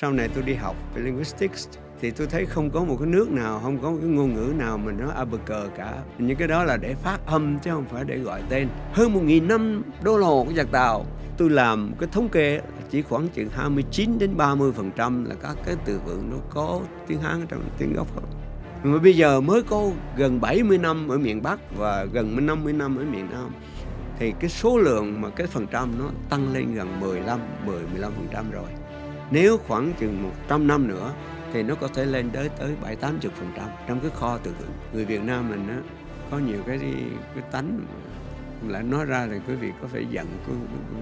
sau này tôi đi học về linguistics thì tôi thấy không có một cái nước nào không có một cái ngôn ngữ nào mình nói abacờ cả những cái đó là để phát âm chứ không phải để gọi tên hơn một nghìn năm đô lồ của giặc tàu tôi làm cái thống kê chỉ khoảng chừng 29 đến 30 phần trăm là các cái từ vựng nó có tiếng Hán trong tiếng gốc không mà bây giờ mới có gần 70 năm ở miền Bắc và gần 50 năm ở miền Nam thì cái số lượng mà cái phần trăm nó tăng lên gần 15 10 15 phần trăm rồi nếu khoảng chừng 100 năm nữa thì nó có thể lên tới tới 7 80 phần trăm trong cái kho từ vựng người Việt Nam mình á, có nhiều cái cái tánh lại nói ra thì quý vị có phải giận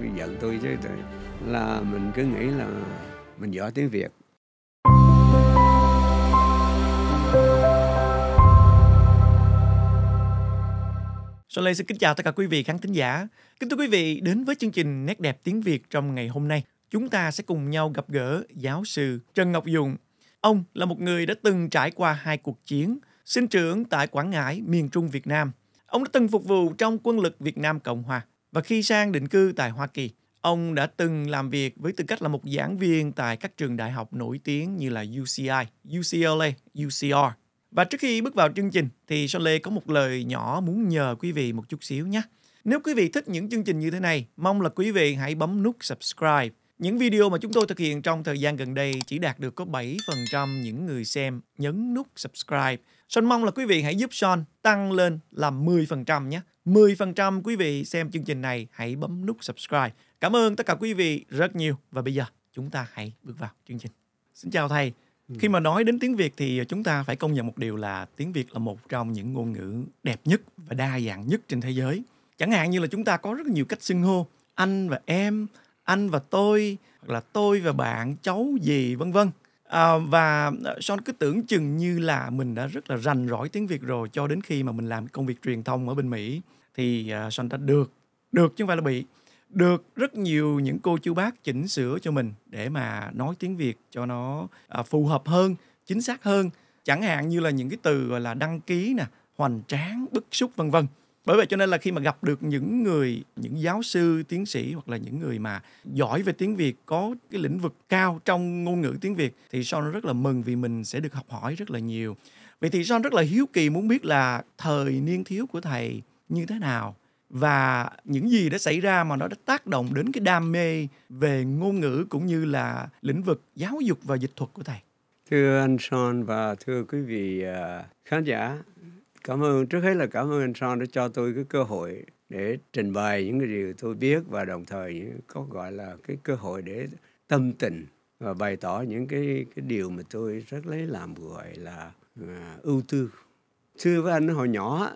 quý, giận tôi chứ tôi là mình cứ nghĩ là mình giỏi tiếng Việt Sơn Lê xin kính chào tất cả quý vị khán thính giả. Kính thưa quý vị, đến với chương trình Nét đẹp tiếng Việt trong ngày hôm nay chúng ta sẽ cùng nhau gặp gỡ giáo sư Trần Ngọc dùng Ông là một người đã từng trải qua hai cuộc chiến, sinh trưởng tại Quảng Ngãi, miền Trung Việt Nam. Ông đã từng phục vụ trong quân lực Việt Nam Cộng Hòa và khi sang định cư tại Hoa Kỳ, ông đã từng làm việc với tư cách là một giảng viên tại các trường đại học nổi tiếng như là UCI, UCLA, UCR. Và trước khi bước vào chương trình thì Son Lê có một lời nhỏ muốn nhờ quý vị một chút xíu nhé. Nếu quý vị thích những chương trình như thế này, mong là quý vị hãy bấm nút subscribe những video mà chúng tôi thực hiện trong thời gian gần đây chỉ đạt được có 7% những người xem nhấn nút subscribe. Son mong là quý vị hãy giúp Son tăng lên là 10% nhé. 10% quý vị xem chương trình này hãy bấm nút subscribe. Cảm ơn tất cả quý vị rất nhiều và bây giờ chúng ta hãy bước vào chương trình. Xin chào thầy. Ừ. Khi mà nói đến tiếng Việt thì chúng ta phải công nhận một điều là tiếng Việt là một trong những ngôn ngữ đẹp nhất và đa dạng nhất trên thế giới. Chẳng hạn như là chúng ta có rất nhiều cách xưng hô anh và em, anh và tôi hoặc là tôi và bạn cháu gì vân vân à, và ờ, son cứ tưởng chừng như là mình đã rất là rành rỗi tiếng Việt rồi cho đến khi mà mình làm công việc truyền thông ở bên Mỹ thì ờ, son đã được được chứ không phải là bị được rất nhiều những cô chú bác chỉnh sửa cho mình để mà nói tiếng Việt cho nó ờ, phù hợp hơn chính xác hơn chẳng hạn như là những cái từ gọi là đăng ký nè hoành tráng bức xúc vân vân bởi vậy cho nên là khi mà gặp được những người những giáo sư tiến sĩ hoặc là những người mà giỏi về tiếng việt có cái lĩnh vực cao trong ngôn ngữ tiếng việt thì son rất là mừng vì mình sẽ được học hỏi rất là nhiều vậy thì son rất là hiếu kỳ muốn biết là thời niên thiếu của thầy như thế nào và những gì đã xảy ra mà nó đã tác động đến cái đam mê về ngôn ngữ cũng như là lĩnh vực giáo dục và dịch thuật của thầy thưa anh son và thưa quý vị à, khán giả Cảm ơn, trước hết là cảm ơn anh Son đã cho tôi cái cơ hội để trình bày những cái điều tôi biết và đồng thời có gọi là cái cơ hội để tâm tình và bày tỏ những cái cái điều mà tôi rất lấy làm gọi là à, ưu tư. Thưa với anh hồi nhỏ,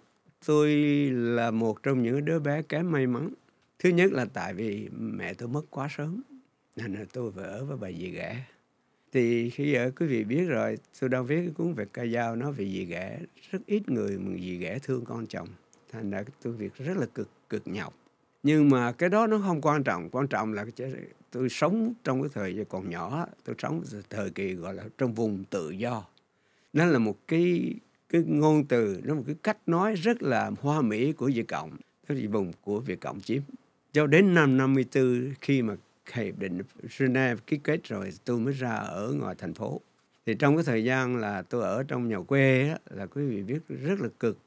tôi là một trong những đứa bé kém may mắn. Thứ nhất là tại vì mẹ tôi mất quá sớm, nên là tôi phải ở với bà dì ghẻ thì khi giờ quý vị biết rồi tôi đang viết cái cuốn về ca dao nó về dì ghẻ rất ít người mà dì ghẻ thương con chồng thành ra tôi việc rất là cực cực nhọc nhưng mà cái đó nó không quan trọng quan trọng là tôi sống trong cái thời còn nhỏ tôi sống thời kỳ gọi là trong vùng tự do nó là một cái cái ngôn từ nó một cái cách nói rất là hoa mỹ của Việt Cộng cái là vùng của Việt Cộng chiếm cho đến năm 54 khi mà cái hiệp định Geneva ký kết rồi tôi mới ra ở ngoài thành phố thì trong cái thời gian là tôi ở trong nhà quê á, là quý vị biết rất là cực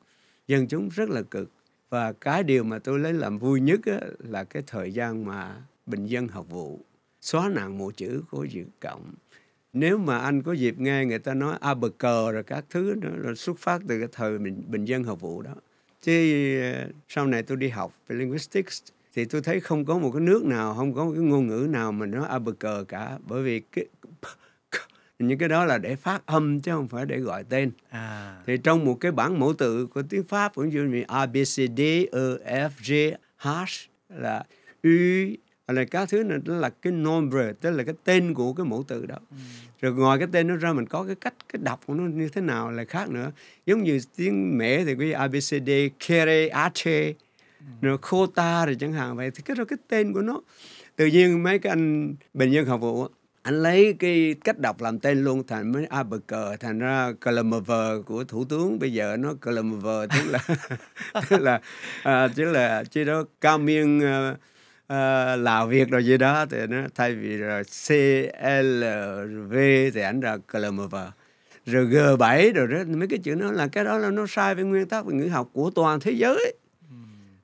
dân chúng rất là cực và cái điều mà tôi lấy làm vui nhất á, là cái thời gian mà bình dân học vụ xóa nạn mù chữ của Việt Cộng nếu mà anh có dịp nghe người ta nói a bờ cờ rồi các thứ đó là xuất phát từ cái thời bình, bình dân học vụ đó chứ ờ, sau này tôi đi học về linguistics thì tôi thấy không có một cái nước nào không có một cái ngôn ngữ nào mà nó a cờ cả bởi vì cái những cái đó là để phát âm chứ không phải để gọi tên à. thì trong một cái bảng mẫu tự của tiếng pháp cũng như mình a b c d e f g h là u là các thứ này đó là cái nombre tức là cái tên của cái mẫu tự đó ừ. rồi ngoài cái tên nó ra mình có cái cách cái đọc của nó như thế nào là khác nữa giống như tiếng mẹ thì cái abcd kere ache rồi quota rồi chẳng hạn vậy thì cái rồi cái tên của nó tự nhiên mấy cái anh bệnh nhân học vụ anh lấy cái cách đọc làm tên luôn thành mới a bờ cờ thành ra cờ của thủ tướng bây giờ nó cờ tức là tức là à, tức là chứ đó cao miên uh, à, uh, à, lào việt rồi gì đó thì nó thay vì là clv thì anh ra cờ rồi g 7 rồi đó mấy cái chữ nó là cái đó là nó sai với nguyên tắc về ngữ học của toàn thế giới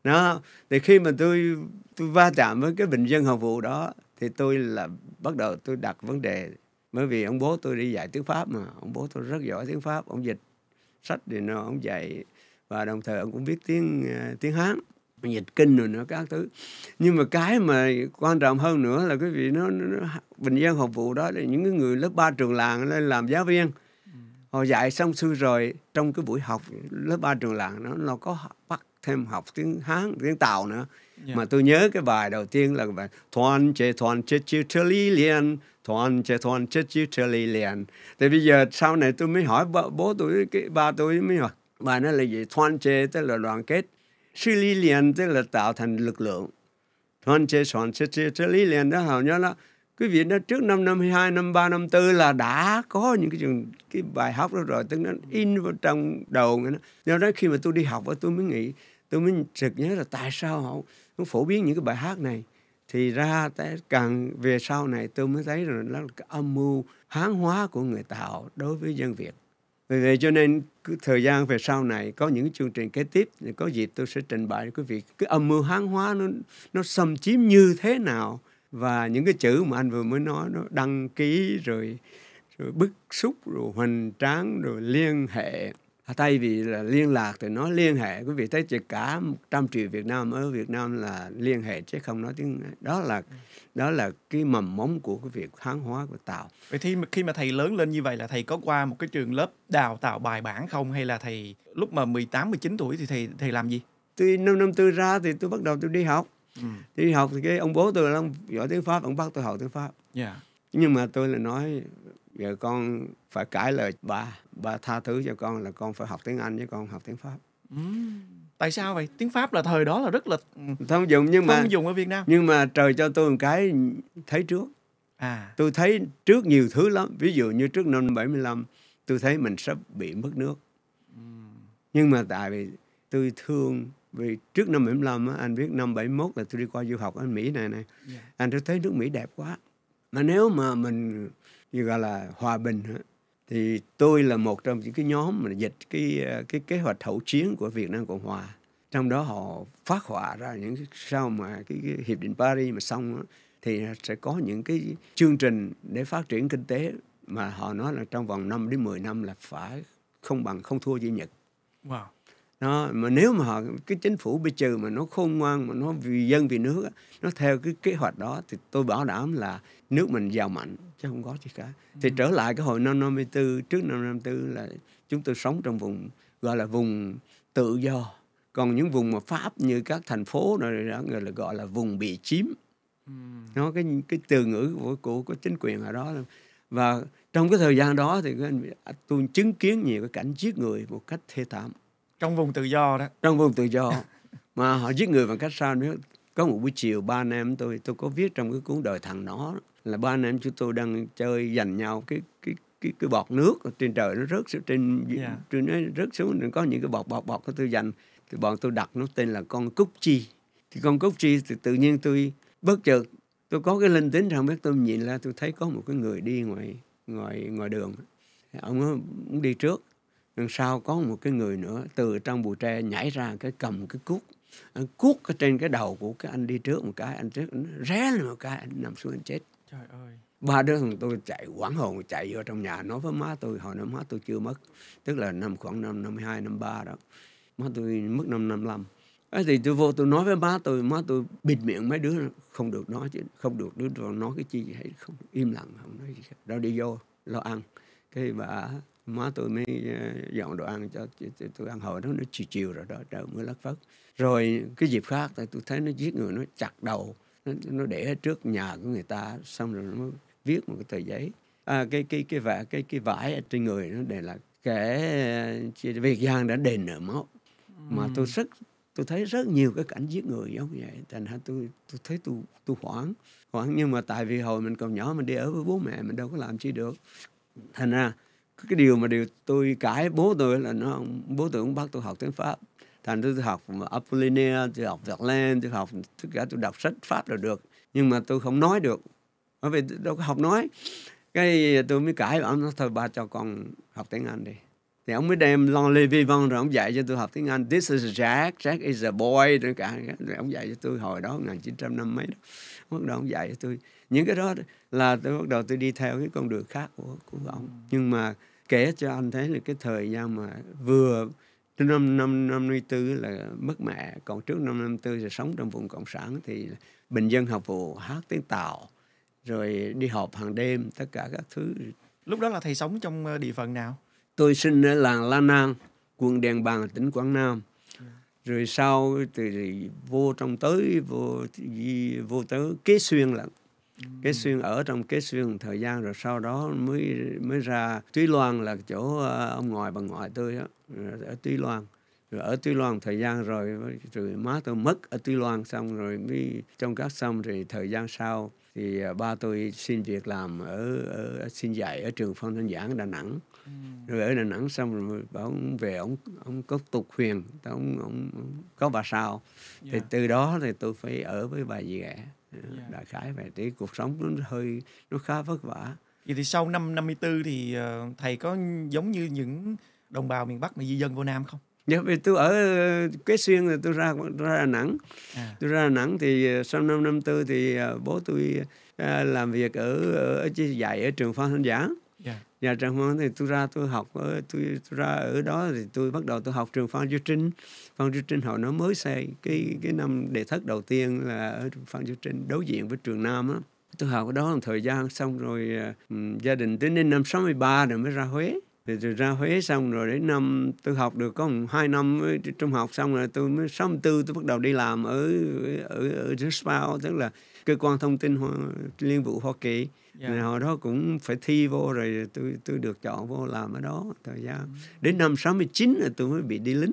đó thì khi mà tôi tôi va chạm với cái bình dân học vụ đó thì tôi là bắt đầu tôi đặt vấn đề bởi vì ông bố tôi đi dạy tiếng pháp mà ông bố tôi rất giỏi tiếng pháp ông dịch sách thì nó ông dạy và đồng thời ông cũng biết tiếng ờ, tiếng hán dịch kinh rồi nữa các thứ nhưng mà cái mà quan trọng hơn nữa là cái vị nó, nó bình dân học vụ đó là những người lớp 3 trường làng lên làm giáo viên ừ. họ dạy xong xuôi rồi trong cái buổi học lớp 3 trường làng nó nó có bắt thêm học tiếng Hán, tiếng Tàu nữa. Yeah. Dạ. Mà tôi nhớ cái bài đầu tiên là bài Thoan chê thoan chê chư trơ lý liền, thoan chê thoan chê chư trơ lý liền. Thì bây giờ sau này tôi mới hỏi bố, bố tôi, cái, ba tôi mới hỏi, bài nó là gì? Thoan chê tức là đoàn kết, sư lý liền tức là tạo thành lực lượng. Thoan chê thoan chê chư trơ lý liền đó hầu như là quý vị nó trước năm năm hai năm ba năm tư là đã có những cái trường cái bài học đó rồi tức nó in vào trong đầu đó. do đó khi mà tôi đi học đó, tôi mới nghĩ tôi mới trực nhớ là tại sao họ cũng phổ biến những cái bài hát này thì ra càng về sau này tôi mới thấy rằng đó là cái âm mưu hán hóa của người tàu đối với dân việt vì vậy cho nên cứ thời gian về sau này có những chương trình kế tiếp thì có dịp tôi sẽ trình bày cái việc cái âm mưu hán hóa nó nó xâm chiếm như thế nào và những cái chữ mà anh vừa mới nói nó đăng ký rồi rồi bức xúc rồi hoành tráng rồi liên hệ À, thay vì là liên lạc thì nó liên hệ quý vị thấy chỉ cả 100 triệu Việt Nam ở Việt Nam là liên hệ chứ không nói tiếng đó là ừ. đó là cái mầm móng của cái việc hán hóa của tạo vậy thì khi mà thầy lớn lên như vậy là thầy có qua một cái trường lớp đào tạo bài bản không hay là thầy lúc mà 18 19 tuổi thì thầy thầy làm gì tôi năm năm tư ra thì tôi bắt đầu tôi đi học ừ. đi học thì cái ông bố tôi là ông giỏi tiếng Pháp ông bắt tôi học tiếng Pháp yeah. Dạ. nhưng mà tôi là nói giờ con phải cãi lời bà, bà tha thứ cho con là con phải học tiếng anh với con học tiếng pháp ừ. tại sao vậy tiếng pháp là thời đó là rất là thông dụng nhưng mà thông dụng ở việt nam nhưng mà trời cho tôi một cái thấy trước à tôi thấy trước nhiều thứ lắm ví dụ như trước năm 75 tôi thấy mình sắp bị mất nước ừ. nhưng mà tại vì tôi thương vì trước năm 75 anh biết năm 71 là tôi đi qua du học ở Mỹ này này yeah. Dạ. anh tôi thấy nước Mỹ đẹp quá mà nếu mà mình như gọi là hòa bình thì tôi là một trong những cái nhóm mà dịch cái cái kế hoạch hậu chiến của Việt Nam Cộng Hòa trong đó họ phát họa ra những sau mà cái, cái hiệp định Paris mà xong đó, thì sẽ có những cái chương trình để phát triển kinh tế mà họ nói là trong vòng 5 đến 10 năm là phải không bằng không thua với Nhật. Wow. Đó, mà nếu mà họ cái chính phủ bây trừ mà nó khôn ngoan mà nó vì dân vì nước nó theo cái kế hoạch đó thì tôi bảo đảm là nước mình giàu mạnh chứ không có gì cả thì ừ. trở lại cái hồi năm 54 trước năm 54 là chúng tôi sống trong vùng gọi là vùng tự do còn những vùng mà pháp như các thành phố này đó người là gọi là vùng bị chiếm ừ. nó cái cái từ ngữ của của, của chính quyền ở đó và trong cái thời gian đó thì tôi chứng kiến nhiều cái cảnh giết người một cách thê thảm trong vùng tự do đó trong vùng tự do mà họ giết người bằng cách sao nữa có một buổi chiều ba anh em tôi tôi có viết trong cái cuốn đời thằng nó là ba anh em chúng tôi đang chơi dành nhau cái cái cái cái bọt nước trên trời nó rớt xuống trên yeah. Dạ. trên nó rớt xuống có những cái bọt bọt bọt của tôi dành thì bọn tôi đặt nó tên là con cúc chi thì con cúc chi thì tự nhiên tôi bất chợt tôi có cái linh tính không biết tôi nhìn ra tôi thấy có một cái người đi ngoài ngoài ngoài đường ông muốn đi trước đằng sau có một cái người nữa từ trong bụi tre nhảy ra cái cầm cái cuốc anh cuốc trên cái đầu của cái anh đi trước một cái anh trước nó ré lên một cái anh nằm xuống anh chết Trời ơi. Ba đứa thằng tôi chạy quảng hồn chạy vô trong nhà nói với má tôi hồi năm má tôi chưa mất, tức là năm khoảng năm 52 năm 3 đó. Má tôi mất năm 55. Ấy thì tôi vô tôi nói với má tôi, má tôi bịt miệng mấy đứa không được nói chứ không được đứa còn nói cái chi gì hết, không im lặng không nói gì hết. Đâu đi vô lo ăn. Cái bà má tôi mới ờ, dọn đồ ăn cho tôi ăn hồi đó nó chiều chiều rồi đó trời mới lất phất rồi cái dịp khác tôi thấy nó giết người nó chặt đầu nó, nó để ở trước nhà của người ta xong rồi nó viết một cái tờ giấy à, cái cái cái vải cái cái vải ở trên người nó để là kẻ ờ, Việt Giang đã đền nợ máu mà ừ. tôi rất tôi thấy rất nhiều cái cảnh giết người giống vậy thành ra tôi tôi thấy tôi tôi hoảng hoảng nhưng mà tại vì hồi mình còn nhỏ mình đi ở với bố mẹ mình đâu có làm chi được thành ra cái điều mà điều tôi cãi bố tôi là nó bố tôi cũng bắt tôi học tiếng pháp thành tôi, tôi học Apollinaire tôi học Verlaine tôi học tất cả tôi đọc sách pháp là được nhưng mà tôi không nói được bởi vì tôi đâu có học nói cái tôi mới cãi ông nói thôi ba cho con học tiếng Anh đi thì ông mới đem Lon Levy Văn rồi ông dạy cho tôi học tiếng Anh This is Jack, Jack is a boy rồi cả rồi ông dạy cho tôi hồi đó năm mấy đó bắt đầu ông dạy cho tôi những cái đó là tôi bắt đầu tôi đi theo cái con đường khác của của ông nhưng mà kể cho anh thấy là cái thời gian mà vừa trước năm, năm, năm 54 là mất mẹ, còn trước năm 54 là sống trong vùng Cộng sản thì bình dân học vụ hát tiếng Tàu, rồi đi họp hàng đêm, tất cả các thứ. Lúc đó là thầy sống trong ờ, địa phận nào? Tôi sinh ở làng La Nang, quận Đèn Bàng, tỉnh Quảng Nam rồi sau từ vô trong tới vô vô tới kế xuyên lận kế ừ. xuyên ở trong kế xuyên một thời gian rồi sau đó mới mới ra túy loan là chỗ ờ, ông ngoại bà ngoại tôi đó ở Tuy Loan rồi ở Tuy Loan thời gian rồi rồi má tôi mất ở Tuy Loan xong rồi mới trong các xong rồi thời gian sau thì à, ba tôi xin việc làm ở, ở xin dạy ở trường phong thanh giảng Đà Nẵng ừ. rồi ở Đà Nẵng xong rồi bảo ông về ông ông có tục huyền ông, ông, ông có bà sao yeah. thì dạ. từ đó thì tôi phải ở với bà dì ghẻ yeah. Dạ, dạ. đại khái về tí cuộc sống nó hơi nó khá vất vả vậy thì sau năm 54 thì ờ, thầy có giống như những đồng bào miền Bắc mà di dân vô Nam không? Dạ, vì tôi ở Kế ờ, Xuyên rồi tôi ra ra Đà Nẵng. À. Tôi ra Đà Nẵng thì ờ, sau năm năm tư thì ờ, bố tôi làm việc ở ở dạy ở trường Phan Thanh Giảng. Yeah. Dạ. dạ trường Phan thì tôi ra tôi học tôi, tôi ra ở đó thì tôi bắt đầu tôi học trường Phan Du Trinh. Phan Du Trinh hồi nó mới xây cái cái năm đề thất đầu tiên là ở Phan Du Trinh đối diện với trường Nam á. Tôi học ở đó một thời gian xong rồi um, gia đình tới đến năm 63 rồi mới ra Huế thì từ ra Huế xong rồi đến năm tôi học được có một, hai năm trung học xong rồi tôi mới sáu tư tôi bắt đầu đi làm ở ở ở, ở SPAO, tức là cơ quan thông tin Hoa, liên vụ Hoa Kỳ yeah. Dạ. hồi đó cũng phải thi vô rồi tôi tôi được chọn vô làm ở đó thời gian ừ. đến năm 69 là tôi mới bị đi lính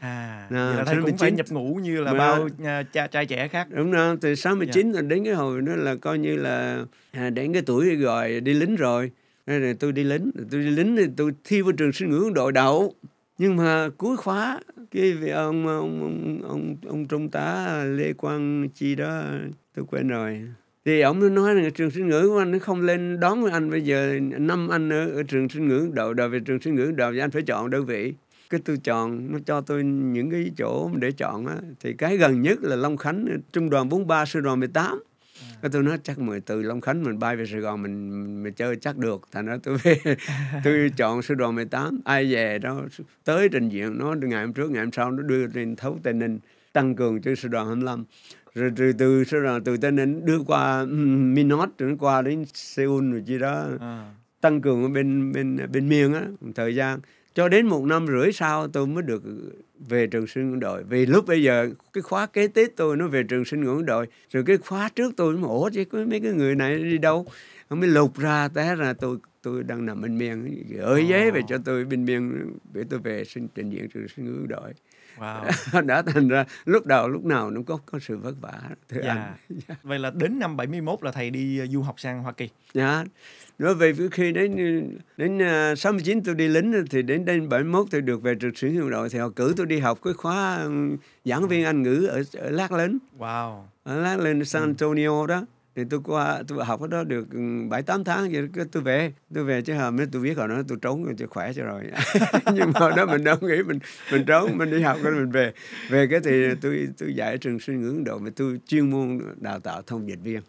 À, à là cũng phải nhập ngũ như là mà, bao à, cha, trai trẻ khác. Đúng rồi, từ 69 yeah. Dạ. đến cái hồi đó là coi như là à, đến cái tuổi rồi đi lính rồi nên là tôi đi lính, tôi đi lính thì tôi thi vào trường sinh ngữ đội đậu. Nhưng mà cuối khóa cái vị ông ông ông ông, ông trung tá Lê Quang Chi đó tôi quên rồi. Thì ông nói là trường sinh ngữ của anh nó không lên đón với anh bây giờ năm anh ở, ở trường sinh ngữ đậu, đậu về trường sinh ngữ đội anh phải chọn đơn vị cái tôi chọn nó cho tôi những cái chỗ để chọn á thì cái gần nhất là Long Khánh trung đoàn 43 sư đoàn 18 cái tôi nói chắc mười từ Long Khánh mình bay về Sài Gòn mình mình, chơi chắc được thành ra tôi về tôi chọn sư đoàn 18 ai về đó tới trình diện nó ngày hôm trước ngày hôm sau nó đưa lên thấu Tây Ninh tăng cường cho sư đoàn 25 rồi từ từ sư đoàn từ Tây Ninh đưa qua Minot rồi qua đến Seoul rồi chi đó à. tăng cường ở bên bên bên miền á thời gian cho đến một năm rưỡi sau tôi mới được về trường sinh ngưỡng đội vì lúc bây giờ cái khóa kế tiếp tôi nó về trường sinh ngưỡng đội rồi cái khóa trước tôi nó ủa chứ mấy cái người này đi đâu mới lục ra té ra tôi tôi đang nằm bên miền gửi ờ. giấy về cho tôi bên miền để tôi về xin trình diện trường sinh ngưỡng đội wow. đã thành ra lúc đầu lúc nào nó có có sự vất vả thưa yeah. Dạ. anh yeah. vậy là đến năm 71 là thầy đi ờ, du học sang Hoa Kỳ dạ nói về khi đến ờ, đến 69 ờ, tôi đi lính thì đến đến 71 tôi được về trực sĩ quân đội thì họ cử tôi đi học cái khóa giảng viên dạ. Anh ngữ ở, ở Lát Lớn wow ở Lát Lên San ừ. Antonio đó thì tôi qua tôi học ở đó được ừ, bảy tám tháng vậy tôi về tôi về chứ hả hầm tôi biết rồi nó tôi trốn rồi tôi khỏe cho rồi nhưng mà đó mình đâu nghĩ mình mình trốn mình đi học rồi mình về về cái thì tôi tôi dạy ở trường sinh ngữ Ấn Độ mà tôi chuyên môn đào tạo thông dịch viên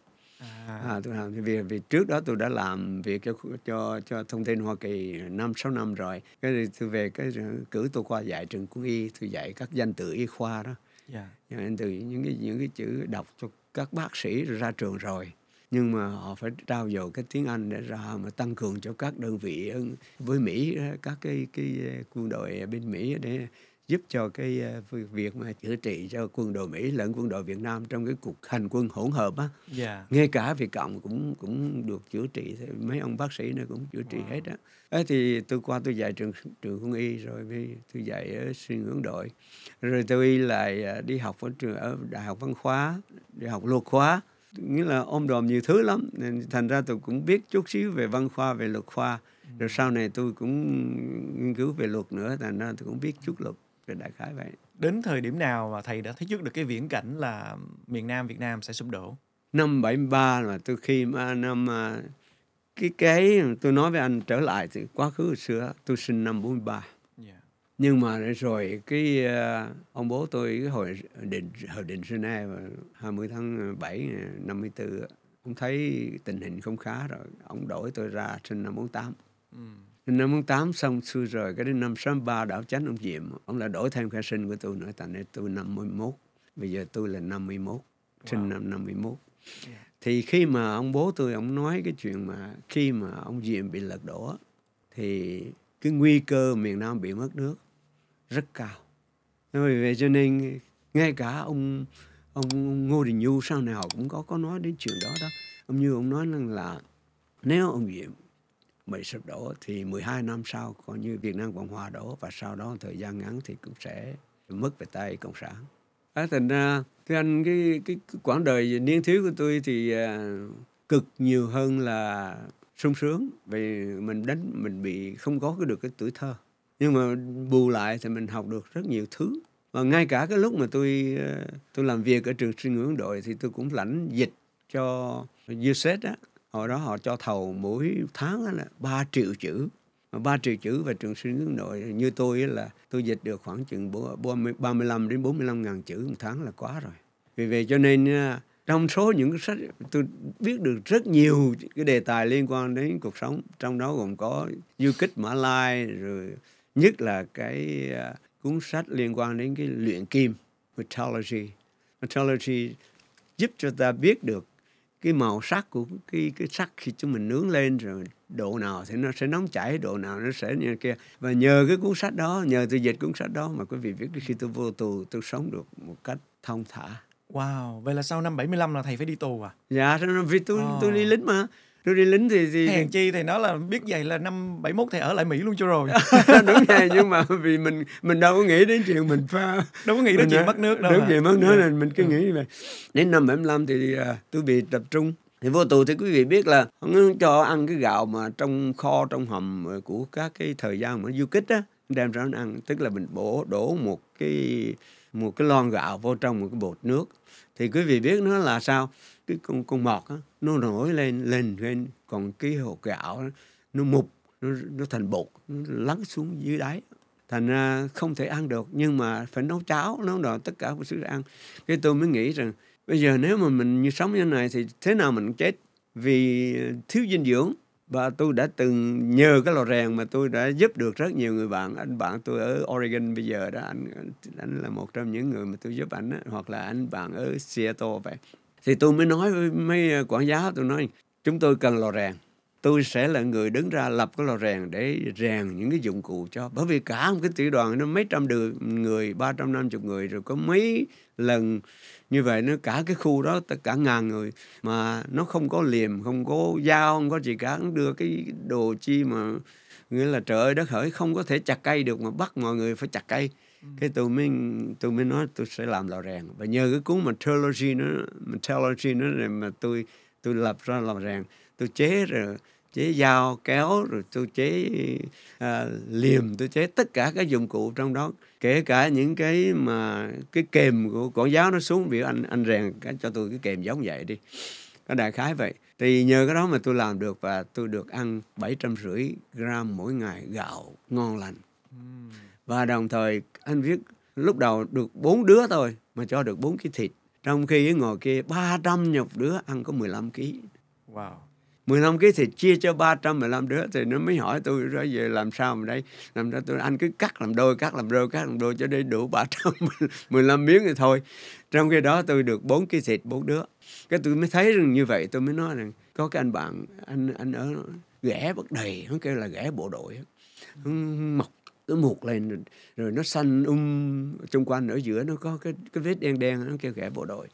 À. à, tôi làm vì vì trước đó tôi đã làm việc cho cho cho thông tin Hoa Kỳ năm sáu năm rồi cái thì tôi về cái cử tôi qua dạy trường quân y tôi dạy các danh từ y khoa đó yeah. Dạ. từ những cái những cái chữ đọc cho các bác sĩ ra trường rồi nhưng mà họ phải trao dồi cái tiếng Anh để ra mà tăng cường cho các đơn vị ờ, với Mỹ ờ, các cái cái ờ, quân đội bên Mỹ để giúp cho cái ờ, việc mà chữa trị cho quân đội Mỹ lẫn quân đội Việt Nam trong cái cuộc hành quân hỗn hợp á. Yeah. Dạ. Ngay cả Việt Cộng cũng cũng được chữa trị mấy ông bác sĩ nữa cũng chữa trị wow. hết á. À, thì tôi qua tôi dạy trường trường quân y rồi tôi dạy ở sinh hướng đội. Rồi tôi lại ờ, đi học ở trường ở đại học văn khoa, đại học luật khóa nghĩa là ôm đồm nhiều thứ lắm nên thành ra tôi cũng biết chút xíu về văn khoa về luật khoa rồi ừ. sau này tôi cũng nghiên cứu về luật nữa thành ra tôi cũng biết chút luật thì đại khái vậy đến thời điểm nào mà thầy đã thấy trước được cái viễn cảnh là miền Nam Việt Nam sẽ sụp đổ năm 73 là tôi khi mà năm à, cái cái tôi nói với anh trở lại thì quá khứ hồi xưa tôi sinh năm 43 yeah. Dạ. nhưng mà rồi cái à, ông bố tôi cái hồi định hồi định sinh ai vào 20 tháng 7 54 ông thấy tình hình không khá rồi ông đổi tôi ra sinh năm 48 mm năm tháng tám xong xuôi rồi cái đến năm sáu ba đảo chánh ông diệm ông lại đổi thêm khai sinh của tôi nữa tại nên tôi 51 bây giờ tôi là 51 sinh wow. năm 51 yeah. thì khi mà ông bố tôi ông nói cái chuyện mà khi mà ông diệm bị lật đổ thì cái nguy cơ miền Nam bị mất nước rất cao nên vì vậy cho nên ngay cả ông ông Ngô Đình Nhu sau này họ cũng có có nói đến chuyện đó đó ông như ông nói rằng là nếu ông Diệm Mỹ sụp đổ thì 12 năm sau coi như Việt Nam Cộng Hòa đổ và sau đó thời gian ngắn thì cũng sẽ mất về tay Cộng sản. À, thành ra thưa anh cái, cái, cái quãng đời niên thiếu của tôi thì à, cực nhiều hơn là sung sướng vì mình đánh mình bị không có cái được cái tuổi thơ nhưng mà bù lại thì mình học được rất nhiều thứ và ngay cả cái lúc mà tôi à, tôi làm việc ở trường sinh ngưỡng đội thì tôi cũng lãnh dịch cho USET á hồi đó họ cho thầu mỗi tháng là 3 triệu chữ ba triệu chữ và trường sinh hướng nội như tôi là tôi dịch được khoảng chừng 35 đến 45 ngàn chữ một tháng là quá rồi vì vậy cho nên trong số những sách tôi biết được rất nhiều cái đề tài liên quan đến cuộc sống trong đó gồm có du kích mã lai rồi nhất là cái à, cuốn sách liên quan đến cái luyện kim metallurgy metallurgy giúp cho ta biết được cái màu sắc của cái cái sắc khi chúng mình nướng lên rồi độ nào thì nó sẽ nóng chảy độ nào nó sẽ như kia và nhờ cái cuốn sách đó nhờ tôi dịch cuốn sách đó mà quý vị biết khi tôi vô tù tôi sống được một cách thông thả Wow, vậy là sau năm 75 là thầy phải đi tù à? Dạ, vì tôi, oh. tôi đi lính mà tôi đi lính thì, thì... hèn chi thì nó là biết vậy là năm 71 thì ở lại Mỹ luôn cho rồi đúng rồi nhưng mà vì mình mình đâu có nghĩ đến chuyện mình pha đâu có nghĩ đến chuyện mất nước đâu đúng chuyện mất nước dạ. nên mình cứ ừ. nghĩ như vậy đến năm 75 thì uh, tôi bị tập trung thì vô tù thì quý vị biết là không cho ăn cái gạo mà trong kho trong hầm của các cái thời gian mà du kích á đem ra ăn tức là mình bổ đổ một cái một cái lon gạo vô trong một cái bột nước thì quý vị biết nó là sao cái con con mọt á nó nổi lên lên lên còn cái hột gạo nó mục nó, nó thành bột nó lắng xuống dưới đáy thành ra không thể ăn được nhưng mà phải nấu cháo nấu đồ tất cả mọi thứ ăn cái tôi mới nghĩ rằng bây giờ nếu mà mình như sống như này thì thế nào mình cũng chết vì thiếu dinh dưỡng và tôi đã từng nhờ cái lò rèn mà tôi đã giúp được rất nhiều người bạn anh bạn tôi ở Oregon bây giờ đó anh anh là một trong những người mà tôi giúp anh đó. hoặc là anh bạn ở Seattle vậy thì tôi mới nói với mấy ờ, quản giáo tôi nói chúng tôi cần lò rèn tôi sẽ là người đứng ra lập cái lò rèn để rèn những cái dụng cụ cho bởi vì cả một cái tiểu đoàn nó mấy trăm đường người ba trăm năm chục người rồi có mấy lần như vậy nó cả cái khu đó tất cả ngàn người mà nó không có liềm không có dao không có gì cả nó đưa cái đồ chi mà nghĩa là trời ơi đất hỡi không có thể chặt cây được mà bắt mọi người phải chặt cây cái tụi mình tụi mình nói tôi sẽ làm lò rèn và nhờ cái cuốn mà trilogy nó mà trilogy nó này mà tôi tôi lập ra lò rèn tôi chế rồi chế dao kéo rồi tôi chế à, liềm tôi chế tất cả các dụng cụ trong đó kể cả những cái mà cái kềm của con giáo nó xuống biểu anh anh rèn cái cho tôi cái kềm giống vậy đi cái đại khái vậy thì nhờ cái đó mà tôi làm được và tôi được ăn bảy trăm rưỡi gram mỗi ngày gạo ngon lành và đồng thời anh viết lúc đầu được bốn đứa thôi mà cho được bốn kg thịt trong khi ngồi kia 300 nhục đứa ăn có 15 ký wow 15 ký thịt chia cho 315 đứa thì nó mới hỏi tôi rồi về làm sao mà đây làm sao tôi anh cứ cắt làm đôi cắt làm đôi cắt làm đôi cho đây đủ 315 miếng thì thôi trong khi đó tôi được bốn ký thịt bốn đứa cái tôi mới thấy rằng như vậy tôi mới nói rằng có cái anh bạn anh anh ở ghẻ bất đầy nó kêu là ghẻ bộ đội mọc nó mục lên rồi, nó xanh um xung quanh ở giữa nó có cái cái vết đen đen nó kêu ghẻ bộ đội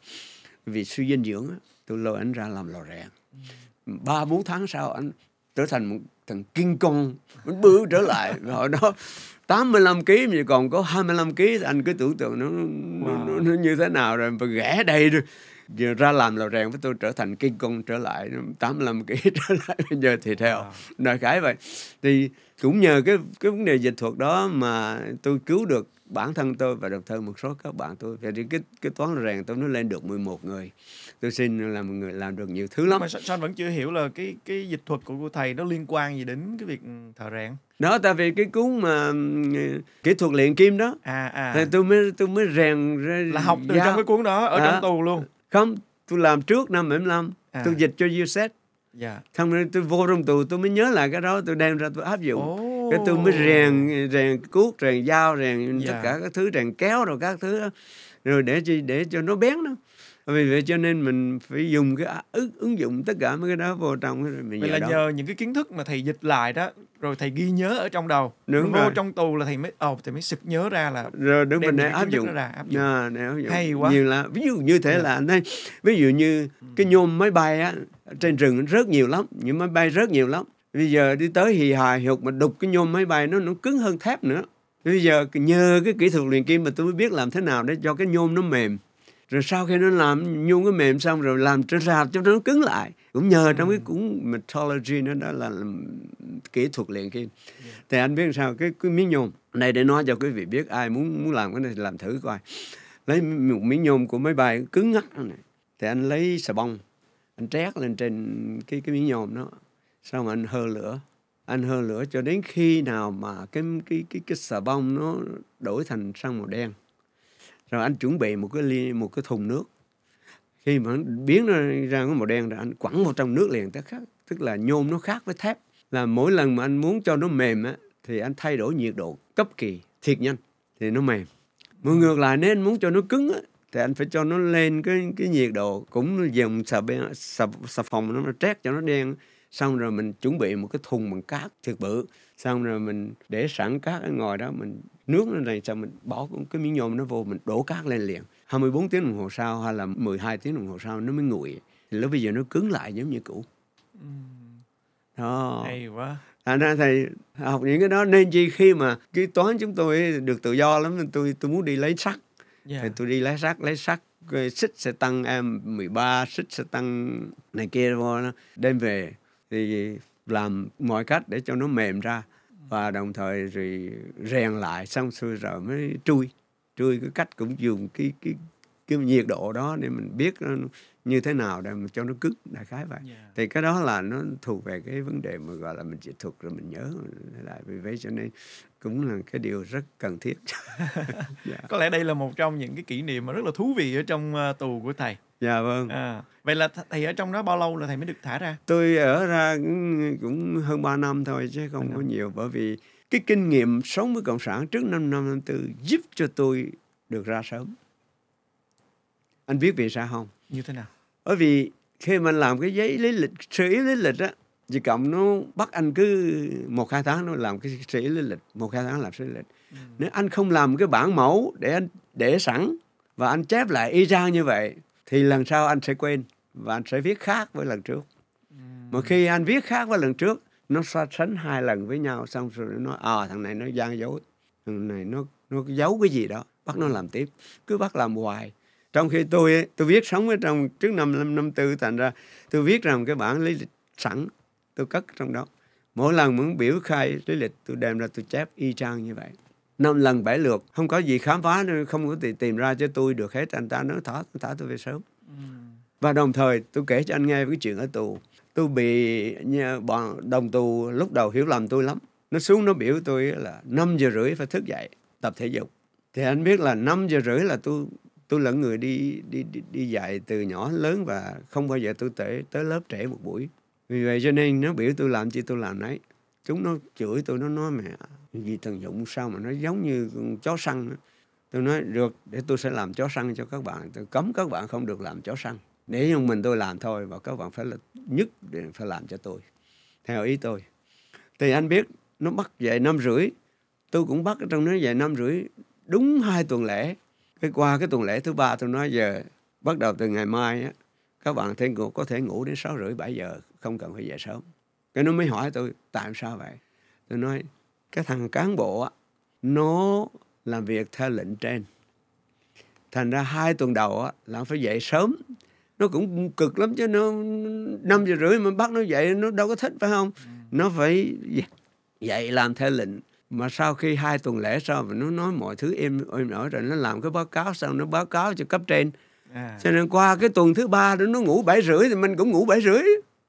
vì suy dinh dưỡng tôi lôi anh ra làm lò rèn ba bốn tháng sau anh trở thành một thằng kinh con anh bự trở lại hồi đó 85 kg mà còn có 25 kg anh cứ tưởng tượng nó, wow. nó, nó như thế nào rồi mà ghẻ đầy rồi giờ ra làm lò rèn với tôi trở thành kinh con trở lại 85 kg trở lại bây giờ thì theo wow. nói cái vậy thì cũng nhờ cái cái vấn đề dịch thuật đó mà tôi cứu được bản thân tôi và đồng thời một số các bạn tôi thì cái cái toán rèn tôi nó lên được 11 người tôi xin là một người làm được nhiều thứ lắm mà sao, vẫn chưa hiểu là cái cái dịch thuật của cô thầy nó liên quan gì đến cái việc thợ rèn đó tại vì cái cuốn mà ừ, kỹ thuật luyện kim đó à, à. thì tôi mới tôi mới rèn ra là học từ giáo. trong cái cuốn đó ở à, trong tù luôn không tôi làm trước năm 75 à. tôi dịch cho USET Dạ. Xong rồi tôi vô trong tù tôi mới nhớ lại cái đó tôi đem ra tôi áp dụng. Oh. Cái tôi mới rèn rèn cuốc, rèn dao, rèn dạ. tất cả các thứ, rèn kéo rồi các thứ đó. rồi để chi để cho nó bén đó vì vậy cho nên mình phải dùng cái ứng ứng dụng tất cả mấy cái đó vô trong rồi mình vậy là đó. nhờ những cái kiến thức mà thầy dịch lại đó rồi thầy ghi nhớ ở trong đầu đúng vô rồi. trong tù là thầy mới ồ oh, thầy mới sực nhớ ra là rồi đúng mình để áp dụng, ra, áp dụng. À, để áp dụng hay quá nhiều là ví dụ như thế dạ. là anh thấy ví dụ như cái ừ. nhôm máy bay á trên rừng rất nhiều lắm những máy bay rất nhiều lắm bây giờ đi tới hì hài hì mà đục cái nhôm máy bay nó nó cứng hơn thép nữa bây giờ nhờ cái kỹ thuật luyện kim mà tôi mới biết làm thế nào để cho cái nhôm nó mềm rồi sau khi nó làm nhung cái mềm xong rồi làm trên rạp cho nó cứng lại cũng nhờ ừ. trong cái cũng metallurgy nó đó là kỹ thuật luyện kim thì anh biết sao cái, cái miếng nhôm này để nói cho quý vị biết ai muốn muốn làm cái này thì làm thử coi lấy một miếng nhôm của máy bay cứng ngắt này thì anh lấy xà bông anh trét lên trên cái cái miếng nhôm đó xong anh hơ lửa anh hơ lửa cho đến khi nào mà cái cái cái cái xà bông nó đổi thành sang màu đen rồi anh chuẩn bị một cái ly một cái thùng nước khi mà anh biến nó ra cái màu đen rồi anh quẳng vào trong nước liền tức khác tức là nhôm nó khác với thép là mỗi lần mà anh muốn cho nó mềm á thì anh thay đổi nhiệt độ cấp kỳ thiệt nhanh thì nó mềm mà ngược lại nên muốn cho nó cứng á thì anh phải cho nó lên cái cái nhiệt độ cũng dùng xà, bè, xà, xà phòng nó, nó trét cho nó đen xong rồi mình chuẩn bị một cái thùng bằng cát thiệt bự xong rồi mình để sẵn cát ở ngoài đó mình nước lên này xong mình bỏ cái miếng nhôm nó vô mình đổ cát lên liền 24 tiếng đồng hồ sau hay là 12 tiếng đồng hồ sau nó mới nguội lúc bây giờ nó cứng lại giống như cũ đó hay quá thành ra thầy học những cái đó nên chi khi mà cái toán chúng tôi được tự do lắm tôi tôi muốn đi lấy sắt yeah. Dạ. thì tôi đi lấy sắt lấy sắt xích sẽ tăng em 13 xích sẽ tăng này kia vô đó. đem về thì làm mọi cách để cho nó mềm ra và đồng thời thì rèn lại xong xuôi rồi mới trui trui cái cách cũng dùng cái cái cái nhiệt độ đó để mình biết nó như thế nào để mà cho nó cứng đại khái vậy yeah. thì cái đó là nó thuộc về cái vấn đề mà gọi là mình chỉ thuộc rồi mình nhớ lại vì vậy cho nên cũng là cái điều rất cần thiết yeah. Dạ. có lẽ đây là một trong những cái kỷ niệm mà rất là thú vị ở trong ờ, tù của thầy dạ vâng à, vậy là thầy ở trong đó bao lâu là thầy mới được thả ra tôi ở ra cũng, cũng hơn 3 năm thôi chứ không có nhiều bởi vì cái kinh nghiệm sống với cộng sản trước năm năm năm tư giúp cho tôi được ra sớm anh biết vì sao không như thế nào bởi vì khi mà anh làm cái giấy lý lịch sở yếu lý lịch á Việt Cộng nó bắt anh cứ một hai tháng nó làm cái sở yếu lý lịch một hai tháng làm sở lý lịch ừ. nếu anh không làm cái bản mẫu để anh để sẵn và anh chép lại y ra như vậy thì lần sau anh sẽ quên và anh sẽ viết khác với lần trước ừ. mà khi anh viết khác với lần trước nó so sánh hai lần với nhau xong rồi nó nói à thằng này nó gian dối thằng này nó nó giấu cái gì đó bắt nó làm tiếp cứ bắt làm hoài trong khi tôi tôi viết sống ở trong trước năm năm năm tư thành ra tôi viết rằng cái bản lý lịch sẵn tôi cất trong đó mỗi lần muốn biểu khai lý lịch tôi đem ra tôi chép y chang như vậy năm lần bảy lượt không có gì khám phá nên không có gì tìm ra cho tôi được hết anh ta nói thả thả tôi về sớm ừ. và đồng thời tôi kể cho anh nghe cái chuyện ở tù tôi bị bọn đồng tù lúc đầu hiểu lầm tôi lắm nó xuống nó biểu tôi là năm giờ rưỡi phải thức dậy tập thể dục thì anh biết là năm giờ rưỡi là tôi tôi lẫn người đi đi đi, đi dạy từ nhỏ lớn và không bao giờ tôi tới tới lớp trẻ một buổi vì vậy cho nên nó biểu tôi làm chi tôi làm đấy chúng nó chửi tôi nó nói mẹ vì thằng dụng sao mà nó giống như con chó săn tôi nói được để tôi sẽ làm chó săn cho các bạn tôi cấm các bạn không được làm chó săn để nhưng mình tôi làm thôi và các bạn phải là nhất định phải làm cho tôi theo ý tôi thì anh biết nó bắt về năm rưỡi tôi cũng bắt trong nó về năm rưỡi đúng hai tuần lễ cái qua cái tuần lễ thứ ba tôi nói giờ bắt đầu từ ngày mai á, các bạn thể ngủ có thể ngủ đến sáu rưỡi bảy giờ không cần phải dậy sớm cái nó mới hỏi tôi tại sao vậy tôi nói cái thằng cán bộ á, nó làm việc theo lệnh trên thành ra hai tuần đầu á, là phải dậy sớm nó cũng cực lắm chứ nó năm giờ rưỡi mà bắt nó dậy nó đâu có thích phải không ừ. nó phải dậy làm theo lệnh mà sau khi hai tuần lễ sau mà nó nói mọi thứ em em nổi rồi nó làm cái báo cáo xong nó báo cáo cho cấp trên à. cho nên qua cái tuần thứ ba đó nó ngủ bảy rưỡi thì mình cũng ngủ bảy rưỡi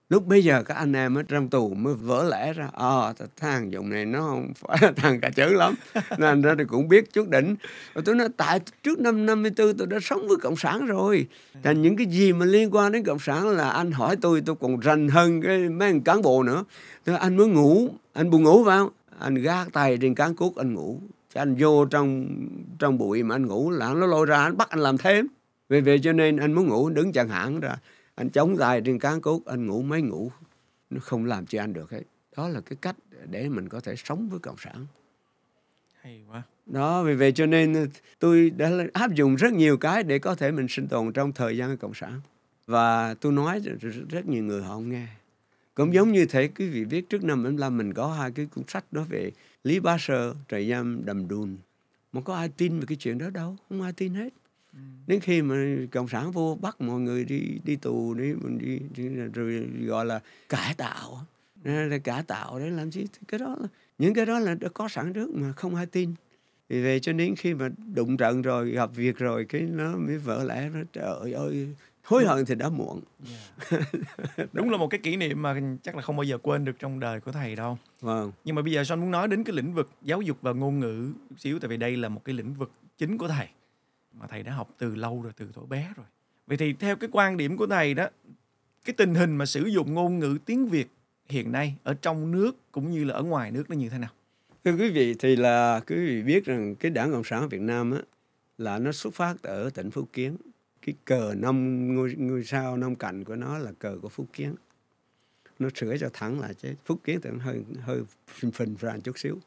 lúc bây giờ các anh em ở trong tù mới vỡ lẽ ra ờ à, thằng dụng này nó không phải thằng cà chữ lắm nên ra thì cũng biết chút đỉnh và tôi nói tại trước năm 54 tôi đã sống với cộng sản rồi thành những cái gì mà liên quan đến cộng sản là anh hỏi tôi tôi còn rành hơn cái mấy thằng cán bộ nữa tôi nói, anh mới ngủ anh buồn ngủ phải không anh gác tay trên cán cuốc anh ngủ cho anh vô trong trong bụi mà anh ngủ là nó lôi ra anh bắt anh làm thêm vì vậy cho nên anh muốn ngủ đứng chẳng hạn ra anh chống tay trên cán cuốc anh ngủ mấy ngủ nó không làm cho anh được hết đó là cái cách để mình có thể sống với cộng sản hay quá đó vì vậy cho nên tôi đã áp dụng rất nhiều cái để có thể mình sinh tồn trong thời gian cộng sản và tôi nói rất nhiều người họ không nghe cũng giống như thế quý vị biết trước năm 75 mình có hai cái cuốn sách đó về Lý ba Sơ trại giam đầm đùn mà có ai tin về cái chuyện đó đâu không ai tin hết ừ. đến khi mà cộng sản vô bắt mọi người đi đi tù đi mình đi, đi rồi gọi là cải tạo là cải tạo để làm gì cái đó những cái đó là đã có sẵn trước mà không ai tin vì vậy cho đến khi mà đụng trận rồi gặp việc rồi cái nó mới vỡ lẽ nó trời ơi hối hận thì đã muộn yeah. đúng là một cái kỷ niệm mà chắc là không bao giờ quên được trong đời của thầy đâu vâng nhưng mà bây giờ son muốn nói đến cái lĩnh vực giáo dục và ngôn ngữ xíu tại vì đây là một cái lĩnh vực chính của thầy mà thầy đã học từ lâu rồi từ tuổi bé rồi vậy thì theo cái quan điểm của thầy đó cái tình hình mà sử dụng ngôn ngữ tiếng việt hiện nay ở trong nước cũng như là ở ngoài nước nó như thế nào thưa quý vị thì là quý vị biết rằng cái đảng cộng sản việt nam á là nó xuất phát ở tỉnh phú kiến cái cờ năm ngôi, ngôi sao năm cạnh của nó là cờ của Phúc Kiến nó sửa cho thẳng là chứ Phúc Kiến tưởng hơi hơi phình phình ra chút xíu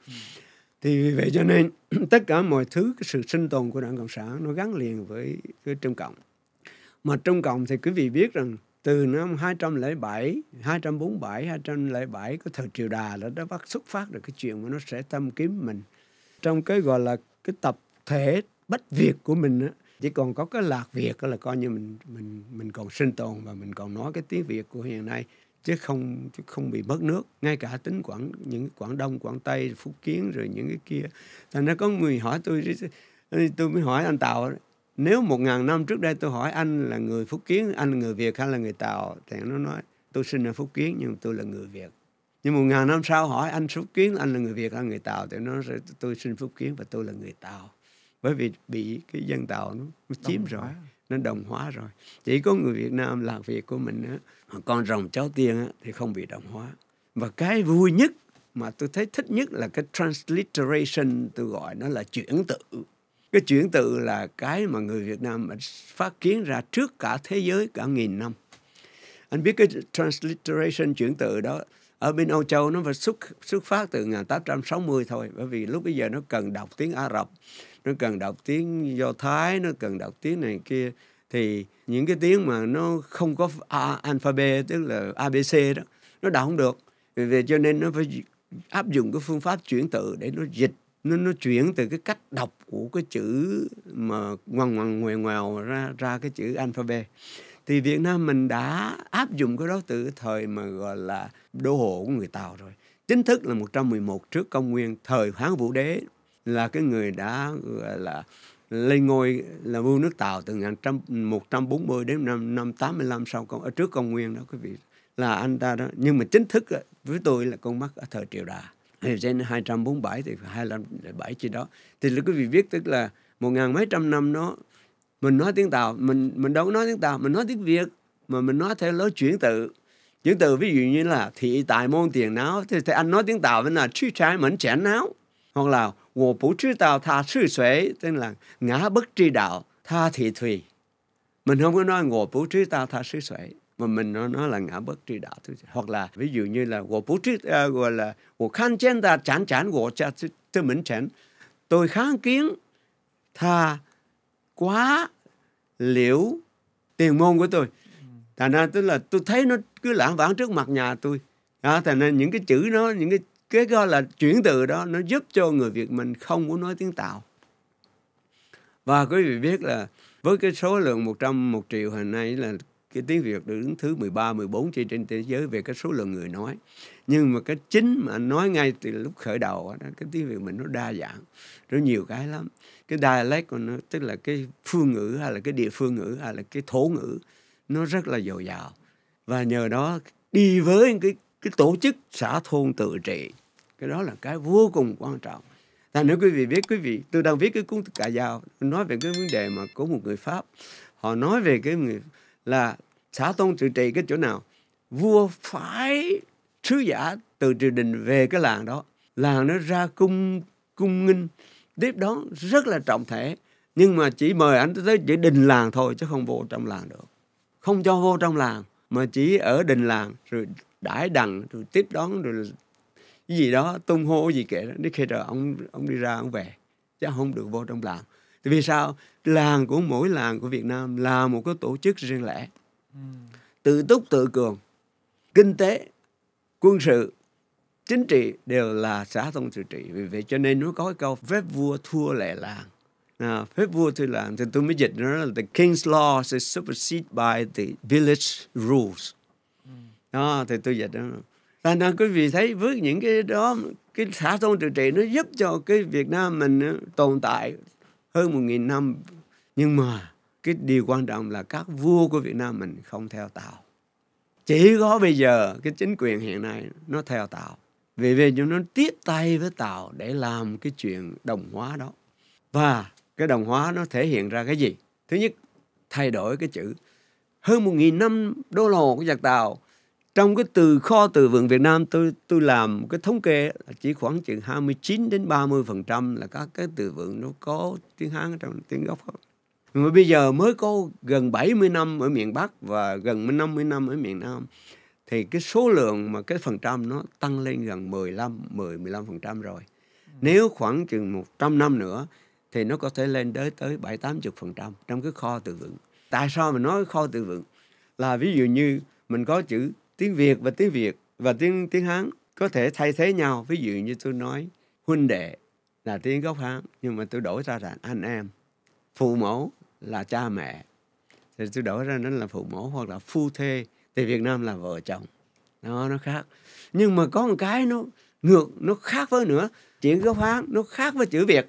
thì vì vậy cho nên tất cả mọi thứ cái sự sinh tồn của đảng cộng sản nó gắn liền với với trung cộng mà trung cộng thì quý vị biết rằng từ năm 207, 247, 207 cái thời triều đà là đã bắt xuất phát được cái chuyện mà nó sẽ tâm kiếm mình trong cái gọi là cái tập thể bất việt của mình á, chỉ còn có cái lạc việt là coi như mình mình mình còn sinh tồn và mình còn nói cái tiếng việt của hiện nay chứ không chứ không bị mất nước ngay cả tính quảng những quảng đông quảng tây phúc kiến rồi những cái kia thành ra có người hỏi tôi tôi mới hỏi anh tàu nếu một ngàn năm trước đây tôi hỏi anh là người phúc kiến anh là người việt hay là người tàu thì nó nói tôi sinh ở phúc kiến nhưng tôi là người việt nhưng một ngàn năm sau hỏi anh phúc kiến anh là người việt hay là người tàu thì nó nói tôi sinh phúc kiến và tôi là người tàu bởi vì bị cái dân tàu nó, nó chiếm đồng rồi hóa. nó đồng hóa rồi chỉ có người Việt Nam làm việc của mình á con rồng cháu tiên á, thì không bị đồng hóa và cái vui nhất mà tôi thấy thích nhất là cái transliteration tôi gọi nó là chuyển tự cái chuyển tự là cái mà người Việt Nam phát kiến ra trước cả thế giới cả nghìn năm anh biết cái transliteration chuyển tự đó ở bên Âu Châu nó phải xuất xuất phát từ 1860 thôi bởi vì lúc bây giờ nó cần đọc tiếng Ả Rập nó cần đọc tiếng do thái nó cần đọc tiếng này kia thì những cái tiếng mà nó không có a, alphabet tức là abc đó nó đọc không được vì cho nên nó phải áp dụng cái phương pháp chuyển tự để nó dịch nó nó chuyển từ cái cách đọc của cái chữ mà ngoằn ngoằn ngoèo ngoèo ra ra cái chữ alphabet thì Việt Nam mình đã áp dụng cái đó từ thời mà gọi là đô hộ của người Tàu rồi chính thức là 111 trước công nguyên thời Hán Vũ Đế là cái người đã gọi là lên ngôi là vua nước Tào từ trăm 1140 đến năm năm 85 sau công ở trước công nguyên đó quý vị là anh ta đó nhưng mà chính thức với tôi là con mắt ở thời triều Đà gen 247 thì 257 chi đó thì là quý vị biết tức là một ngàn mấy trăm năm nó mình nói tiếng Tàu mình mình đâu có nói tiếng Tàu mình nói tiếng Việt mà mình nói theo lối chuyển tự chuyển từ ví dụ như là thị tài môn tiền não thì, thì anh nói tiếng tàu với là chú trái mẫn trẻ não hoặc là 我不知道他是谁，tức là ngã bất tri đạo, tha thị thùy. Mình không có nói ngộ bố trí ta tha xứ xuệ mà mình nó nói là ngã bất tri đạo hoặc là ví dụ như là ngộ bố trí gọi là ngộ khăn chén ta chán chán ngộ cha tư mình chén tôi kháng kiến tha quá liễu tiền môn của tôi thành ra tức là tôi thấy nó cứ lãng vãng trước mặt nhà tôi đó, thành ra những cái chữ nó những cái cái gọi là chuyển từ đó nó giúp cho người Việt mình không muốn nói tiếng Tàu và quý vị biết là với cái số lượng 100 1 triệu hồi nay là cái tiếng Việt đứng thứ 13, 14 trên trên thế giới về cái số lượng người nói. Nhưng mà cái chính mà nói ngay từ lúc khởi đầu đó, cái tiếng Việt mình nó đa dạng, rất nhiều cái lắm. Cái dialect của nó tức là cái phương ngữ hay là cái địa phương ngữ hay là cái thổ ngữ nó rất là dồi dào. Và nhờ đó đi với cái cái tổ chức xã thôn tự trị cái đó là cái vô cùng quan trọng thành nếu quý vị biết quý vị tôi đang viết cái cuốn cà dao nói về cái vấn đề mà của một người pháp họ nói về cái người là xã tôn trị trì cái chỗ nào vua phải sứ giả từ triều đình về cái làng đó làng nó ra cung cung nghinh tiếp đón rất là trọng thể nhưng mà chỉ mời anh tới chỉ đình làng thôi chứ không vô trong làng được không cho vô trong làng mà chỉ ở đình làng rồi đãi đằng rồi tiếp đón rồi cái gì đó tung hô gì kệ đó đến khi trời ông ông đi ra ông về chứ không được vô trong làng tại vì sao làng của mỗi làng của Việt Nam là một cái tổ chức riêng lẻ ừ. tự túc tự cường kinh tế quân sự chính trị đều là xã thông tự trị vì vậy cho nên nó có cái câu phép vua thua lệ làng à, phép vua thua làng thì tôi mới dịch nó là the king's law is superseded by the village rules ừ. đó thì tôi dịch đó Thành ra quý vị thấy với những cái đó cái xã thôn tự trị nó giúp cho cái Việt Nam mình ờ, tồn tại hơn một nghìn năm nhưng mà cái điều quan trọng là các vua của Việt Nam mình không theo Tàu chỉ có bây giờ cái chính quyền hiện nay nó theo Tàu vì vậy chúng nó tiếp tay với Tàu để làm cái chuyện đồng hóa đó và cái đồng hóa nó thể hiện ra cái gì thứ nhất thay đổi cái chữ hơn một nghìn năm đô lồ của giặc Tàu trong cái từ kho từ vựng Việt Nam tôi tôi làm cái thống kê chỉ khoảng chừng 29 đến 30% là các cái từ vựng nó có tiếng Hán trong tiếng gốc không. Mà bây giờ mới có gần 70 năm ở miền Bắc và gần 50 năm ở miền Nam thì cái số lượng mà cái phần trăm nó tăng lên gần 15 10 15% rồi. Nếu khoảng chừng 100 năm nữa thì nó có thể lên tới tới 7 80% trong cái kho từ vựng. Tại sao mình nói kho từ vựng? Là ví dụ như mình có chữ tiếng Việt và tiếng Việt và tiếng tiếng Hán có thể thay thế nhau. Ví dụ như tôi nói huynh đệ là tiếng gốc Hán nhưng mà tôi đổi ra là anh em. Phụ mẫu là cha mẹ. Thì tôi đổi ra nó là phụ mẫu hoặc là phu thê. Thì Việt Nam là vợ chồng. Nó nó khác. Nhưng mà có một cái nó ngược nó khác với nữa chữ gốc hán nó khác với chữ việt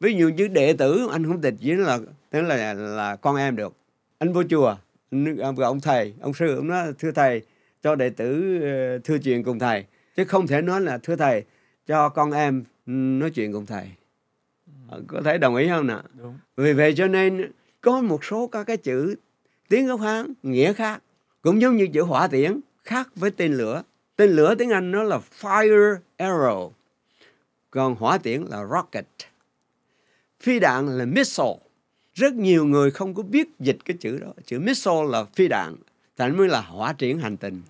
ví dụ như đệ tử anh không tịch nó là tức là là con em được anh vô chùa anh, ông thầy ông sư ông nói thưa thầy cho đệ tử ờ, thưa chuyện cùng thầy chứ không thể nói là thưa thầy cho con em nói chuyện cùng thầy ừ. ờ, có thể đồng ý không nè vì vậy cho nên có một số các cái chữ tiếng gốc hán nghĩa khác cũng giống như chữ hỏa tiễn khác với tên lửa tên lửa tiếng anh nó là fire arrow còn hỏa tiễn là rocket phi đạn là missile rất nhiều người không có biết dịch cái chữ đó chữ missile là phi đạn thành mới là hỏa triển hành tinh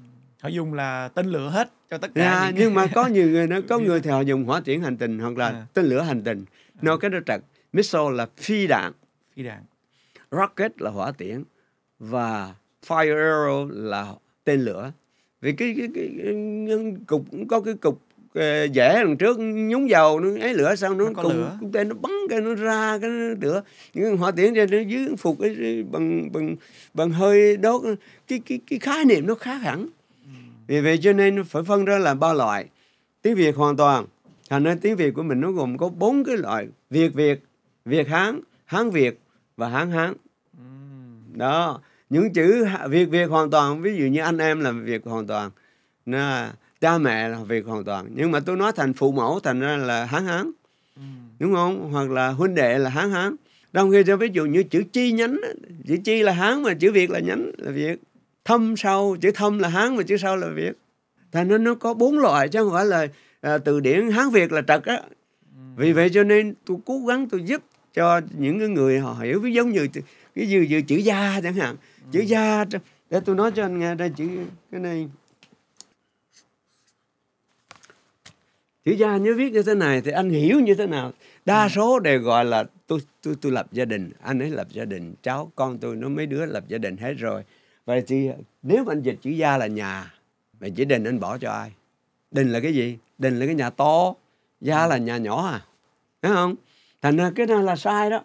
họ dùng là tên lửa hết cho tất cả dạ, những... nhưng mà có nhiều người nó có người thì họ dùng hỏa tiễn hành trình hoặc là à. tên lửa hành trình à. nó cái đó trật missile là phi đạn phi đạn rocket là hỏa tiễn và fire arrow là tên lửa vì cái cái, cái, cái cục có cái cục ờ, dễ lần trước nhúng dầu nó ấy lửa xong nó, nó cùng lửa. tên nó bắn cái nó ra cái nó lửa những hỏa tiễn ra nó dưới phục cái bằng bằng bằng hơi đốt cái cái cái khái niệm nó khác hẳn vì vậy cho nên phải phân ra là ba loại tiếng việt hoàn toàn thành nên tiếng việt của mình nó gồm có bốn cái loại việt việt việt hán hán việt và hán hán đó những chữ việt việt hoàn toàn ví dụ như anh em là việt hoàn toàn nó cha mẹ là việt hoàn toàn nhưng mà tôi nói thành phụ mẫu thành ra là hán hán đúng không hoặc là huynh đệ là hán hán trong khi cho ví dụ như chữ chi nhánh chữ chi là hán mà chữ việt là nhánh là việt thâm sâu chữ thâm là hán và chữ sâu là việt thành nên nó có bốn loại chứ không phải là à, từ điển hán việt là trật á vì ừ. vậy cho nên tôi cố gắng tôi giúp cho những cái người họ hiểu ví giống như cái như, như chữ da chẳng hạn ừ. chữ da để tôi nói cho anh nghe đây chữ cái này chữ gia nhớ viết như thế này thì anh hiểu như thế nào đa ừ. số đều gọi là tôi tôi tôi lập gia đình anh ấy lập gia đình cháu con tôi nó mấy đứa lập gia đình hết rồi vậy thì nếu mà anh dịch chữ gia là nhà mình chỉ đình anh bỏ cho ai đình là cái gì đình là cái nhà to gia là nhà nhỏ à thấy không thành ra cái này là sai đó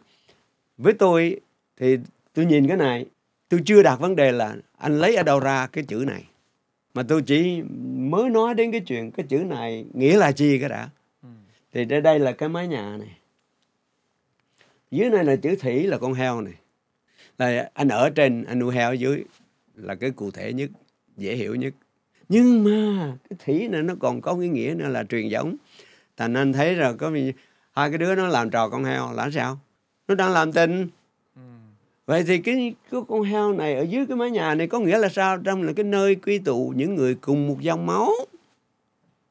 với tôi thì tôi nhìn cái này tôi chưa đặt vấn đề là anh lấy ở đâu ra cái chữ này mà tôi chỉ mới nói đến cái chuyện cái chữ này nghĩa là gì cái đã ừ. thì đây đây là cái mái nhà này dưới này là chữ thủy là con heo này là anh ở trên anh nuôi heo ở dưới là cái cụ thể nhất dễ hiểu nhất nhưng mà cái thủy này nó còn có cái nghĩa nữa là truyền giống thành anh thấy rồi có mình, hai cái đứa nó làm trò con heo là sao nó đang làm tình ừ. vậy thì cái, cái con heo này ở dưới cái mái nhà này có nghĩa là sao trong là cái nơi quy tụ những người cùng một dòng máu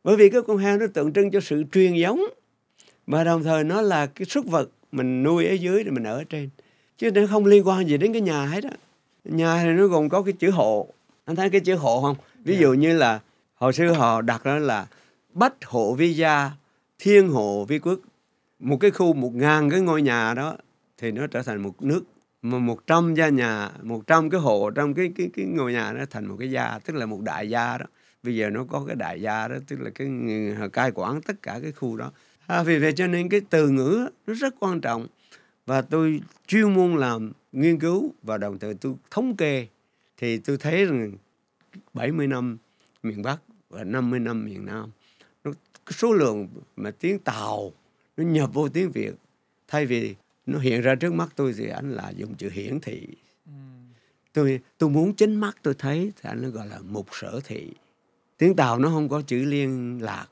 bởi vì cái con heo nó tượng trưng cho sự truyền giống Và đồng thời nó là cái súc vật mình nuôi ở dưới rồi mình ở trên chứ nó không liên quan gì đến cái nhà hết á nhà thì nó gồm có cái chữ hộ anh thấy cái chữ hộ không ví dạ. dụ như là hồi xưa họ đặt đó là bách hộ vi gia thiên hộ vi quốc một cái khu một ngàn cái ngôi nhà đó thì nó trở thành một nước mà một trăm gia nhà một trăm cái hộ trong cái cái cái ngôi nhà nó thành một cái gia tức là một đại gia đó bây giờ nó có cái đại gia đó tức là cái cai quản tất cả cái khu đó à, vì vậy cho nên cái từ ngữ nó rất quan trọng và tôi chuyên môn làm nghiên cứu và đồng thời tôi thống kê thì tôi thấy rằng 70 năm miền Bắc và 50 năm miền Nam nó cái số lượng mà tiếng Tàu nó nhập vô tiếng Việt thay vì nó hiện ra trước mắt tôi thì anh là dùng chữ hiển thị ừ. tôi tôi muốn chính mắt tôi thấy thì anh nó gọi là mục sở thị tiếng tàu nó không có chữ liên lạc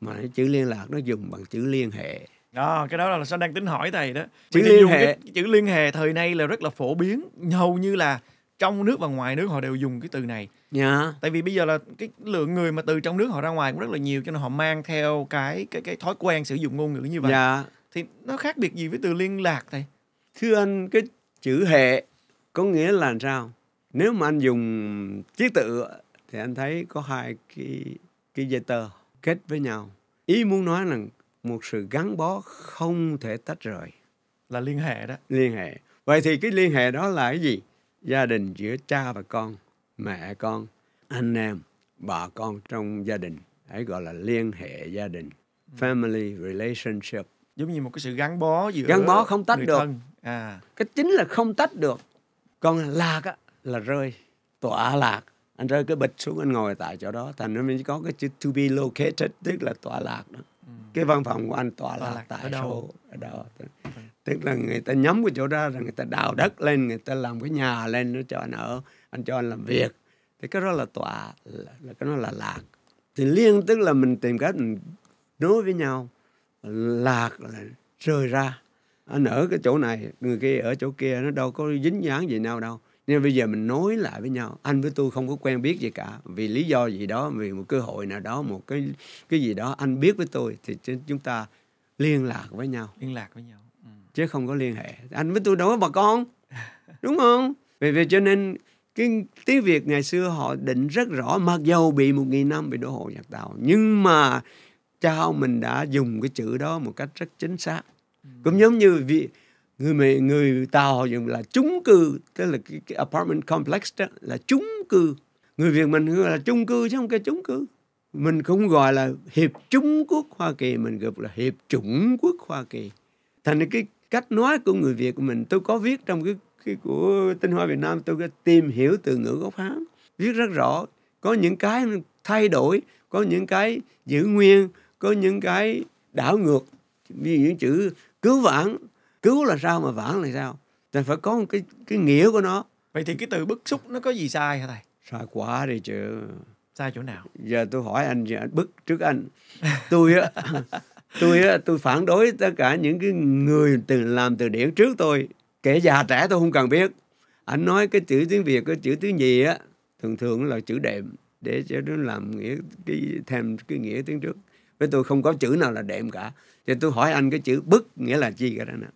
mà chữ liên lạc nó dùng bằng chữ liên hệ À, cái đó là sao đang tính hỏi thầy đó chữ liên hệ cái, chữ liên hệ thời nay là rất là phổ biến hầu như là trong nước và ngoài nước họ đều dùng cái từ này yeah. Dạ. tại vì bây giờ là cái lượng người mà từ trong nước họ ra ngoài cũng rất là nhiều cho nên họ mang theo cái cái cái thói quen sử dụng ngôn ngữ như vậy yeah. Dạ. thì nó khác biệt gì với từ liên lạc thầy thưa anh cái chữ hệ có nghĩa là sao nếu mà anh dùng ký tự thì anh thấy có hai cái cái dây tờ kết với nhau ý muốn nói là một sự gắn bó không thể tách rời là liên hệ đó liên hệ vậy thì cái liên hệ đó là cái gì gia đình giữa cha và con mẹ con anh em bà con trong gia đình ấy gọi là liên hệ gia đình ừ. family relationship giống như một cái sự gắn bó giữa gắn bó không tách được à cái chính là không tách được còn lạc á, là rơi tọa lạc anh rơi cái bịch xuống anh ngồi tại chỗ đó thành nó mới có cái chữ to be located tức là tọa lạc đó cái văn phòng của anh tọa lạc tại đâu ở đó ừ. tức là người ta nhắm cái chỗ ra là người ta đào đất lên người ta làm cái nhà lên nó cho anh ở anh cho anh làm việc thì cái đó là tọa là, là cái đó là lạc thì liên tức là mình tìm cách mình nối với nhau lạc là rời ra anh ở cái chỗ này người kia ở chỗ kia nó đâu có dính dáng gì nào đâu nên bây giờ mình nối lại với nhau anh với tôi không có quen biết gì cả vì lý do gì đó vì một cơ hội nào đó một cái cái gì đó anh biết với tôi thì chúng ta liên lạc với nhau liên lạc với nhau ừ. chứ không có liên hệ anh với tôi đâu có bà con đúng không vì vậy cho nên cái tiếng việt ngày xưa họ định rất rõ mặc dầu bị một nghìn năm bị đổ hộ nhật tàu nhưng mà cha ông mình đã dùng cái chữ đó một cách rất chính xác ừ. cũng giống như vì người người Tàu họ dùng là chung cư tức là cái, cái apartment complex đó là chung cư người Việt mình gọi là chung cư chứ không cái chung cư mình không gọi là hiệp Trung Quốc Hoa Kỳ mình gọi là hiệp Trung Quốc Hoa Kỳ thành cái cách nói của người Việt của mình tôi có viết trong cái, cái của tinh hoa Việt Nam tôi có tìm hiểu từ ngữ gốc Hán viết rất rõ có những cái thay đổi có những cái giữ nguyên có những cái đảo ngược vì những chữ cứu vãn cứu là sao mà vãn là sao thì phải có một cái cái nghĩa của nó vậy thì cái từ bức xúc nó có gì sai hả thầy sai quá đi chứ sai chỗ nào giờ tôi hỏi anh bức trước anh tôi á tôi á tôi phản đối tất cả những cái người từ làm từ điển trước tôi kể già trẻ tôi không cần biết anh nói cái chữ tiếng việt cái chữ tiếng gì á thường thường là chữ đệm để cho nó làm nghĩa cái thêm cái nghĩa tiếng trước với tôi không có chữ nào là đệm cả thì tôi hỏi anh cái chữ bức nghĩa là chi cả đó nè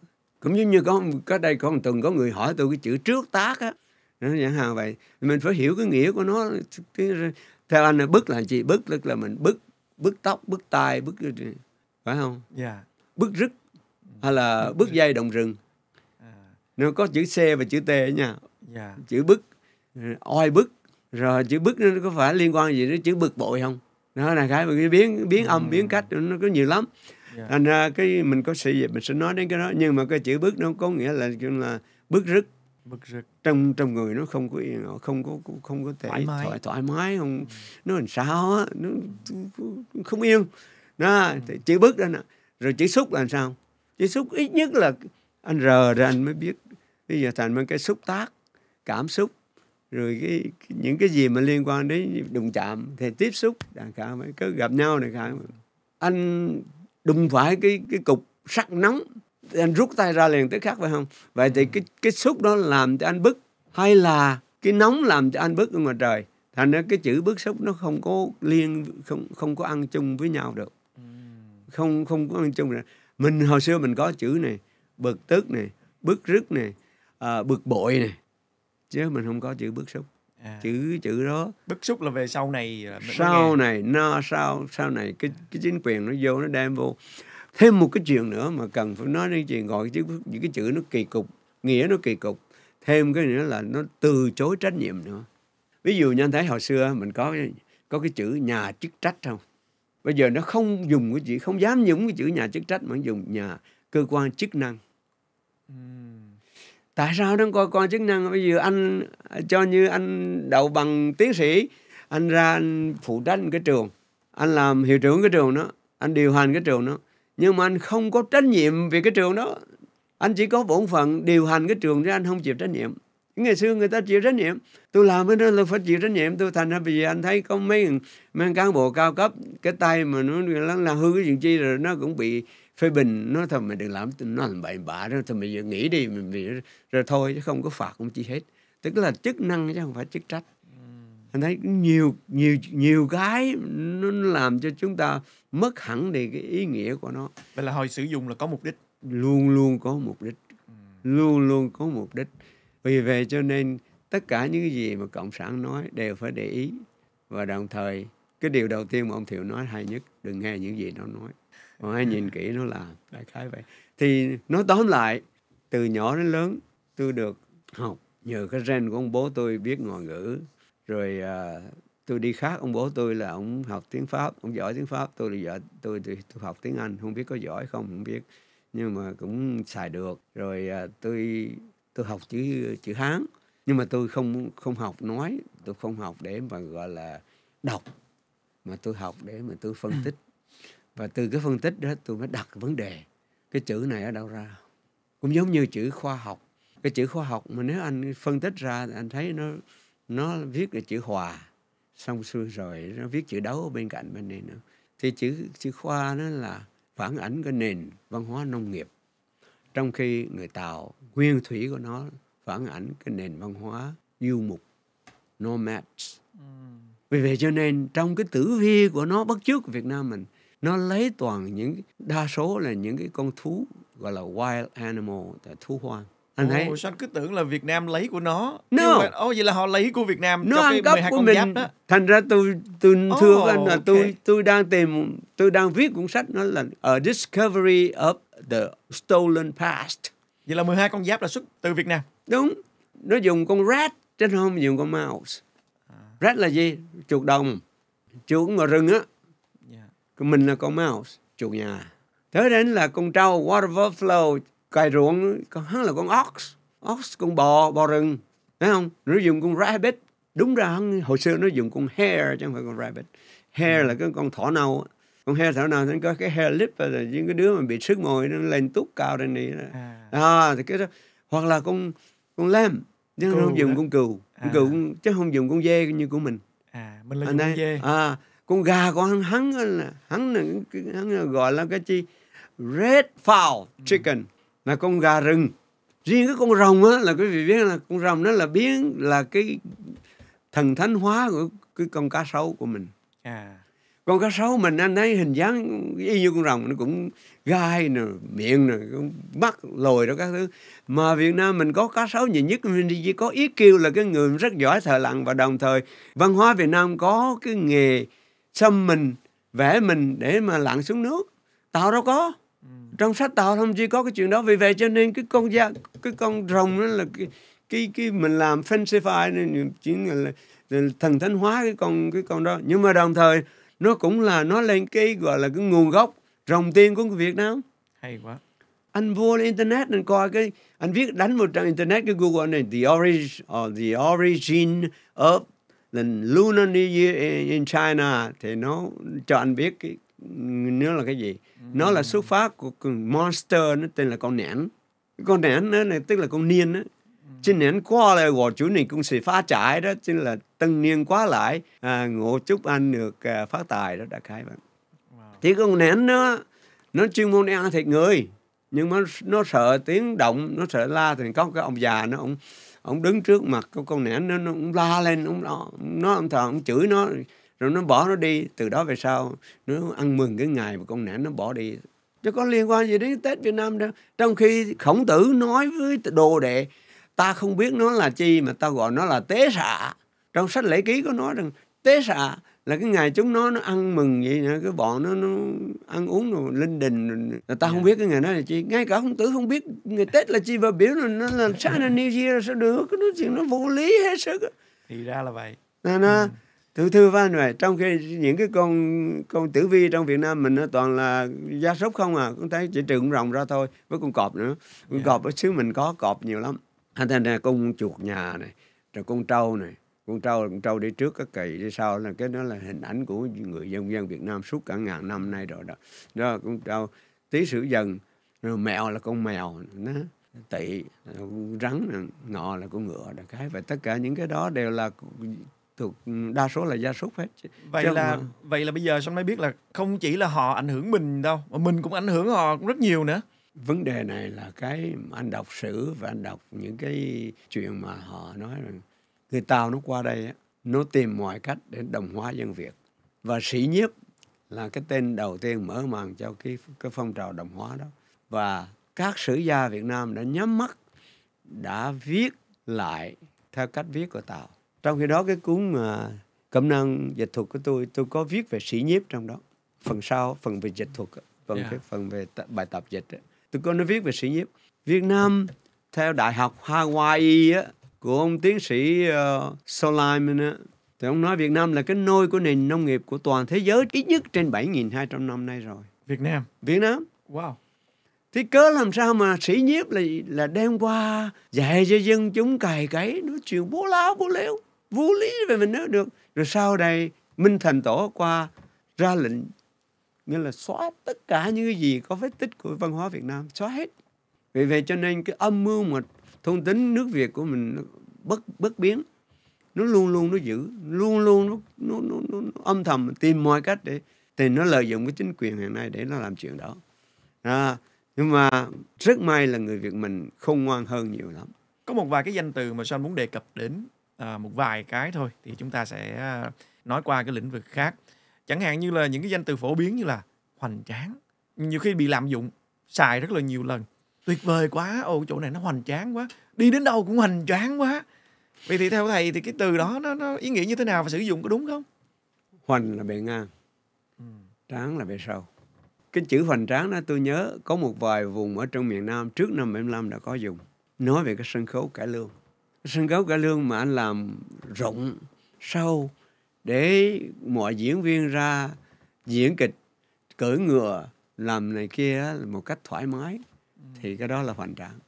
cũng giống như có có đây con từng có người hỏi tôi cái chữ trước tác á chẳng hạn vậy mình phải hiểu cái nghĩa của nó theo anh là bức là gì bức tức là mình bức bức tóc bức tai bức phải không yeah. Dạ. bức rứt hay là bức dây đồng rừng à. nó có chữ c và chữ t nha yeah. Dạ. chữ bức oi bức rồi chữ bức nó có phải liên quan gì đến chữ bực bội không đó là cái biến biến âm biến ừ. cách nó có nhiều lắm yeah. Dạ. thành ra cái mình có sự dịch mình sẽ nói đến cái đó nhưng mà cái chữ bức nó có nghĩa là chung là bức rứt bức rứt trong trong người nó không có yên không có không, có thể thoải mái thoải, thoải mái không ừ. nó làm sao á nó không yên đó ừ. chữ bức đó nè rồi chữ xúc là sao chữ xúc ít nhất là anh rờ ra anh mới biết bây giờ thành mang cái xúc tác cảm xúc rồi cái những cái gì mà liên quan đến đụng chạm thì tiếp xúc đàn cả mới cứ gặp nhau này cả anh đụng phải cái cái cục sắt nóng thì anh rút tay ra liền tới khác phải không vậy thì cái cái xúc đó làm cho anh bức hay là cái nóng làm cho anh bức ở ngoài trời thành ra cái chữ bức xúc nó không có liên không không có ăn chung với nhau được ừ. không không có ăn chung được. mình hồi xưa mình có chữ này bực tức này bức rứt này à, bực bội này chứ mình không có chữ bức xúc À. chữ chữ đó bức xúc là về sau này sau này nó sau sau này cái cái chính quyền nó vô nó đem vô thêm một cái chuyện nữa mà cần phải nói đến chuyện gọi chứ những cái chữ nó kỳ cục nghĩa nó kỳ cục thêm cái nữa là nó từ chối trách nhiệm nữa ví dụ như anh thấy hồi xưa mình có có cái chữ nhà chức trách không bây giờ nó không dùng cái chữ không dám dùng cái chữ nhà chức trách mà dùng nhà cơ quan chức năng uhm tại sao nó coi con chức năng bây giờ anh cho như anh đậu bằng tiến sĩ anh ra anh phụ trách cái trường anh làm hiệu trưởng cái trường đó anh điều hành cái trường đó nhưng mà anh không có trách nhiệm về cái trường đó anh chỉ có bổn phận điều hành cái trường chứ anh không chịu trách nhiệm ngày xưa người ta chịu trách nhiệm tôi làm cái đó là phải chịu trách nhiệm tôi thành ra bây giờ anh thấy có mấy mấy cán bộ cao cấp cái tay mà nó là hư cái chuyện chi rồi nó cũng bị phê bình nó thôi mày đừng làm nó làm bậy bạ đó thôi mày nghĩ đi mình bị rồi thôi chứ không có phạt cũng chi hết tức là chức năng chứ không phải chức trách anh thấy nhiều nhiều nhiều cái nó làm cho chúng ta mất hẳn đi cái ý nghĩa của nó vậy là hồi sử dụng là có mục đích luôn luôn có mục đích ừ. luôn luôn có mục đích vì vậy cho nên tất cả những cái gì mà cộng sản nói đều phải để ý và đồng thời cái điều đầu tiên mà ông thiệu nói hay nhất đừng nghe những gì nó nói còn ai nhìn kỹ nó làm đại khái vậy thì nói tóm lại từ nhỏ đến lớn tôi được học nhờ cái gen của ông bố tôi biết ngoại ngữ rồi uh, tôi đi khác ông bố tôi là ông học tiếng pháp ông giỏi tiếng pháp tôi là giỏi tôi, tôi tôi học tiếng anh không biết có giỏi không không biết nhưng mà cũng xài được rồi uh, tôi tôi học chữ chữ hán nhưng mà tôi không không học nói tôi không học để mà gọi là đọc mà tôi học để mà tôi phân tích và từ cái phân tích đó tôi mới đặt vấn đề cái chữ này ở đâu ra cũng giống như chữ khoa học cái chữ khoa học mà nếu anh phân tích ra thì anh thấy nó nó viết là chữ hòa xong xuôi rồi nó viết chữ đấu bên cạnh bên này nữa thì chữ chữ khoa nó là phản ảnh cái nền văn hóa nông nghiệp trong khi người tàu nguyên thủy của nó phản ảnh cái nền văn hóa du mục nomads ừ. vì vậy cho nên trong cái tử vi của nó bắt chước Việt Nam mình nó lấy toàn những đa số là những cái con thú gọi là wild animal là thú hoang anh thấy sao anh cứ tưởng là Việt Nam lấy của nó no. mà, oh, vậy là họ lấy của Việt Nam nó cho ăn cái gốc của mình đó. thành ra tôi tôi oh, anh là okay. tôi tôi đang tìm tôi đang viết cuốn sách nó là A Discovery of the Stolen Past vậy là 12 con giáp là xuất từ Việt Nam đúng nó dùng con rat trên không dùng con mouse à. rat là gì chuột đồng chuột ngoài rừng á mình là con mouse chuột nhà thế đến là con trâu water buffalo cày ruộng còn hắn là con ox ox con bò bò rừng thấy không nó dùng con rabbit đúng ra hắn hồi xưa nó dùng con hare chứ không phải con rabbit hare là cái con thỏ nâu con hare thỏ nâu nó có cái hare lip là những cái đứa mà bị sứt mồi nó lên tút cao lên này à. à thì cái đó hoặc là con con lam nhưng nó không dùng đó. con cừu con à. cừu chứ không dùng con dê như của mình à mình là dùng dê à con gà con hắn hắn là hắn là, hắn gọi là cái chi red fowl chicken là con gà rừng riêng cái con rồng á là quý vị biết là con rồng nó là biến là cái thần thánh hóa của cái con cá sấu của mình à. con cá sấu mình anh thấy hình dáng y như con rồng nó cũng gai nè miệng nè mắt lồi đó các thứ mà việt nam mình có cá sấu nhiều nhất mình chỉ có ý kêu là cái người rất giỏi thợ lặn và đồng thời văn hóa việt nam có cái nghề xâm mình vẽ mình để mà lặn xuống nước tàu đâu có ừ. trong sách tàu không chỉ có cái chuyện đó vì vậy cho nên cái con da cái con rồng đó là cái cái, cái mình làm fancify nên chuyện là, là thần thánh hóa cái con cái con đó nhưng mà đồng thời nó cũng là nó lên cái gọi là cái nguồn gốc rồng tiên của Việt Nam hay quá anh vô lên internet anh coi cái anh viết đánh một trang internet cái Google này the origin or the origin of lần Lunar New Year in, in China thì nó cho anh biết cái nó là cái gì. Nó là xuất phát của monster nó tên là con nén Con nén đó này tức là con niên đó. Trên nén qua là gọi chủ này cũng sẽ phá trải đó. Chính là tân niên quá lại. À, ngộ chúc anh được à, phát tài đó đã khai bạn. Wow. Thì con nén nó nó chuyên môn ăn thịt người nhưng mà nó sợ tiếng động nó sợ la thì có cái ông già nó ông ông đứng trước mặt con con nẻ nó, nó ông la lên ông nó nó ông thờ ông chửi nó rồi nó bỏ nó đi từ đó về sau nó ăn mừng cái ngày mà con nẻ nó bỏ đi chứ có liên quan gì đến tết việt nam đâu trong khi khổng tử nói với đồ đệ ta không biết nó là chi mà ta gọi nó là tế xạ trong sách lễ ký có nói rằng tế xạ là cái ngày chúng nó nó ăn mừng vậy nè cái bọn nó nó ăn uống rồi linh đình rồi người ta yeah. không dạ. biết cái ngày đó là chi ngay cả ông tử không biết ngày tết là chi và biểu là nó là China New Year sao được cái chuyện nó vô lý hết sức thì ra là vậy nên nó ừ. thưa thưa phan trong khi những cái con con tử vi trong Việt Nam mình nó toàn là gia súc không à con thấy chỉ trừ rồng ra thôi với con cọp nữa con yeah. Dạ. cọp ở xứ mình có cọp nhiều lắm thành ra con chuột nhà này rồi con trâu này con trâu con trâu đi trước cái kỳ đi sau là cái đó là hình ảnh của người dân dân Việt Nam suốt cả ngàn năm nay rồi đó đó con trâu tí sử dần rồi mèo là con mèo nó tị rắn ngọ là con ngựa là cái và tất cả những cái đó đều là thuộc đa số là gia súc hết vậy Chứ là mà... vậy là bây giờ xong mới biết là không chỉ là họ ảnh hưởng mình đâu mà mình cũng ảnh hưởng họ cũng rất nhiều nữa vấn đề này là cái anh đọc sử và anh đọc những cái chuyện mà họ nói rằng người tàu nó qua đây nó tìm mọi cách để đồng hóa dân việt và sĩ nhiếp là cái tên đầu tiên mở màn cho cái cái phong trào đồng hóa đó và các sử gia Việt Nam đã nhắm mắt đã viết lại theo cách viết của tàu trong khi đó cái cuốn mà cẩm năng dịch thuật của tôi tôi có viết về sĩ nhiếp trong đó phần sau phần về dịch thuật phần yeah. Dạ. cái phần về t- bài tập dịch tôi có nó viết về sĩ nhiếp Việt Nam theo đại học Hawaii á, của ông tiến sĩ uh, ờ, Solomon á, thì ông nói Việt Nam là cái nôi của nền nông nghiệp của toàn thế giới ít nhất trên 7.200 năm nay rồi. Việt Nam? Việt Nam. Wow. Thì cớ làm sao mà sĩ nhiếp là là đem qua dạy cho dân chúng cài cấy nó chuyện bố láo bố léo vô lý về mình nữa được rồi sau đây Minh Thành Tổ qua ra lệnh nghĩa là xóa tất cả những cái gì có vết tích của văn hóa Việt Nam xóa hết vì vậy cho nên cái âm mưu mà thôn tính nước việt của mình nó bất bất biến nó luôn luôn nó giữ luôn luôn nó, nó, nó, nó, nó âm thầm tìm mọi cách để thì nó lợi dụng cái chính quyền hiện nay để nó làm chuyện đó à, nhưng mà rất may là người việt mình không ngoan hơn nhiều lắm có một vài cái danh từ mà son muốn đề cập đến à, một vài cái thôi thì chúng ta sẽ à, nói qua cái lĩnh vực khác chẳng hạn như là những cái danh từ phổ biến như là hoành tráng nhiều khi bị lạm dụng xài rất là nhiều lần tuyệt vời quá ồ chỗ này nó hoành tráng quá đi đến đâu cũng hoành tráng quá vậy thì theo thầy thì cái từ đó nó, nó ý nghĩa như thế nào và sử dụng có đúng không hoành là bề ngang tráng là bề sâu cái chữ hoành tráng đó tôi nhớ có một vài vùng ở trong miền Nam trước năm 75 đã có dùng nói về cái sân khấu cải lương sân khấu cải lương mà anh làm rộng sâu để mọi diễn viên ra diễn kịch cưỡi ngựa làm này kia một cách thoải mái thì cái đó là hoàn tráng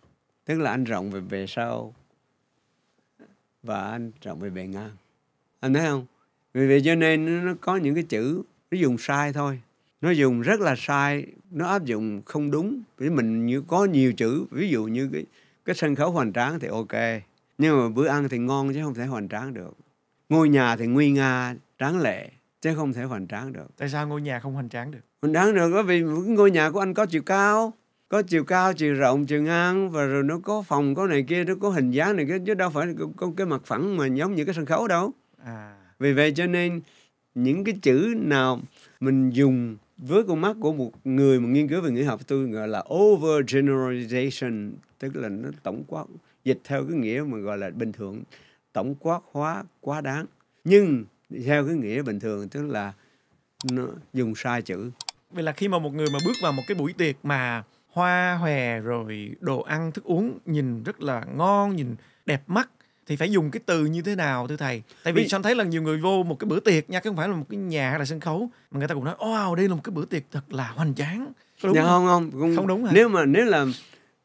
tức là anh rộng về về sau và anh rộng về bề ngang anh thấy không vì vậy cho nên nó có những cái chữ nó dùng sai thôi nó dùng rất là sai nó áp dụng không đúng vì mình như có nhiều chữ ví dụ như cái cái sân khấu hoành tráng thì ok nhưng mà bữa ăn thì ngon chứ không thể hoành tráng được ngôi nhà thì nguy nga tráng lệ chứ không thể hoành tráng được tại sao ngôi nhà không hoành tráng được hoành tráng được bởi vì ngôi nhà của anh có chiều cao có chiều cao chiều rộng chiều ngang và rồi nó có phòng có này kia nó có hình dáng này kia chứ đâu phải có cái mặt phẳng mà giống như cái sân khấu đâu à. vì vậy cho nên những cái chữ nào mình dùng với con mắt của một người mà nghiên cứu về ngữ học tôi gọi là over generalization tức là nó tổng quát dịch theo cái nghĩa mà gọi là bình thường tổng quát hóa quá đáng nhưng theo cái nghĩa bình thường tức là nó dùng sai chữ vậy là khi mà một người mà bước vào một cái buổi tiệc mà hoa hòe rồi đồ ăn thức uống nhìn rất là ngon nhìn đẹp mắt thì phải dùng cái từ như thế nào thưa thầy tại vì son thấy là nhiều người vô một cái bữa tiệc nha chứ không phải là một cái nhà hay là sân khấu mà người ta cũng nói wow đây là một cái bữa tiệc thật là hoành tráng đúng dạ, không không không, không đúng hả? nếu mà nếu là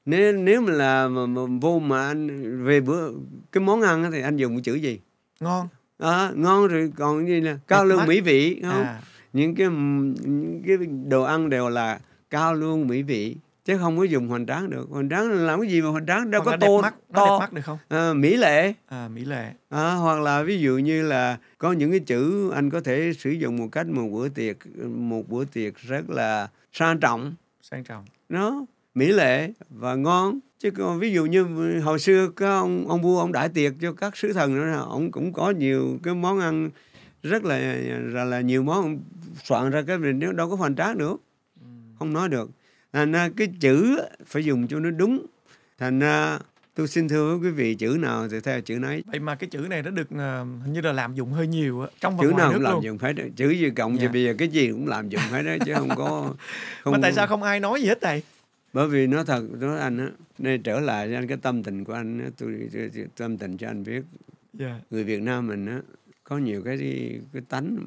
nếu nếu mà là mà, mà vô mà anh về bữa cái món ăn thì anh dùng cái chữ gì ngon à, ngon rồi còn gì là cao lương mỹ vị không à. những cái những cái đồ ăn đều là cao lương mỹ vị chứ không có dùng hoành tráng được hoành tráng làm cái gì mà hoành tráng đâu hoặc có tô mắt, to đẹp ờ. mắt được không à, mỹ lệ à, mỹ lệ à, hoặc là ví dụ như là có những cái chữ anh có thể sử dụng một cách một bữa tiệc một bữa tiệc rất là sang trọng sang trọng nó mỹ lệ và ngon chứ còn ví dụ như hồi xưa có ông ông vua ông đại tiệc cho các sứ thần nữa ông cũng có nhiều cái món ăn rất là là, là nhiều món soạn ra cái mình đâu có hoành tráng được ừ. không nói được thành cái chữ phải dùng cho nó đúng thành ra tôi xin thưa với quý vị chữ nào thì theo chữ nấy vậy mà cái chữ này nó được ờ, hình như là làm dụng hơi nhiều á trong chữ nào cũng làm luôn. dụng hết chữ gì cộng yeah. thì dạ. bây giờ cái gì cũng làm dụng phải đó chứ không có không mà tại sao không ai nói gì hết thầy bởi vì nó thật nó anh á nên trở lại anh cái tâm tình của anh á tôi, tôi, tôi tâm tình cho anh biết yeah. Dạ. người Việt Nam mình á có nhiều cái cái tánh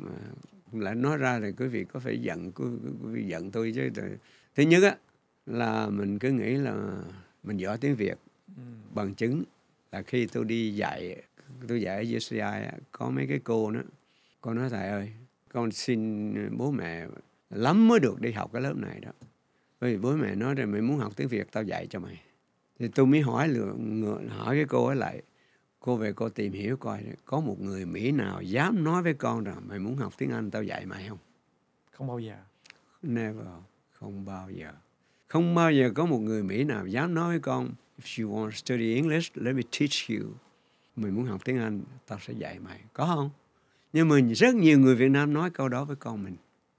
mà lại nói ra thì quý vị có phải giận quý, quý vị giận tôi chứ thứ nhất á, là mình cứ nghĩ là mình giỏi tiếng việt ừ. bằng chứng là khi tôi đi dạy tôi dạy ở UCI có mấy cái cô nữa cô nói thầy ơi con xin bố mẹ lắm mới được đi học cái lớp này đó bởi vì bố mẹ nói rồi mày muốn học tiếng việt tao dạy cho mày thì tôi mới hỏi lượng hỏi cái cô ấy lại cô về cô tìm hiểu coi có một người mỹ nào dám nói với con rằng mày muốn học tiếng anh tao dạy mày không không bao giờ never không bao giờ. Không bao giờ có một người Mỹ nào dám nói với con If you want to study English, let me teach you. Mình muốn học tiếng Anh, tao sẽ dạy mày. Có không? Nhưng mà rất nhiều người Việt Nam nói câu đó với con mình.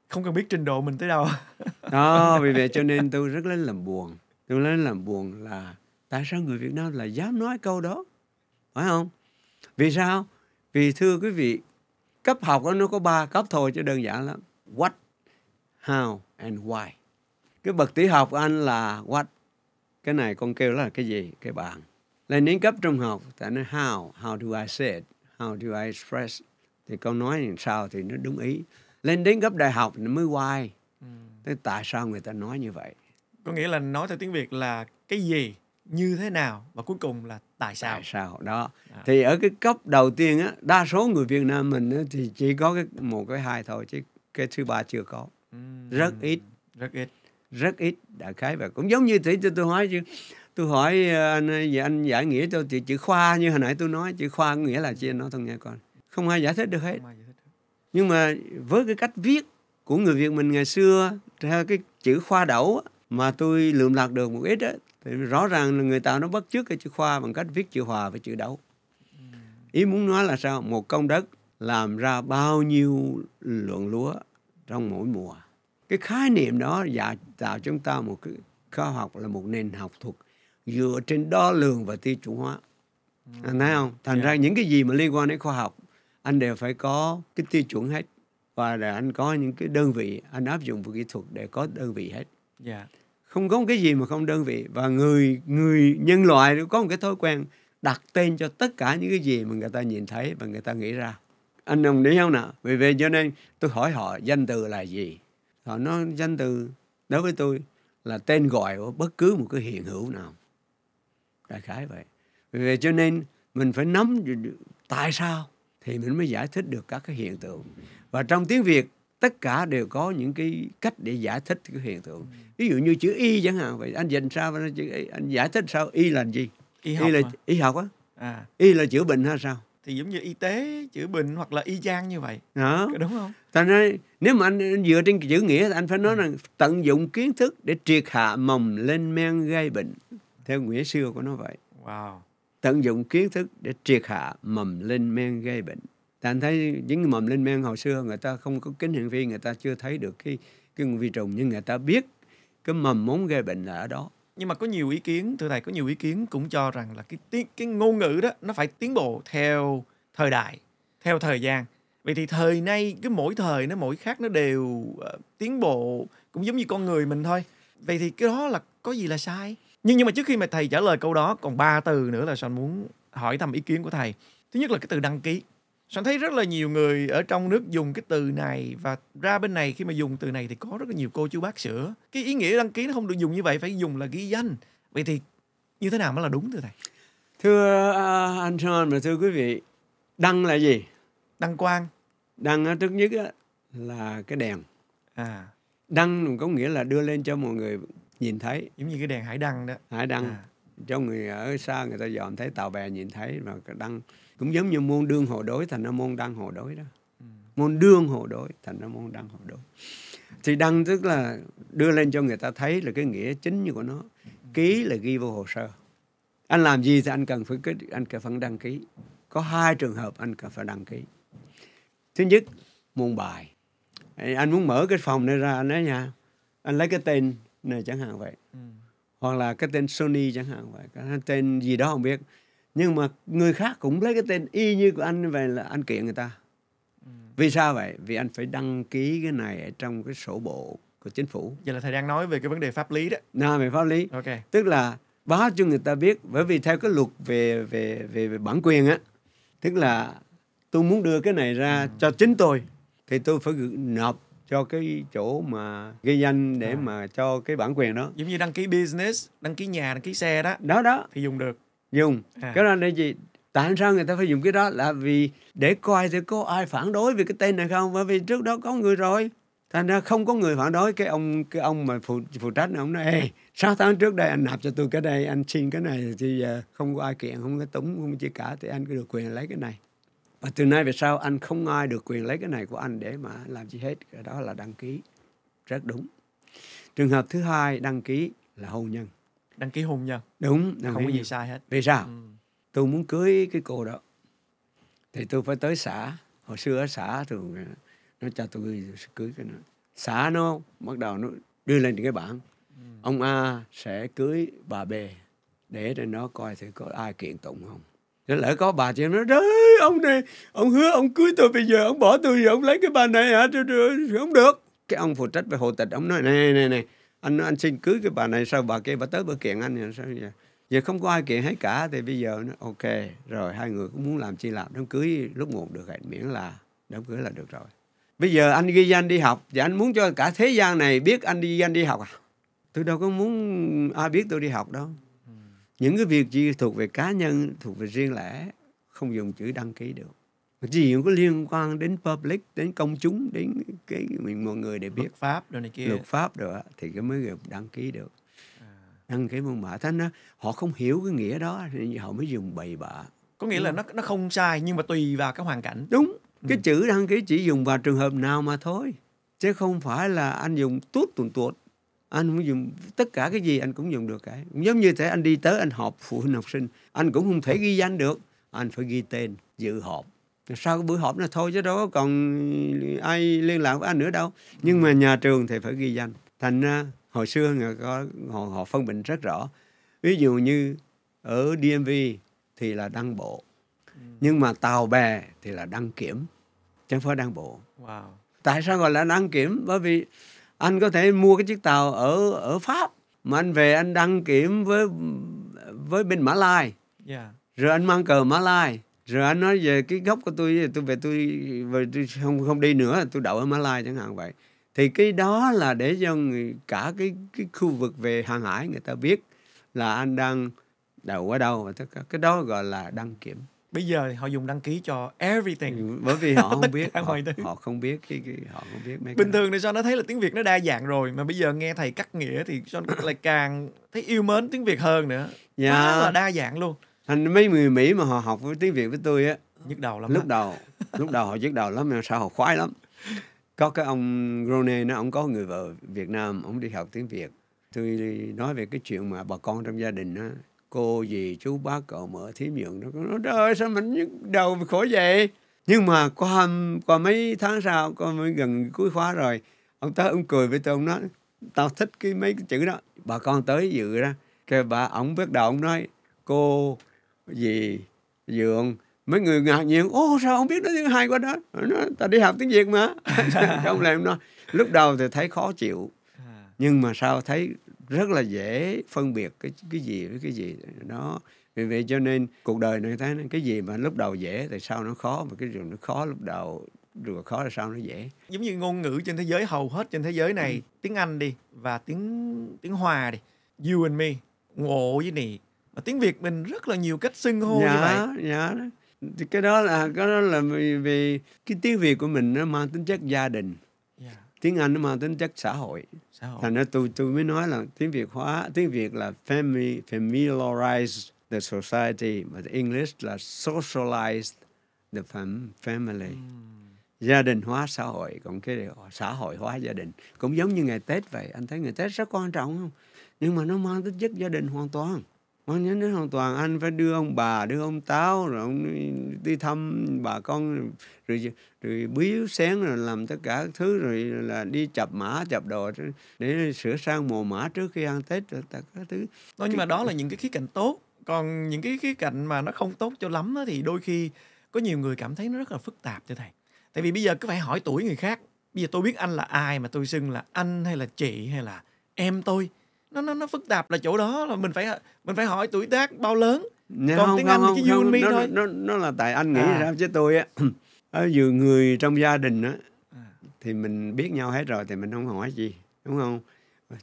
Không cần biết trình độ mình tới đâu. đó, vì vậy cho nên tôi rất lấy làm buồn. Tôi lấy làm buồn là tại sao người Việt Nam là dám nói câu đó? Phải không? Vì sao? Vì thưa quý vị, cấp học nó có ba cấp thôi chứ đơn giản lắm. What, how and why cái bậc tiểu học của anh là what cái này con kêu là cái gì cái bạn lên đến cấp trung học thì nó how how do I say it how do I express thì con nói làm sao thì nó đúng ý lên đến cấp đại học nó mới why ừ. thế tại sao người ta nói như vậy có nghĩa là nói theo tiếng việt là cái gì như thế nào và cuối cùng là tại sao tại sao đó à. thì ở cái cấp đầu tiên á đa số người việt nam mình á, thì chỉ có cái một cái hai thôi chứ cái thứ ba chưa có ừ. rất ít rất ít rất ít đại khái và cũng giống như thế tôi, tôi hỏi chứ tôi hỏi ờ, anh về anh giải nghĩa cho chữ chữ khoa như hồi nãy tôi nói chữ khoa nghĩa là gì nó nói nghe con không ai giải thích được hết nhưng mà với cái cách viết của người Việt mình ngày xưa theo cái chữ khoa đẩu mà tôi lượm lạc được một ít á thì rõ ràng là người ta nó bắt trước cái chữ khoa bằng cách viết chữ hòa và chữ đẩu ý muốn nói là sao một công đất làm ra bao nhiêu lượng lúa trong mỗi mùa cái khái niệm đó dạ, tạo chúng ta một cái khoa học là một nền học thuật dựa trên đo lường và tiêu chuẩn hóa ừ. anh thấy không thành yeah. ra dạ. những cái gì mà liên quan đến khoa học anh đều phải có cái tiêu chuẩn hết và là anh có những cái đơn vị anh áp dụng vào kỹ thuật để có đơn vị hết yeah. Dạ. không có một cái gì mà không đơn vị và người người nhân loại có một cái thói quen đặt tên cho tất cả những cái gì mà người ta nhìn thấy và người ta nghĩ ra anh đồng ý không nào vì vậy cho nên tôi hỏi họ danh từ là gì họ nó danh từ đối với tôi là tên gọi của bất cứ một cái hiện hữu nào đại khái vậy vì vậy cho nên mình phải nắm tại sao thì mình mới giải thích được các cái hiện tượng và trong tiếng việt tất cả đều có những cái cách để giải thích cái hiện tượng ví dụ như chữ y chẳng hạn vậy anh dành sao anh giải thích sao y là gì y, học y là à? y học á à. y là chữa bệnh hay sao thì giống như y tế chữa bệnh hoặc là y giang như vậy đó. đúng không thành ra nếu mà anh, anh dựa trên chữ nghĩa thì anh phải nói ừ. rằng tận dụng kiến thức để triệt hạ mầm lên men gây bệnh theo nghĩa xưa của nó vậy wow tận dụng kiến thức để triệt hạ mầm lên men gây bệnh ta anh thấy những mầm lên men hồi xưa người ta không có kính hiển vi người ta chưa thấy được cái cái vi trùng nhưng người ta biết cái mầm muốn gây bệnh là ở đó nhưng mà có nhiều ý kiến thưa thầy có nhiều ý kiến cũng cho rằng là cái tiếng cái ngôn ngữ đó nó phải tiến bộ theo thời đại theo thời gian vậy thì thời nay cái mỗi thời nó mỗi khác nó đều uh, tiến bộ cũng giống như con người mình thôi vậy thì cái đó là có gì là sai nhưng nhưng mà trước khi mà thầy trả lời câu đó còn ba từ nữa là son muốn hỏi thăm ý kiến của thầy thứ nhất là cái từ đăng ký Soạn thấy rất là nhiều người ở trong nước dùng cái từ này và ra bên này khi mà dùng từ này thì có rất là nhiều cô chú bác sửa. Cái ý nghĩa đăng ký nó không được dùng như vậy, phải dùng là ghi danh. Vậy thì như thế nào mới là đúng thưa thầy? Thưa uh, anh Sơn và thưa quý vị, đăng là gì? Đăng quang. Đăng trước nhất là cái đèn. À. Đăng có nghĩa là đưa lên cho mọi người nhìn thấy. Giống như cái đèn hải đăng đó. Hải đăng. À. Cho người ở xa người ta dòm thấy tàu bè nhìn thấy mà đăng cũng giống như môn đương hộ đối thành ra môn đăng hộ đối đó ừ. môn đương hộ đối thành ra môn đăng hộ đối thì đăng tức là đưa lên cho người ta thấy là cái nghĩa chính như của nó ừ. ký là ghi vô hồ sơ anh làm gì thì anh cần phải cái anh cần phải đăng ký có hai trường hợp anh cần phải đăng ký thứ nhất môn bài anh muốn mở cái phòng này ra anh nói nha anh lấy cái tên này chẳng hạn vậy ừ. hoặc là cái tên Sony chẳng hạn vậy cái tên gì đó không biết nhưng mà người khác cũng lấy cái tên y như của anh về là anh kiện người ta vì sao vậy vì anh phải đăng ký cái này trong cái sổ bộ của chính phủ vậy là thầy đang nói về cái vấn đề pháp lý đó nào về pháp lý ok tức là báo cho người ta biết bởi vì theo cái luật về về về, về bản quyền á tức là tôi muốn đưa cái này ra ừ. cho chính tôi thì tôi phải nộp cho cái chỗ mà ghi danh để à. mà cho cái bản quyền đó giống như đăng ký business đăng ký nhà đăng ký xe đó đó đó thì dùng được dùng à. cái đó là gì tại sao người ta phải dùng cái đó là vì để coi thì có ai phản đối về cái tên này không bởi vì trước đó có người rồi thành ra không có người phản đối cái ông cái ông mà phụ phụ trách này ông nói Ê, 6 tháng trước đây anh nạp cho tôi cái đây anh xin cái này thì giờ không có ai kiện không có túng không chi cả thì anh cứ được quyền lấy cái này và từ nay về sau anh không ai được quyền lấy cái này của anh để mà làm gì hết cái đó là đăng ký rất đúng trường hợp thứ hai đăng ký là hôn nhân đăng ký hôn nhân đúng đăng không ký có gì sai hết vì sao ừ. tôi muốn cưới cái cô đó thì tôi phải tới xã hồi xưa ở xã thường nó cho tôi cưới cái nó xã nó bắt đầu nó đưa lên cái bảng ừ. ông a sẽ cưới bà b để trên nó coi thử có ai kiện tụng không nó lỡ có bà chị nó đấy ông này ông hứa ông cưới tôi bây giờ ông bỏ tôi rồi ông lấy cái bà này hả à? không được cái ông phụ trách về hộ tịch ông nói này này này anh anh xin cưới cái bà này sao bà kia bà tới bà kiện anh vậy sao vậy giờ không có ai kiện hết cả thì bây giờ nó ok rồi hai người cũng muốn làm chi làm đám cưới lúc muộn được hết miễn là đám cưới là được rồi bây giờ anh ghi danh đi học thì anh muốn cho cả thế gian này biết anh đi danh đi học à tôi đâu có muốn ai biết tôi đi học đâu ừ. những cái việc gì thuộc về cá nhân thuộc về riêng lẻ không dùng chữ đăng ký được chỉ cũng có liên quan đến public đến công chúng đến cái mình mọi người để biết luật pháp rồi này kia luật pháp rồi thì cái mới được đăng ký được à. đăng ký môn mã thế nó họ không hiểu cái nghĩa đó thì họ mới dùng bậy bạ có nghĩa đúng. là nó nó không sai nhưng mà tùy vào cái hoàn cảnh đúng cái ừ. chữ đăng ký chỉ dùng vào trường hợp nào mà thôi chứ không phải là anh dùng tuốt tuần tuột anh cũng dùng tất cả cái gì anh cũng dùng được cái giống như thế anh đi tới anh họp phụ huynh học sinh anh cũng không thể ghi danh được anh phải ghi tên dự họp sau cái buổi họp là thôi chứ đâu có còn ai liên lạc với anh nữa đâu nhưng mà nhà trường thì phải ghi danh thành ra hồi xưa người có họ, họ phân định rất rõ ví dụ như ở DMV thì là đăng bộ nhưng mà tàu bè thì là đăng kiểm chứ không phải đăng bộ wow. tại sao gọi là đăng kiểm bởi vì anh có thể mua cái chiếc tàu ở ở Pháp mà anh về anh đăng kiểm với với bên Mã Lai yeah. rồi anh mang cờ Mã Lai rồi anh nói về cái gốc của tôi tôi về tôi về tôi không không đi nữa tôi đậu ở Mã chẳng hạn vậy thì cái đó là để cho người, cả cái cái khu vực về hàng hải người ta biết là anh đang đậu ở đâu và tất cả cái đó gọi là đăng kiểm bây giờ họ dùng đăng ký cho everything ừ, bởi vì họ không biết họ, họ không biết cái, cái họ không biết mấy bình thường thì sao nó thấy là tiếng việt nó đa dạng rồi mà bây giờ nghe thầy cắt nghĩa thì sao lại càng thấy yêu mến tiếng việt hơn nữa dạ. Yeah. là đa dạng luôn thành mấy người mỹ mà họ học với tiếng việt với tôi á nhức đầu lắm lúc đó. đầu lúc đầu họ nhức đầu lắm mà sao họ khoái lắm có cái ông Grone nó ông có người vợ Việt Nam ông đi học tiếng Việt tôi nói về cái chuyện mà bà con trong gia đình á cô gì chú bác cậu mở thí nhượng nó nói trời sao mình nhức đầu khổ vậy nhưng mà qua qua mấy tháng sau qua mấy gần cuối khóa rồi ông tới ông cười với tôi ông nói tao thích cái mấy cái chữ đó bà con tới dự ra, cái bà ông bắt đầu ông nói cô gì dượng mấy người ngạc nhiên ô sao không biết nói tiếng hay quá đó nó ta đi học tiếng việt mà trong làm nó lúc đầu thì thấy khó chịu nhưng mà sao thấy rất là dễ phân biệt cái cái gì với cái gì đó vì vậy cho nên cuộc đời này thấy cái gì mà lúc đầu dễ tại sao nó khó mà cái gì nó khó lúc đầu rồi khó là sao nó dễ giống như ngôn ngữ trên thế giới hầu hết trên thế giới này ừ. tiếng anh đi và tiếng tiếng hoa đi you and me ngộ với nì mà tiếng việt mình rất là nhiều cách xưng hô dạ, như vậy dạ thì cái đó là cái đó là vì, vì cái tiếng việt của mình nó mang tính chất gia đình yeah. Dạ. tiếng anh nó mang tính chất xã hội, xã hội. thành ra tôi tôi mới nói là tiếng việt hóa tiếng việt là family familiarize the society mà english là socialize the fam, family mm gia đình hóa xã hội còn cái xã hội hóa gia đình cũng giống như ngày tết vậy anh thấy ngày tết rất quan trọng không nhưng mà nó mang tính chất gia đình hoàn toàn ông nhớ đến hoàn toàn anh phải đưa ông bà đưa ông táo rồi ông đi thăm bà con rồi rồi, biếu sáng rồi làm tất cả các thứ rồi là đi chập mã chập đồ để sửa sang mùa mã trước khi ăn tết rồi tất cả thứ đó, nhưng mà đó là những cái khía cạnh tốt còn những cái khía cạnh mà nó không tốt cho lắm đó, thì đôi khi có nhiều người cảm thấy nó rất là phức tạp cho thầy tại vì bây giờ cứ phải hỏi tuổi người khác bây giờ tôi biết anh là ai mà tôi xưng là anh hay là chị hay là em tôi nó nó nó phức tạp là chỗ đó là mình phải mình phải hỏi tuổi tác bao lớn Nha, dạ, còn không, tiếng không, anh không, chỉ you and me nó, thôi nó, nó, nó là tại anh nghĩ à. ra chứ tôi á ở vừa người trong gia đình á à. thì mình biết nhau hết rồi thì mình không hỏi gì đúng không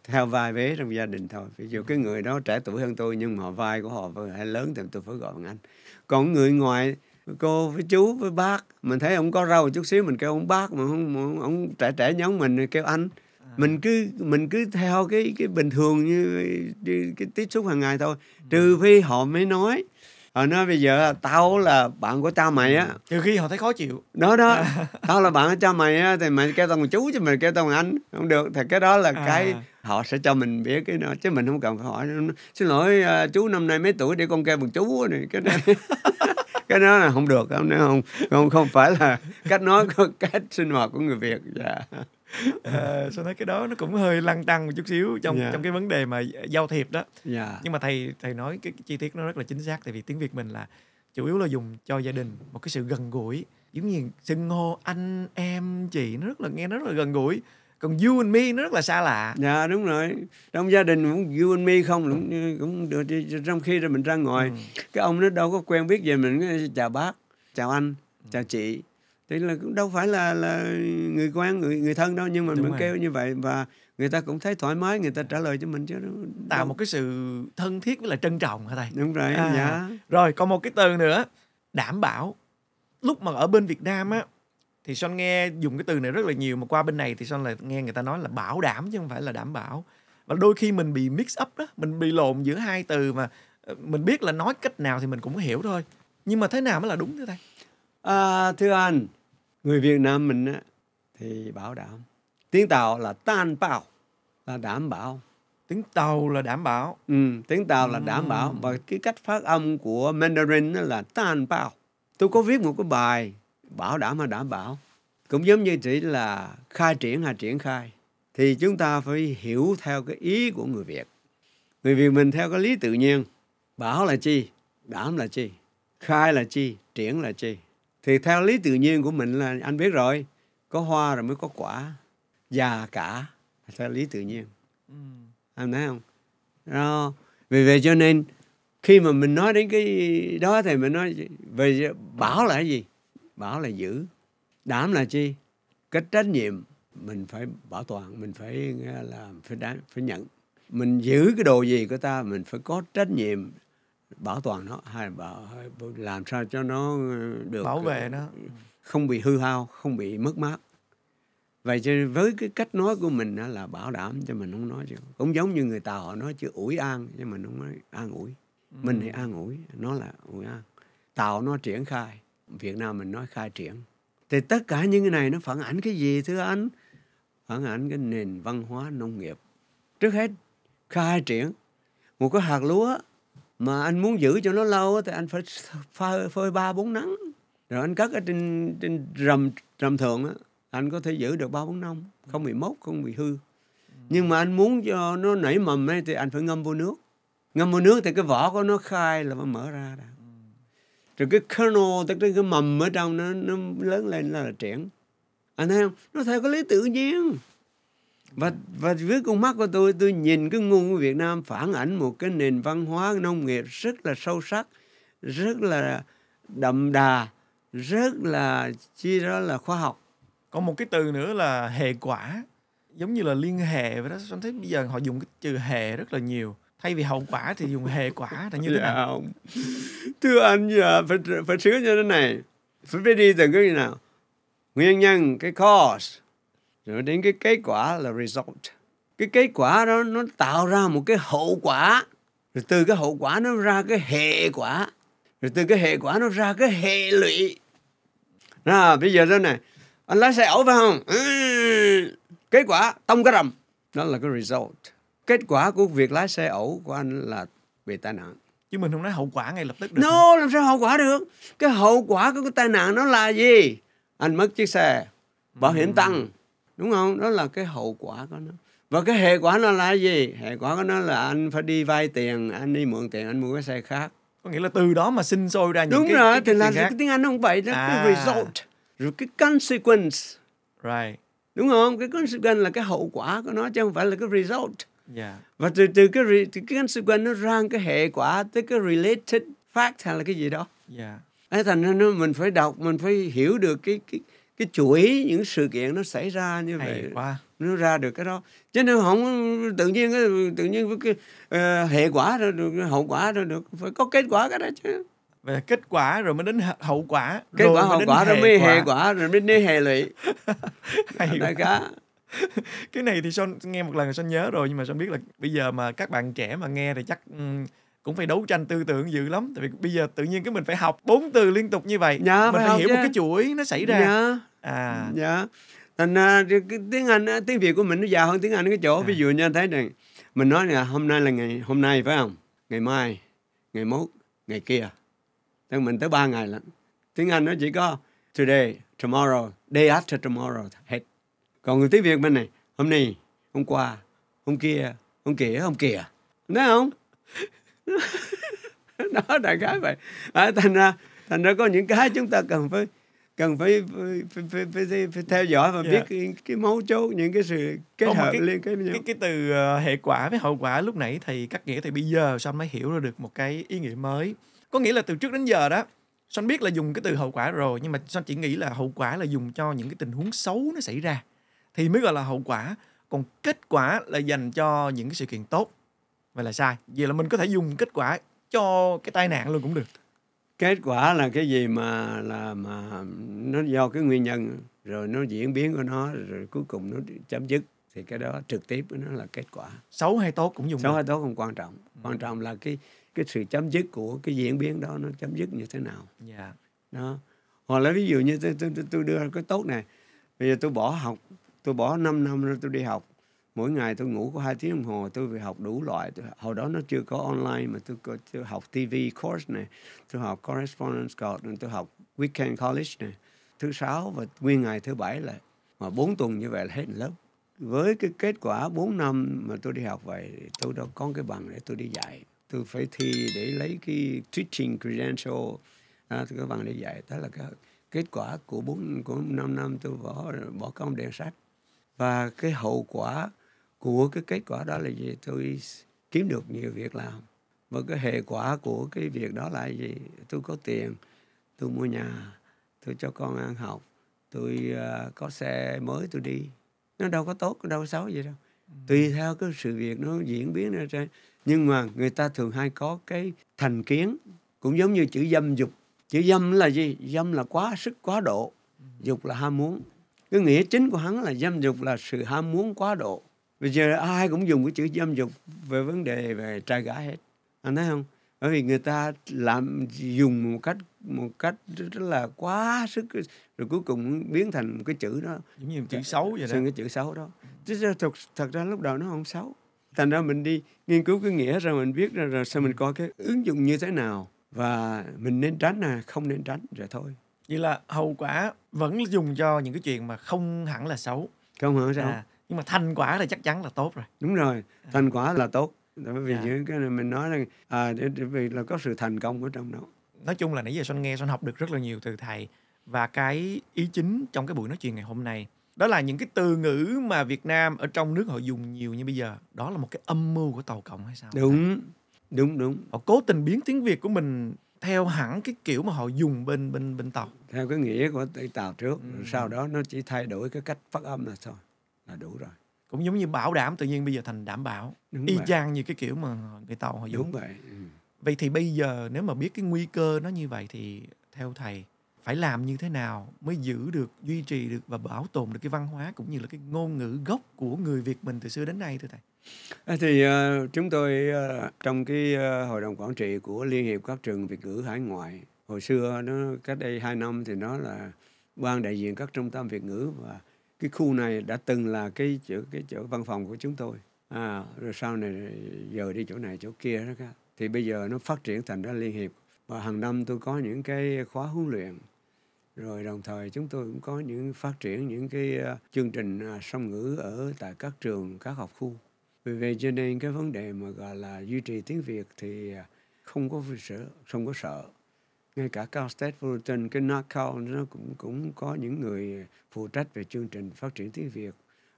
theo vai vế trong gia đình thôi ví dụ cái người đó trẻ tuổi hơn tôi nhưng mà vai của họ hay lớn thì tôi phải gọi bằng anh còn người ngoài cô với chú với bác mình thấy ông có râu chút xíu mình kêu ông bác mà ông, ông, ông trẻ trẻ nhóm mình kêu anh À. mình cứ mình cứ theo cái cái bình thường như cái, cái tiếp xúc hàng ngày thôi ừ. trừ khi họ mới nói họ nói bây giờ tao là bạn của cha mày á trừ khi họ thấy khó chịu đó đó à. tao là bạn của cha mày á thì mày kêu tao một chú chứ mày kêu tao một anh không được thì cái đó là à. cái họ sẽ cho mình biết cái đó chứ mình không cần phải hỏi xin lỗi à, chú năm nay mấy tuổi để con kêu bằng chú này cái này cái đó là không được không không không không phải là cách nói cách sinh hoạt của người việt dạ yeah à, so thấy cái đó nó cũng hơi lăng tăng một chút xíu trong yeah. Dạ. trong cái vấn đề mà giao thiệp đó yeah. Dạ. nhưng mà thầy thầy nói cái chi tiết nó rất là chính xác tại vì tiếng việt mình là chủ yếu là dùng cho gia đình một cái sự gần gũi giống như xưng hô anh em chị nó rất là nghe nó rất là gần gũi còn you and me nó rất là xa lạ dạ đúng rồi trong gia đình cũng you and me không cũng, cũng được trong khi rồi mình ra ngoài ừ. cái ông nó đâu có quen biết về mình chào bác chào anh ừ. chào chị thì là cũng đâu phải là là người quen người người thân đâu nhưng mà Đúng mình rồi. kêu như vậy và người ta cũng thấy thoải mái người ta trả lời cho mình chứ đâu. tạo một cái sự thân thiết với là trân trọng hả thầy đúng rồi à, dạ rồi còn một cái từ nữa đảm bảo lúc mà ở bên Việt Nam á thì son nghe dùng cái từ này rất là nhiều mà qua bên này thì son là nghe người ta nói là bảo đảm chứ không phải là đảm bảo và đôi khi mình bị mix up đó mình bị lộn giữa hai từ mà ờ, mình biết là nói cách nào thì mình cũng hiểu thôi nhưng mà thế nào mới là đúng thưa thầy à, thưa anh người Việt Nam mình á, thì bảo đảm tiếng Tàu là tan bảo là đảm bảo tiếng Tàu là đảm bảo ừ, tiếng Tàu là đảm bảo và cái cách phát âm của Mandarin là tan bảo tôi có viết một cái bài bảo đảm hay đảm bảo cũng giống như chỉ là khai triển hay triển khai thì chúng ta phải hiểu theo cái ý của người Việt người Việt mình theo cái lý tự nhiên bảo là chi đảm là chi khai là chi triển là chi thì theo lý tự nhiên của mình là anh biết rồi có hoa rồi mới có quả già cả theo lý tự nhiên ừ. anh thấy không đó. vì vậy cho nên khi mà mình nói đến cái đó thì mình nói về bảo là cái gì bảo là giữ đảm là chi cái trách nhiệm mình phải bảo toàn mình phải là phải đảm, phải nhận mình giữ cái đồ gì của ta mình phải có trách nhiệm bảo toàn nó hay bảo làm sao cho nó ờ, được bảo ờ, vệ nó không bị hư hao không bị mất mát vậy cho với cái cách nói của mình là bảo đảm cho mình không nói chứ cũng giống như người tàu họ nói chữ ủi an nhưng mình không nói an ủi ừ. mình thì an ủi nó là ủi an tàu nó triển khai việt nam mình nói khai triển thì tất cả những cái này nó phản ánh cái gì thưa anh phản ánh cái nền văn hóa nông nghiệp trước hết khai triển một cái hạt lúa mà anh muốn giữ cho nó lâu thì anh phải phơi, phơi ba bốn nắng rồi anh cất ở trên trên rầm rầm thượng á anh có thể giữ được ba bốn năm không bị mốc không bị hư nhưng mà anh muốn cho nó nảy mầm ấy, thì anh phải ngâm vô nước ngâm vô nước thì cái vỏ của nó khai là nó mở ra ra rồi cái kernel tức là cái mầm ở trong nó nó lớn lên là, là triển anh thấy không nó theo cái lý tự nhiên và và với con mắt của tôi tôi nhìn cái nguồn của Việt Nam phản ảnh một cái nền văn hóa nông nghiệp rất là sâu sắc rất là đậm đà rất là chi đó là khoa học còn một cái từ nữa là hệ quả giống như là liên hệ với đó tôi thấy bây giờ họ dùng cái từ hệ rất là nhiều thay vì hậu quả thì dùng hệ quả là như thế nào dạ không? thưa anh giờ dạ, phải phải sửa như thế này phải đi từng cái như nào nguyên nhân cái cause rồi đến cái kết quả là result cái kết quả đó nó tạo ra một cái hậu quả rồi từ cái hậu quả nó ra cái hệ quả rồi từ cái hệ quả nó ra cái hệ lụy nè bây giờ đó này anh lái xe ẩu phải không ừ. kết quả tông cái rầm đó là cái result kết quả của việc lái xe ẩu của anh là bị tai nạn chứ mình không nói hậu quả ngay lập tức được no làm sao hậu quả được cái hậu quả của cái tai nạn nó là gì anh mất chiếc xe bảo hiểm ừ. tăng đúng không đó là cái hậu quả của nó và cái hệ quả nó là gì hệ quả của nó là anh phải đi vay tiền anh đi mượn tiền anh mua cái xe khác có nghĩa là từ đó mà sinh sôi ra những đúng cái, rồi cái, cái thì là cái tiếng anh không vậy đó à. cái result rồi cái consequence right đúng không cái consequence là cái hậu quả của nó chứ không phải là cái result yeah. và từ từ cái từ cái consequence nó ra cái hệ quả tới cái related fact hay là cái gì đó yeah. Thế thành nên mình phải đọc mình phải hiểu được cái cái cái chuỗi những sự kiện nó xảy ra như vậy quá. nó ra được cái đó chứ nên không tự nhiên tự nhiên cái uh, hệ quả rồi được hậu quả rồi được phải có kết quả cái đó chứ về kết quả rồi mới đến hậu quả kết rồi quả hậu quả rồi mới hệ quả rồi mới đến hệ lụy hay quá. cả cái này thì son nghe một lần son nhớ rồi nhưng mà son biết là bây giờ mà các bạn trẻ mà nghe thì chắc um, cũng phải đấu tranh tư tưởng dữ lắm tại vì bây giờ tự nhiên cái mình phải học bốn từ liên tục như vậy yeah, mình phải, phải hiểu chứ. một cái chuỗi nó xảy ra yeah. à yeah. thành uh, tiếng anh tiếng việt của mình nó dài hơn tiếng anh cái chỗ à. ví dụ như thấy này mình nói là hôm nay là ngày hôm nay phải không ngày mai ngày mốt ngày kia tức mình tới ba ngày lận tiếng anh nó chỉ có today tomorrow day after tomorrow hết còn người tiếng việt mình này hôm nay hôm qua hôm kia hôm kia hôm kia đúng không đó đại khái vậy à, thành ra thành ra có những cái chúng ta cần phải cần phải phải, phải, phải, phải, phải theo dõi và yeah. biết dạ. cái, cái mấu chốt những cái sự kết Không, hợp cái, liên kết với nhau cái, cái từ uh, hệ quả với hậu quả lúc nãy thì các nghĩa thì bây giờ sao mới hiểu ra được một cái ý nghĩa mới có nghĩa là từ trước đến giờ đó Son biết là dùng cái từ hậu quả rồi nhưng mà Son chỉ nghĩ là hậu quả là dùng cho những cái tình huống xấu nó xảy ra thì mới gọi là hậu quả còn kết quả là dành cho những cái sự kiện tốt vậy là sai vậy là mình có thể dùng kết quả cho cái tai nạn luôn cũng được kết quả là cái gì mà là mà nó do cái nguyên nhân rồi nó diễn biến của nó rồi cuối cùng nó chấm dứt thì cái đó trực tiếp nó là kết quả xấu hay tốt cũng dùng xấu hay tốt không quan trọng ừ. quan trọng là cái cái sự chấm dứt của cái diễn biến đó nó chấm dứt như thế nào yeah. Dạ. đó hoặc là ví dụ như tôi, tôi, tôi đưa cái tốt này bây giờ tôi bỏ học tôi bỏ 5 năm rồi tôi đi học mỗi ngày tôi ngủ có hai tiếng đồng hồ tôi phải học đủ loại tôi, hồi đó nó chưa có online mà tôi, có, tôi học TV course này tôi học correspondence course này, tôi học weekend college này thứ sáu và nguyên ngày thứ bảy là mà bốn tuần như vậy là hết lớp với cái kết quả 4 năm mà tôi đi học vậy tôi đâu có cái bằng để tôi đi dạy tôi phải thi để lấy cái teaching credential à, tôi có bằng để dạy đó là cái kết quả của bốn của 5 năm tôi bỏ bỏ công đèn sách và cái hậu quả của cái kết quả đó là gì tôi kiếm được nhiều việc làm và cái hệ quả của cái việc đó là gì tôi có tiền tôi mua nhà tôi cho con ăn học tôi uh, có xe mới tôi đi nó đâu có tốt đâu có xấu gì đâu ừ. tùy theo cái sự việc nó diễn biến ra trên nhưng mà người ta thường hay có cái thành kiến cũng giống như chữ dâm dục chữ dâm là gì dâm là quá sức quá độ ừ. dục là ham muốn cái nghĩa chính của hắn là dâm dục là sự ham muốn quá độ bây giờ ai cũng dùng cái chữ dâm dục về vấn đề về trai gái hết anh thấy không bởi vì người ta làm dùng một cách một cách rất là quá sức rồi cuối cùng biến thành một cái chữ đó giống như chữ xấu vậy đó cái chữ xấu đó chứ thật thật ra lúc đầu nó không xấu thành ra mình đi nghiên cứu cái nghĩa ra mình biết ra rồi sao mình coi cái ứng dụng như thế nào và mình nên tránh là không nên tránh rồi thôi vậy là hậu quả vẫn dùng cho những cái chuyện mà không hẳn là xấu không hẳn sao à, nhưng mà thành quả là chắc chắn là tốt rồi đúng rồi à. thành quả là tốt bởi vì yeah. À. những cái này mình nói là à, vì là có sự thành công ở trong đó nói chung là nãy giờ son nghe son học được rất là nhiều từ thầy và cái ý chính trong cái buổi nói chuyện ngày hôm nay đó là những cái từ ngữ mà Việt Nam ở trong nước họ dùng nhiều như bây giờ đó là một cái âm mưu của tàu cộng hay sao đúng đúng đúng họ cố tình biến tiếng Việt của mình theo hẳn cái kiểu mà họ dùng bên bên bên tàu theo cái nghĩa của tàu trước ừ. sau đó nó chỉ thay đổi cái cách phát âm là thôi là đủ rồi cũng giống như bảo đảm tự nhiên bây giờ thành đảm bảo Đúng y vậy. chang như cái kiểu mà người tàu họ Đúng dùng vậy ừ. vậy thì bây giờ nếu mà biết cái nguy cơ nó như vậy thì theo thầy phải làm như thế nào mới giữ được duy trì được và bảo tồn được cái văn hóa cũng như là cái ngôn ngữ gốc của người Việt mình từ xưa đến nay thưa thầy à, thì uh, chúng tôi uh, trong cái uh, hội đồng quản trị của liên hiệp các trường Việt ngữ hải ngoại hồi xưa nó cách đây 2 năm thì nó là ban đại diện các trung tâm Việt ngữ và cái khu này đã từng là cái chỗ cái chỗ văn phòng của chúng tôi à, rồi sau này giờ đi chỗ này chỗ kia đó cả. thì bây giờ nó phát triển thành ra liên hiệp và hàng năm tôi có những cái khóa huấn luyện rồi đồng thời chúng tôi cũng có những phát triển những cái à, chương trình à, song ngữ ở tại các trường các học khu vì vậy cho nên cái vấn đề mà gọi là duy trì tiếng việt thì à, không có sợ không có sợ ngay cả Cal State Fullerton, cái NACAL nó cũng cũng có những người phụ trách về chương trình phát triển tiếng Việt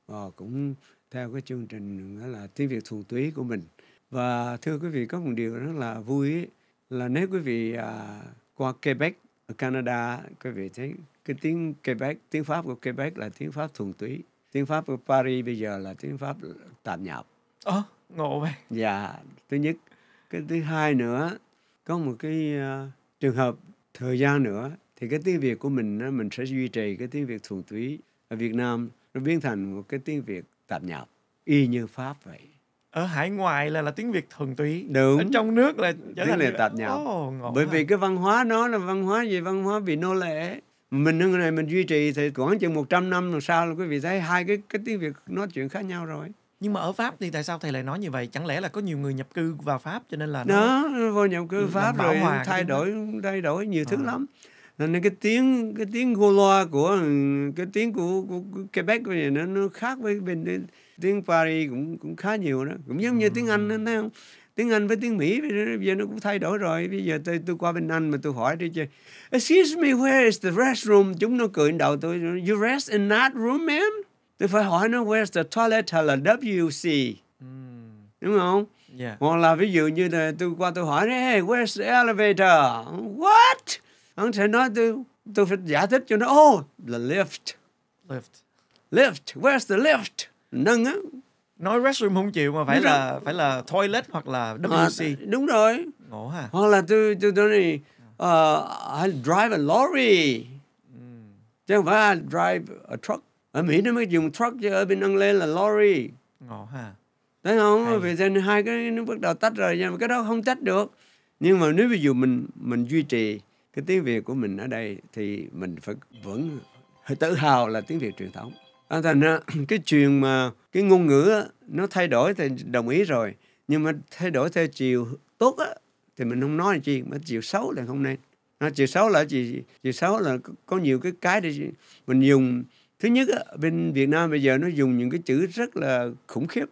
và ờ, cũng theo cái chương trình là tiếng Việt thuần túy của mình. Và thưa quý vị có một điều rất là vui là nếu quý vị à, qua Quebec ở Canada quý vị thấy cái tiếng Quebec tiếng Pháp của Quebec là tiếng Pháp thuần túy tiếng Pháp của Paris bây giờ là tiếng Pháp tạm nhập. Ờ, ngộ vậy. Dạ, thứ nhất. Cái thứ hai nữa, có một cái uh, trường hợp thời gian nữa thì cái tiếng Việt của mình mình sẽ duy trì cái tiếng Việt thuần túy ở Việt Nam nó biến thành một cái tiếng Việt tạp nhạp y như Pháp vậy ở hải ngoại là là tiếng Việt thuần túy đúng ở trong nước là trở tiếng Việt tạp nhạp oh, bởi vì cái văn hóa nó là văn hóa gì văn hóa bị nô lệ mình cái này mình duy trì thì khoảng chừng 100 năm làm sao là quý vị thấy hai cái cái tiếng Việt nói chuyện khác nhau rồi nhưng mà ở pháp thì tại sao thầy lại nói như vậy chẳng lẽ là có nhiều người nhập cư vào pháp cho nên là nó, nó vô nhập cư pháp rồi thay đổi thay đổi nhiều à. thứ ờ. lắm nên cái tiếng cái tiếng gô loa của cái tiếng của, của, của Quebec của này nó nó khác với bên tiếng Paris cũng cũng khá nhiều đó cũng giống như ừ. tiếng Anh đó, thấy không tiếng Anh với tiếng Mỹ bây giờ nó cũng thay đổi rồi bây giờ tôi tôi qua bên Anh mà tôi hỏi đi chứ excuse me where is the restroom chúng nó cười đầu tôi you rest in that room ma'am tôi phải hỏi nó where's the toilet hay là WC mm. đúng không yeah. hoặc là ví dụ như là tôi qua tôi hỏi hey where's the elevator what ông sẽ nói tôi tôi phải giải thích cho nó oh the lift lift lift where's the lift nâng á nói restroom không chịu mà phải đúng là rồi. phải là toilet hoặc là WC à, đúng rồi ngộ ha hoặc là tôi tôi tôi này uh, I drive a lorry mm. chứ không phải I drive a truck ở Mỹ nó mới dùng truck chứ ở bên Anh lên là lorry ngộ ha thấy không Hay. vì nên hai cái nó bắt đầu tách rồi nhưng mà cái đó không tách được nhưng mà nếu ví dụ mình mình duy trì cái tiếng Việt của mình ở đây thì mình phải vẫn tự hào là tiếng Việt truyền thống à, thành ra cái chuyện mà cái ngôn ngữ á, nó thay đổi thì đồng ý rồi nhưng mà thay đổi theo chiều tốt á, thì mình không nói chi mà chiều xấu là không nên nó à, chiều xấu là gì chiều xấu là có nhiều cái cái để mình dùng thứ nhất bên Việt Nam bây giờ nó dùng những cái chữ rất là khủng khiếp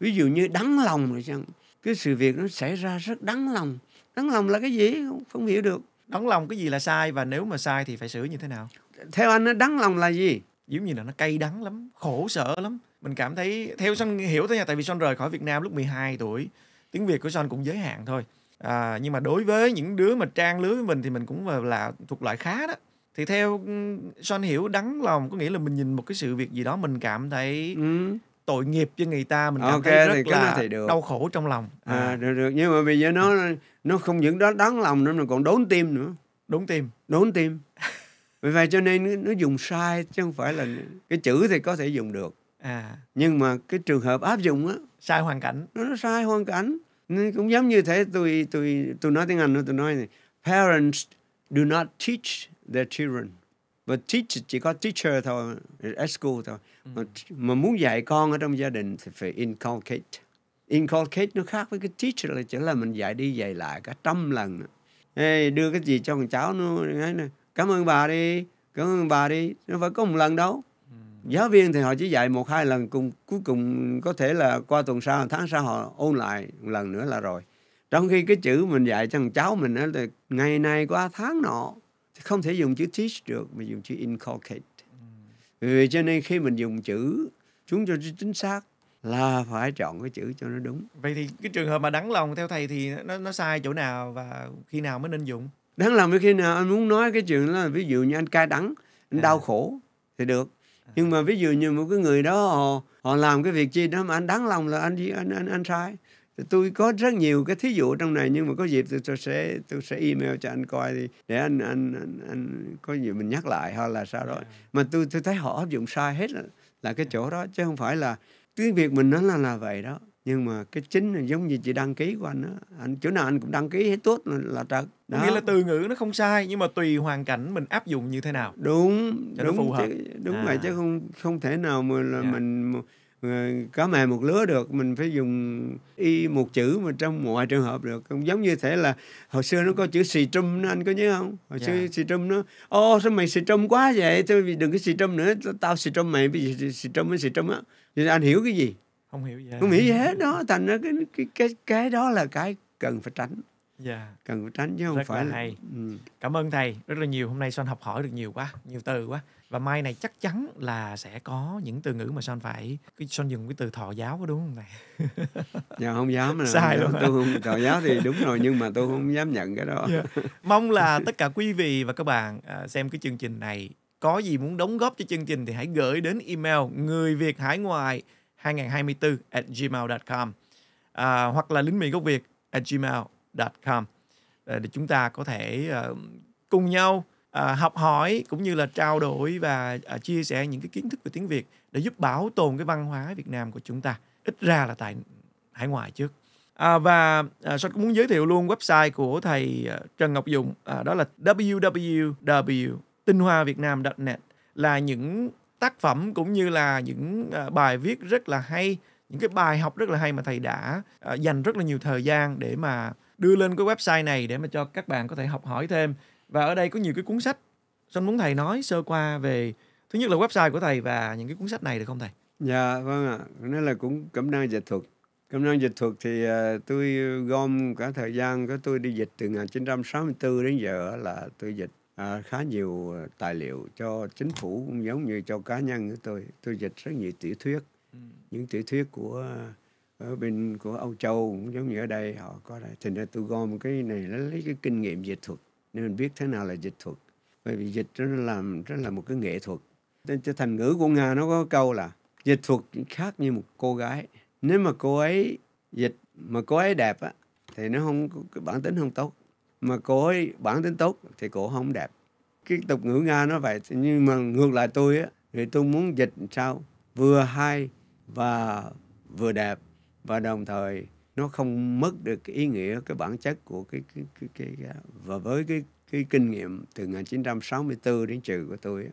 ví dụ như đắng lòng rồi chẳng cái sự việc nó xảy ra rất đắng lòng đắng lòng là cái gì không, không hiểu được đắng lòng cái gì là sai và nếu mà sai thì phải sửa như thế nào theo anh nó đắng lòng là gì giống như là nó cay đắng lắm khổ sở lắm mình cảm thấy theo son hiểu thôi nha tại vì son rời khỏi Việt Nam lúc 12 tuổi tiếng Việt của son cũng giới hạn thôi à, nhưng mà đối với những đứa mà trang lứa với mình thì mình cũng là thuộc loại khá đó thì theo ừ, son hiểu đắng lòng có nghĩa là mình nhìn một cái sự việc gì đó mình cảm thấy ừ. tội nghiệp cho người ta mình cảm okay, thấy rất là thì được. đau khổ trong lòng à, à được được nhưng mà bây giờ nó nó không những đó đắng lòng nữa mà còn đốn tim nữa đốn tim đốn tim vì vậy cho nên nó dùng sai chứ không phải là cái chữ thì có thể dùng được à nhưng mà cái trường hợp áp dụng á sai hoàn cảnh nó, nó sai hoàn cảnh nên cũng giống như thế tôi tôi tôi nói tiếng Anh tôi nói này parents do not teach their children mà teacher chỉ có teacher thôi at school thôi ừ. mà, mà muốn dạy con ở trong gia đình thì phải inculcate inculcate nó khác với cái teacher là chỉ là mình dạy đi dạy lại cả trăm lần hey, đưa cái gì cho con cháu nó này, cảm ơn bà đi cảm ơn bà đi nó phải có một lần đâu ừ. giáo viên thì họ chỉ dạy một hai lần cùng cuối cùng có thể là qua tuần sau tháng sau họ ôn lại một lần nữa là rồi trong khi cái chữ mình dạy cho con cháu mình đó là ngày nay qua tháng nọ thì không thể dùng chữ teach được mà dùng chữ inculcate vì ừ. ừ, cho nên khi mình dùng chữ chúng cho chính xác là phải chọn cái chữ cho nó đúng vậy thì cái trường hợp mà đắng lòng theo thầy thì nó nó sai chỗ nào và khi nào mới nên dùng đắng lòng với khi nào anh muốn nói cái chuyện là ví dụ như anh cay đắng anh à. đau khổ thì được à. nhưng mà ví dụ như một cái người đó họ, họ làm cái việc gì đó mà anh đắng lòng là anh anh anh, anh sai tôi có rất nhiều cái thí dụ trong này nhưng mà có dịp tôi, tôi sẽ tôi sẽ email cho anh coi thì để anh anh anh, anh có gì mình nhắc lại hoặc là sao đó yeah. Dạ. mà tôi tôi thấy họ áp dụng sai hết là, là cái dạ. chỗ đó chứ không phải là tiếng việt mình nó là là vậy đó nhưng mà cái chính là giống như chị đăng ký của anh đó. anh chỗ nào anh cũng đăng ký hết tốt là, là trật đó. nghĩa là từ ngữ nó không sai nhưng mà tùy hoàn cảnh mình áp dụng như thế nào đúng cho đúng phù hợp. Chứ, đúng à. vậy chứ không không thể nào mà là yeah. Dạ. mình Ờ, có mè một lứa được mình phải dùng y một chữ mà trong mọi trường hợp được cũng giống như thể là hồi xưa nó có chữ xì trâm anh có nhớ không hồi xưa yeah. Dạ. xì trâm nó ô sao mày xì trâm quá vậy thôi đừng có xì trâm nữa tao xì trâm mày bây giờ xì trâm với xì trâm á thì anh hiểu cái gì không hiểu gì hết. không hiểu gì hết đó thành ra cái cái cái cái đó là cái cần phải tránh yeah. Dạ. cần phải tránh chứ không rất phải là hay ừ. cảm ơn thầy rất là nhiều hôm nay son học hỏi được nhiều quá nhiều từ quá và mai này chắc chắn là sẽ có những từ ngữ mà son phải son dùng cái từ thọ giáo có đúng không này dạ không dám là sai luôn dạ, tôi không thọ giáo thì đúng rồi nhưng mà tôi không dám nhận cái đó yeah. Dạ. mong là tất cả quý vị và các bạn à, xem cái chương trình này có gì muốn đóng góp cho chương trình thì hãy gửi đến email người việt hải ngoại 2024 at gmail.com à, hoặc là lính mỹ gốc việt at gmail.com để chúng ta có thể ờ, cùng nhau à, học hỏi cũng như là trao đổi và à, chia sẻ những cái kiến thức về tiếng Việt để giúp bảo tồn cái văn hóa Việt Nam của chúng ta ít ra là tại hải ngoại trước à, và à, Sơn cũng muốn giới thiệu luôn website của thầy à, Trần Ngọc Dụng à, đó là www net là những tác phẩm cũng như là những à, bài viết rất là hay những cái bài học rất là hay mà thầy đã à, dành rất là nhiều thời gian để mà đưa lên cái website này để mà cho các bạn có thể học hỏi thêm và ở đây có nhiều cái cuốn sách xin muốn thầy nói sơ qua về thứ nhất là website của thầy và những cái cuốn sách này được không thầy? Dạ vâng ạ, nó là cũng cẩm năng dịch thuật. Cẩm năng dịch thuật thì uh, tôi gom cả thời gian của tôi đi dịch từ 1964 đến giờ là tôi dịch uh, khá nhiều ờ, tài liệu cho chính phủ cũng giống như cho cá nhân của tôi. Tôi dịch rất nhiều tiểu thuyết, ừ. những tiểu thuyết của ờ, ở bên của Âu Châu cũng giống như ở đây họ có đây. Thì ra tôi gom cái này nó lấy cái kinh nghiệm dịch thuật nên mình biết thế nào là dịch thuật bởi vì dịch nó làm rất là một cái nghệ thuật nên cho thành ngữ của nga nó có câu là dịch thuật khác như một cô gái nếu mà cô ấy dịch mà cô ấy đẹp á thì nó không cái bản tính không tốt mà cô ấy bản tính tốt thì cô không đẹp cái tục ngữ nga nó vậy nhưng mà ngược lại tôi á thì tôi muốn dịch sao vừa hay và vừa đẹp và đồng thời nó không mất được cái ý nghĩa cái bản chất của cái cái cái, cái, cái và với cái cái kinh nghiệm từ 1964 đến trừ của tôi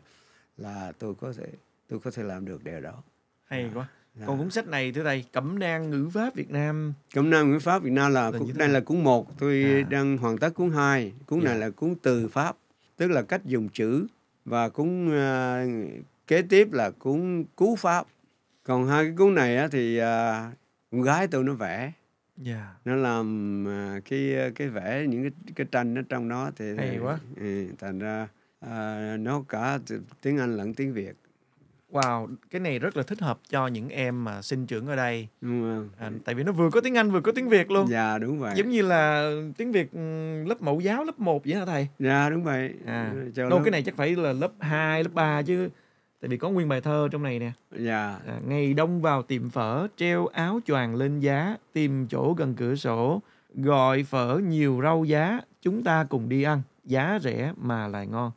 là tôi có thể tôi có thể làm được điều đó hay dạ. quá là... Dạ. còn cuốn sách này thưa thầy cẩm nang ngữ pháp Việt Nam cẩm nang ngữ pháp Việt Nam là cuốn đây là cuốn một tôi à. đang hoàn tất cuốn hai cuốn yeah. này dạ. là cuốn từ pháp tức là cách dùng chữ và cuốn uh, kế tiếp là cuốn cú pháp còn hai cái cuốn này á, thì uh, con gái tôi nó vẽ yeah. Dạ. nó làm à, cái à, cái vẽ những cái cái tranh nó trong đó thì hay à, quá ừ, thành ra à, nó cả tiếng Anh lẫn tiếng Việt Wow, cái này rất là thích hợp cho những em mà sinh trưởng ở đây. Đúng rồi. À, tại vì nó vừa có tiếng Anh vừa có tiếng Việt luôn. Dạ đúng vậy. Giống như là tiếng Việt ừ, lớp mẫu giáo lớp 1 vậy hả thầy? Dạ đúng vậy. À. Đâu, cái này chắc phải là lớp 2, lớp 3 chứ tại vì có nguyên bài thơ trong này nè dạ à, ngày đông vào tiệm phở treo áo choàng lên giá tìm chỗ gần cửa sổ gọi phở nhiều rau giá chúng ta cùng đi ăn giá rẻ mà lại ngon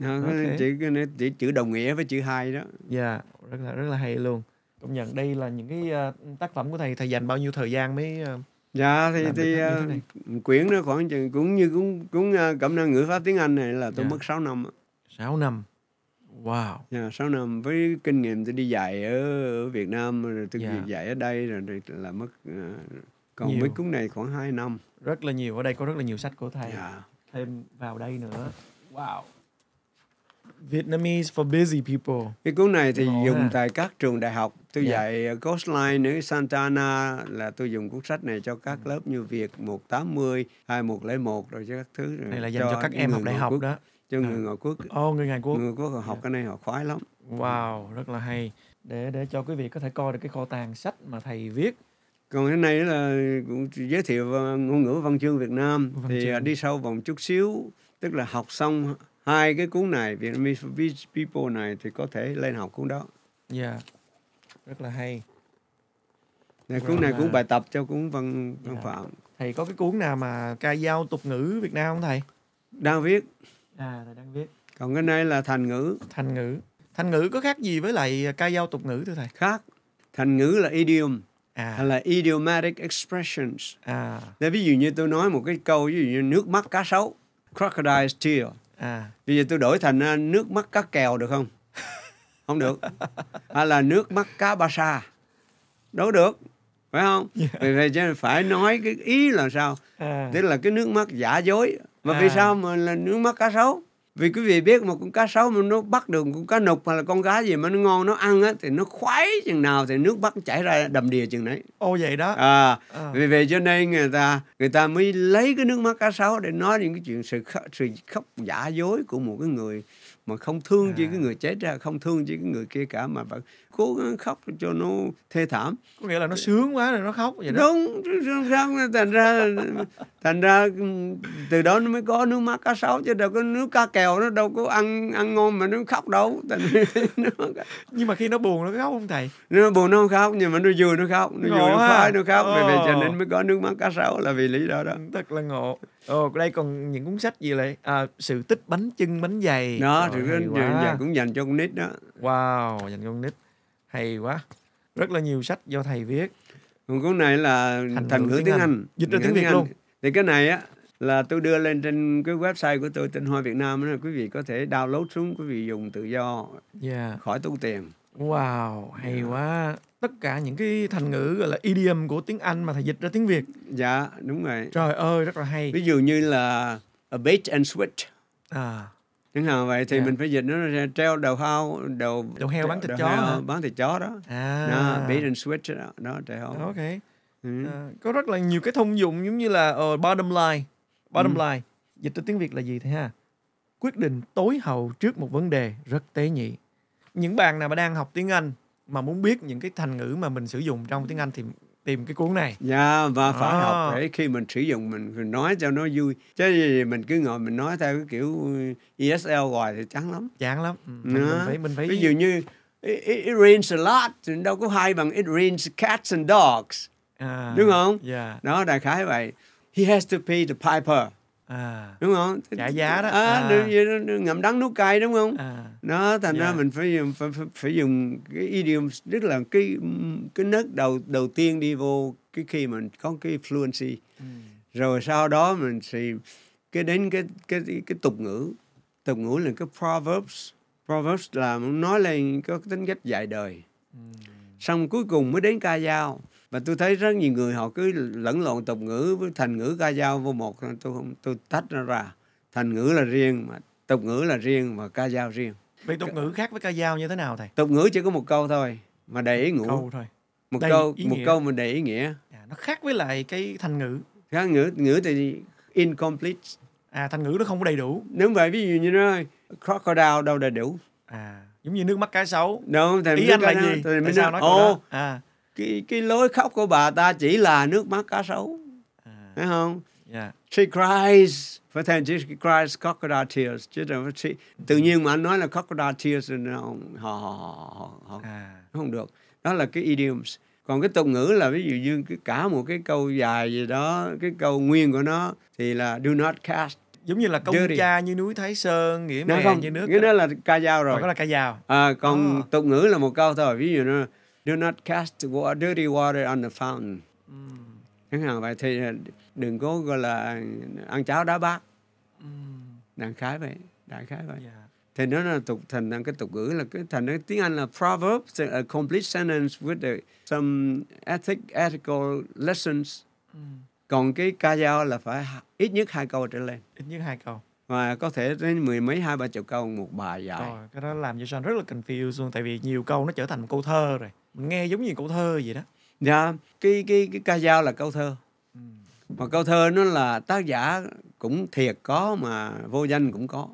à, okay. chữ, chữ chữ đồng nghĩa với chữ hai đó dạ rất là rất là hay luôn công nhận đây là những cái uh, tác phẩm của thầy thầy dành bao nhiêu thời gian mới uh, dạ thì thì uh, quyển nó khoảng chừng cũng như cũng cũng uh, cẩm năng ngữ pháp tiếng anh này là tôi yeah. Dạ. mất 6 năm 6 năm Wow. Yeah, ờ, 6 năm với kinh nghiệm tôi đi dạy ở, ở Việt Nam rồi tôi yeah. Dạ. dạy ở đây rồi, là mất uh, còn nhiều. với cuốn này khoảng 2 năm. Rất là nhiều ở đây có rất là nhiều sách của thầy. Yeah. Dạ. Thêm vào đây nữa. Wow. Vietnamese for busy people. Cái cuốn này thì Ngộ dùng à. tại các trường đại học. Tôi yeah. Dạ. dạy ở Coastline ở Santana là tôi dùng cuốn sách này cho các ừ. lớp như Việt 180, 2101 rồi cho các thứ. Này là dành cho, cho các em học đại học quốc. đó cho người ngoại quốc. Ồ, oh, người Hàn Quốc. Người Hàn Quốc học yeah. Dạ. cái này họ khoái lắm. Wow, rất là hay. Để để cho quý vị có thể coi được cái kho tàng sách mà thầy viết. Còn cái này là cũng giới thiệu ngôn ngữ văn chương Việt Nam văn thì à, chương. đi sâu vòng chút xíu, tức là học xong hai cái cuốn này Vietnamese People này thì có thể lên học cuốn đó. Dạ. Yeah. Rất là hay. Này, cuốn này là... cuốn bài tập cho cuốn văn văn Yeah. Dạ. phạm. Thầy có cái cuốn nào mà ca dao tục ngữ Việt Nam không thầy? Đang viết à thầy đang viết còn cái này là thành ngữ thành ngữ thành ngữ có khác gì với lại ca dao tục ngữ thưa thầy khác thành ngữ là idiom à. hay là idiomatic expressions à. Để ví dụ như tôi nói một cái câu ví dụ như nước mắt cá sấu crocodile tear à. bây giờ tôi đổi thành à, nước mắt cá kèo được không không được hay là nước mắt cá ba sa đâu được phải không yeah. Dạ. vì vậy phải nói cái ý là sao à. tức là cái nước mắt giả dối mà à. vì sao mà là nước mắt cá sấu vì quý vị biết mà con cá sấu mà nó bắt được con cá nục hoặc là con cá gì mà nó ngon nó ăn á thì nó khoái chừng nào thì nước bắt chảy ra đầm đìa chừng đấy ô vậy đó à, à. vì vậy cho nên người ta người ta mới lấy cái nước mắt cá sấu để nói những cái chuyện sự khóc, sự khóc giả dối của một cái người mà không thương à. chỉ cái người chết ra không thương chỉ cái người kia cả mà bạn cố gắng khóc cho nó thê thảm có nghĩa là nó sướng quá rồi nó khóc vậy đó đúng ra thành ra thành ra từ đó nó mới có nước mắt cá sấu chứ đâu có nước cá kèo nó đâu có ăn ăn ngon mà nó khóc đâu thành nhưng mà khi nó buồn nó khóc không thầy nó buồn nó không khóc nhưng mà nó vui nó khóc nó vui nó khoái nó khóc vì vậy cho nên mới có nước mắt cá sấu là vì lý do đó thật là ngộ Ồ, đây còn những cuốn sách gì lại à, sự tích bánh chân bánh dày. Đó, sự tích bánh cũng dành cho con nít đó. Wow, dành cho con nít. Hay quá. Rất là nhiều sách do thầy viết. Còn cuốn này là thành, thành ngữ tiếng, Anh. Anh. Dịch ra tiếng Việt luôn. Thì cái này á là tôi đưa lên trên cái website của tôi tên Hoa Việt Nam đó quý vị có thể download xuống quý vị dùng tự do. Yeah. Khỏi tốn tiền. Wow, hay yeah. Dạ. quá. Tất cả những cái thành ngữ gọi là idiom của tiếng Anh mà thầy dịch ra tiếng Việt. Dạ, đúng rồi. Trời ơi, rất là hay. Ví dụ như là a bait and switch. À. Đúng nào vậy thì yeah. Dạ. mình phải dịch nó ra treo đầu hao, đầu đầu heo bán thịt chó, heo, bán thịt chó đó. À. Đó, bait and switch đó, đó treo. ok. Ừ. À, có rất là nhiều cái thông dụng giống như là uh, bottom line. Bottom ừ. line dịch ra tiếng Việt là gì thế ha? Quyết định tối hậu trước một vấn đề rất tế nhị những bạn nào mà đang học tiếng Anh mà muốn biết những cái thành ngữ mà mình sử dụng trong tiếng Anh thì tìm cái cuốn này. Dạ yeah, và à. phải à. học để khi mình sử dụng mình, mình nói cho nó vui. Chứ mình cứ ngồi mình nói theo cái kiểu ừ, ESL hoài thì chán lắm. Chán lắm. Ừ, Đó. mình dạ. phải mình phải Ví dụ như it, it rains a lot thì đâu có hay bằng it rains cats and dogs. À. Đúng không? Yeah. Dạ. Nó đại khái vậy. He has to pay the piper à. đúng không trả giá đó à, à. ngậm đắng nuốt cay đúng không à. nó thành yeah. ra dạ. mình phải dùng phải, phải, phải dùng cái idiom rất là cái cái nấc đầu đầu tiên đi vô cái khi mình có cái fluency ừ. rồi sau đó mình thì cái đến cái cái cái, cái tục ngữ tục ngữ là cái proverbs proverbs là nói lên có tính cách dài đời ừ. xong cuối cùng mới đến ca dao và tôi thấy rất nhiều người họ cứ lẫn lộn tục ngữ với thành ngữ ca dao vô một tôi không tôi tách nó ra thành ngữ là riêng mà tục ngữ là riêng mà ca dao riêng vậy tục ngữ khác với ca dao như thế nào thầy tục ngữ chỉ có một câu thôi mà để ý ngủ câu thôi một Đây, câu một câu mà để ý nghĩa à, nó khác với lại cái thành ngữ khác ngữ ngữ thì incomplete à thành ngữ nó không có đầy đủ nếu vậy ví dụ như nó crocodile đâu đầy đủ à giống như nước mắt cá sấu đúng thì ý anh là gì tại, tại sao nói oh, à cái cái lối khóc của bà ta chỉ là nước mắt cá sấu à. thấy không yeah. Dạ. she cries for then she cries crocodile tears chứ đâu she, tự ừ. nhiên mà anh nói là crocodile tears thì họ họ họ, à. không được đó là cái idioms còn cái tục ngữ là ví dụ như cái cả một cái câu dài gì đó cái câu nguyên của nó thì là do not cast giống như là công Dirty. cha như núi Thái Sơn nghĩa mẹ như nước cái đó là ca dao rồi còn đó là ca dao à, còn oh. tục ngữ là một câu thôi ví dụ nó do not cast water, dirty water on the fountain chẳng mm. hạn vậy thì ờ, đừng có gọi là ăn cháo đá bát mm. đại khái vậy đại khái vậy yeah. thì nó là tục thành cái tục ngữ là cái thành cái tiếng Anh là proverb a complete sentence with the, some ethic ethical lessons mm. còn cái ca dao là phải ít nhất hai câu trở lên ít nhất hai câu và có thể đến mười mấy hai ba chục câu một bài dài Rồi, cái đó làm cho Sean rất là confused luôn tại vì nhiều câu nó trở thành một câu thơ rồi nghe giống như câu thơ vậy đó dạ cái cái cái ca dao là câu thơ ừ. mà câu thơ nó là tác giả cũng thiệt có mà vô danh cũng có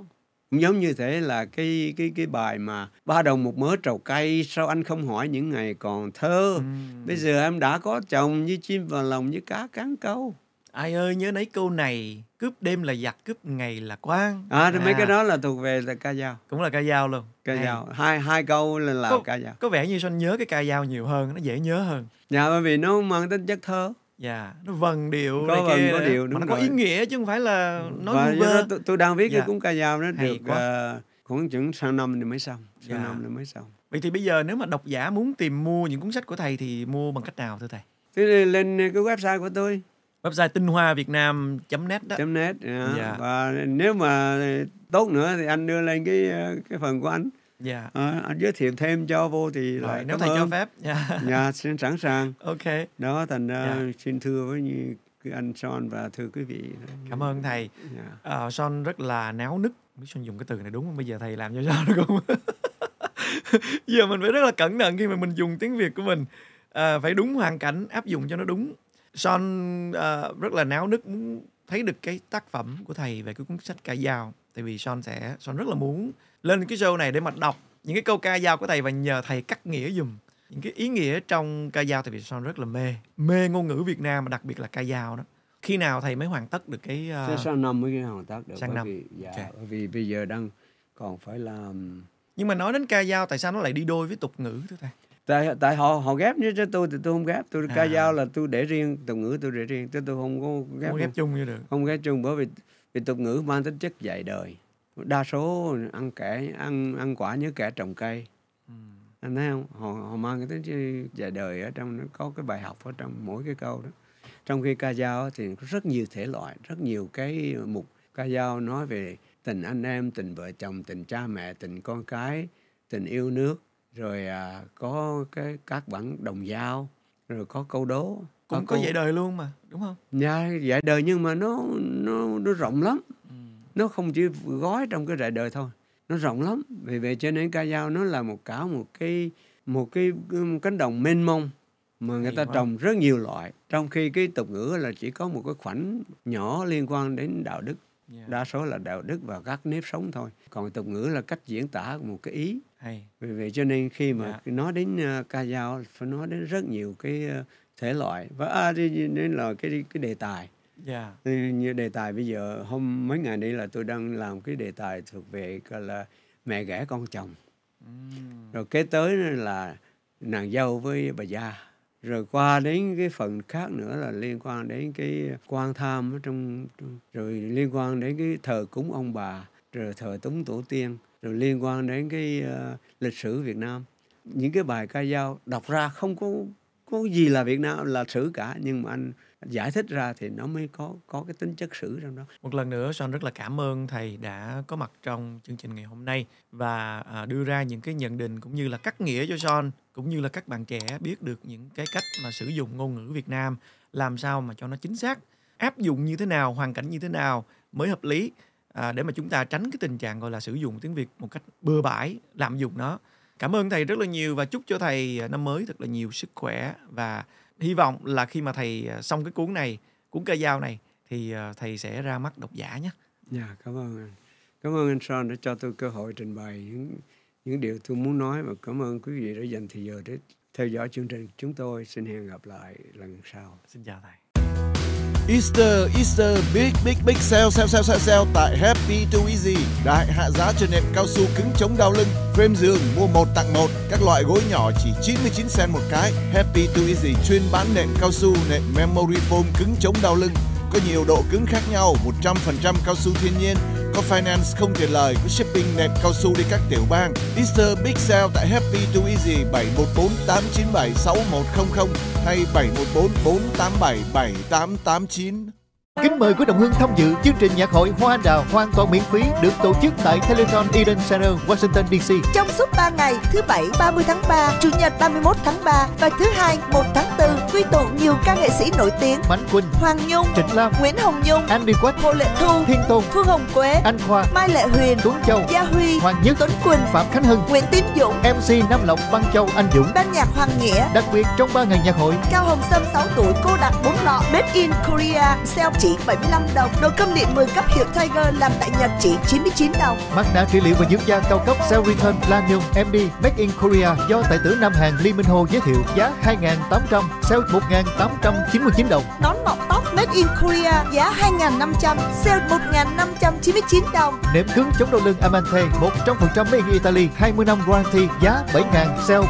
cũng giống như thế là cái cái cái bài mà ba đồng một mớ trầu cây sao anh không hỏi những ngày còn thơ ừ. bây giờ em đã có chồng như chim vào lòng như cá cán câu ai ơi nhớ lấy câu này cướp đêm là giặc cướp ngày là quan à, à. mấy cái đó là thuộc về là ca dao cũng là ca dao luôn ca dao hai hai câu là là ca dao có vẻ như son nhớ cái ca dao nhiều hơn nó dễ nhớ hơn dạ bởi vì nó mang tính chất thơ dạ nó vần điệu có vần có điệu đúng mà nó rồi. có ý nghĩa chứ không phải là nói Và vơ tôi, tôi đang viết dạ. cái cuốn ca dao nó Hay được uh, khoảng chừng sang năm thì mới xong sang dạ. năm thì mới xong vậy thì bây giờ nếu mà độc giả muốn tìm mua những cuốn sách của thầy thì mua bằng cách nào thưa thầy thì lên cái website của tôi website tinh hoa việt nam net đó net yeah. Dạ. Yeah. Dạ. và nếu mà tốt nữa thì anh đưa lên cái ờ, cái phần của anh dạ à, anh giới thiệu thêm cho vô thì Rồi, là nếu thầy ơn. cho phép nhà dạ. dạ xin sẵn sàng ok đó thành ra ờ, uh, xin thưa với như anh Son và thưa quý vị cảm ơn thầy dạ. uh, Son rất là náo nức biết Son dùng cái từ này đúng không bây giờ thầy làm cho Son được không giờ mình phải rất là cẩn thận khi mà mình dùng tiếng Việt của mình uh, phải đúng hoàn cảnh áp dụng cho nó đúng Son uh, rất là náo nức muốn thấy được cái tác phẩm của thầy về cái cuốn sách ca dao tại vì Son sẽ Son rất là muốn lên cái show này để mà đọc những cái câu ca dao của thầy và nhờ thầy cắt nghĩa dùm những cái ý nghĩa trong ca dao tại vì Son rất là mê mê ngôn ngữ Việt Nam mà đặc biệt là ca dao đó khi nào thầy mới hoàn tất được cái uh... Ờ, thế sang năm mới hoàn tất được sang năm vì, dạ, okay. bởi vì bây giờ đang còn phải làm nhưng mà nói đến ca dao tại sao nó lại đi đôi với tục ngữ thưa thầy tại tại họ họ ghép với cho tôi thì tôi không ghép tôi à. ca dao là tôi để riêng tục ngữ tôi để riêng chứ tôi không có ghép không ghép chung như được không ghép chung bởi vì vì tục ngữ mang tính chất dạy đời đa số ăn kẻ ăn ăn quả nhớ kẻ trồng cây ừ. anh thấy không họ họ mang cái tính dạy đời ở trong nó có cái bài học ở trong mỗi cái câu đó trong khi ca dao thì có rất nhiều thể loại rất nhiều cái mục ca dao nói về tình anh em tình vợ chồng tình cha mẹ tình con cái tình yêu nước rồi à, có cái các bản đồng dao rồi có câu đố cũng có, dạy đời luôn mà đúng không dạ dạy đời nhưng mà nó nó nó rộng lắm ừ. nó không chỉ gói trong cái dạy đời thôi nó rộng lắm vì vậy cho nên ca dao nó là một cả một cái một cái một cánh đồng mênh mông mà người Điều ta không? trồng rất nhiều loại trong khi cái tục ngữ là chỉ có một cái khoảnh nhỏ liên quan đến đạo đức đa số là đạo đức và các nếp sống thôi còn tục ngữ là cách diễn tả một cái ý Hay. vì vậy cho nên khi mà yeah. nói đến uh, ca dao phải nói đến rất nhiều cái uh, thể loại và à, nên là cái cái đề tài yeah. như đề tài bây giờ hôm mấy ngày nay là tôi đang làm cái đề tài thuộc về gọi là mẹ ghẻ con chồng mm. rồi kế tới là nàng dâu với bà gia rồi qua đến cái phần khác nữa là liên quan đến cái quan tham ở trong rồi liên quan đến cái thờ cúng ông bà rồi thờ túng tổ tiên rồi liên quan đến cái uh, lịch sử Việt Nam những cái bài ca dao đọc ra không có có gì là Việt Nam là sử cả nhưng mà anh giải thích ra thì nó mới có có cái tính chất sử trong đó. Một lần nữa Son rất là cảm ơn thầy đã có mặt trong chương trình ngày hôm nay và à, đưa ra những cái nhận định cũng như là cắt nghĩa cho Son cũng như là các bạn trẻ biết được những cái cách mà sử dụng ngôn ngữ Việt Nam làm sao mà cho nó chính xác áp dụng như thế nào hoàn cảnh như thế nào mới hợp lý à, để mà chúng ta tránh cái tình trạng gọi là sử dụng tiếng Việt một cách bừa bãi lạm dụng nó cảm ơn thầy rất là nhiều và chúc cho thầy à, năm mới thật là nhiều sức khỏe và hy vọng là khi mà thầy à, xong cái cuốn này cuốn ca dao này thì à, thầy sẽ ra mắt độc giả nhé. Dạ yeah, cảm ơn anh. Cảm ơn anh Son đã cho tôi cơ hội trình bày những những điều tôi muốn nói và cảm ơn quý vị đã dành thời giờ để theo dõi chương trình chúng tôi. Xin hẹn gặp lại lần sau. Xin chào thầy. Easter, Easter, big, big, big sale, sale, sale, sale, sale tại Happy to Easy. Đại hạ giá cho nệm cao su cứng chống đau lưng, frame giường mua một tặng một, các loại gối nhỏ chỉ 99 cent một cái. Happy to Easy chuyên bán nệm cao su, nệm memory foam cứng chống đau lưng, có nhiều độ cứng khác nhau, 100% cao su thiên nhiên, có finance không tiền lời, có shipping nẹp cao su đi các tiểu bang. Easter Big Sale tại Happy to Easy 714 897 6100 hay 714 487 7889. Kính mời quý đồng hương tham dự chương trình nhạc hội Hoa Anh Đào hoàn toàn miễn phí được tổ chức tại Teleton Eden Center, Washington DC. Trong suốt 3 ngày, thứ Bảy 30 tháng 3, Chủ nhật 31 tháng 3 và thứ Hai 1 tháng 4, quy tụ nhiều ca nghệ sĩ nổi tiếng Mạnh Quỳnh, Hoàng Nhung, Trịnh Lam, Nguyễn Hồng Nhung, Andy Quách, Hồ Lệ Thu, Thiên Tôn, Phương Hồng Quế, Anh Khoa, Mai Lệ Huyền, Tuấn Châu, Gia Huy, Hoàng Nhất, Tuấn Quỳnh, Phạm Khánh Hưng, Nguyễn Tiến Dũng, MC Nam Lộc, Văn Châu, Anh Dũng, ban nhạc Hoàng Nghĩa. Đặc biệt trong 3 ngày nhạc hội, Cao Hồng Sâm 6 tuổi cô đặt bốn lọ, Made in Korea, Self chỉ 75 đồng. Đồ cơm điện 10 cấp hiệu Tiger làm tại Nhật chỉ 99 đồng. Mắt đã trị liệu và dưỡng da cao cấp Cell Return Platinum MD Made in Korea do tài tử Nam Hàn Lee Minh Ho giới thiệu giá 2.800, sale 1.899 đồng. Nón mọc Made in Korea giá 2.500, sale 1.599 đồng. Nệm cứng chống đau lưng Amante 100% made in Italy, 20 năm warranty giá 7.000, sale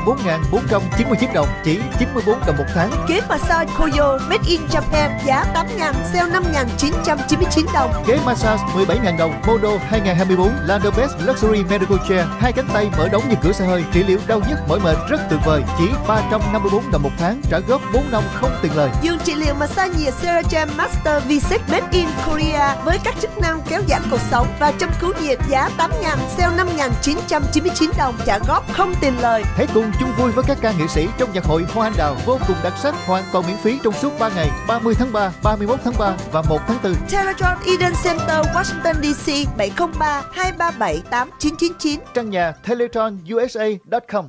4.499 đồng, chỉ 94 đồng một tháng. Kế massage Koyo Made in Japan giá 8.000, sale 5.999 đồng. Kế massage 17.000 đồng, Modo 2024, Landobest Luxury Medical Chair, hai cánh tay mở đóng như cửa xe hơi, trị liệu đau nhức mỏi mệt rất tuyệt vời, chỉ 354 đồng một tháng, trả góp 4 năm không tiền lời. Dương trị liệu massage nhiệt Sera Gem Master V6 Made in Korea với các chức năng kéo giãn cột sống và châm cứu nhiệt giá 8 ngàn sale 5.999 đồng, trả góp không tiền lời. Hãy cùng chung vui với các ca nghệ sĩ trong nhạc hội Hoa Anh Đào vô cùng đặc sắc hoàn toàn miễn phí trong suốt 3 ngày 30 tháng 3, 31 tháng 3 và 1 tháng 4. Terratron Eden Center, Washington DC 703 237 8999. Trang nhà teletronusa.com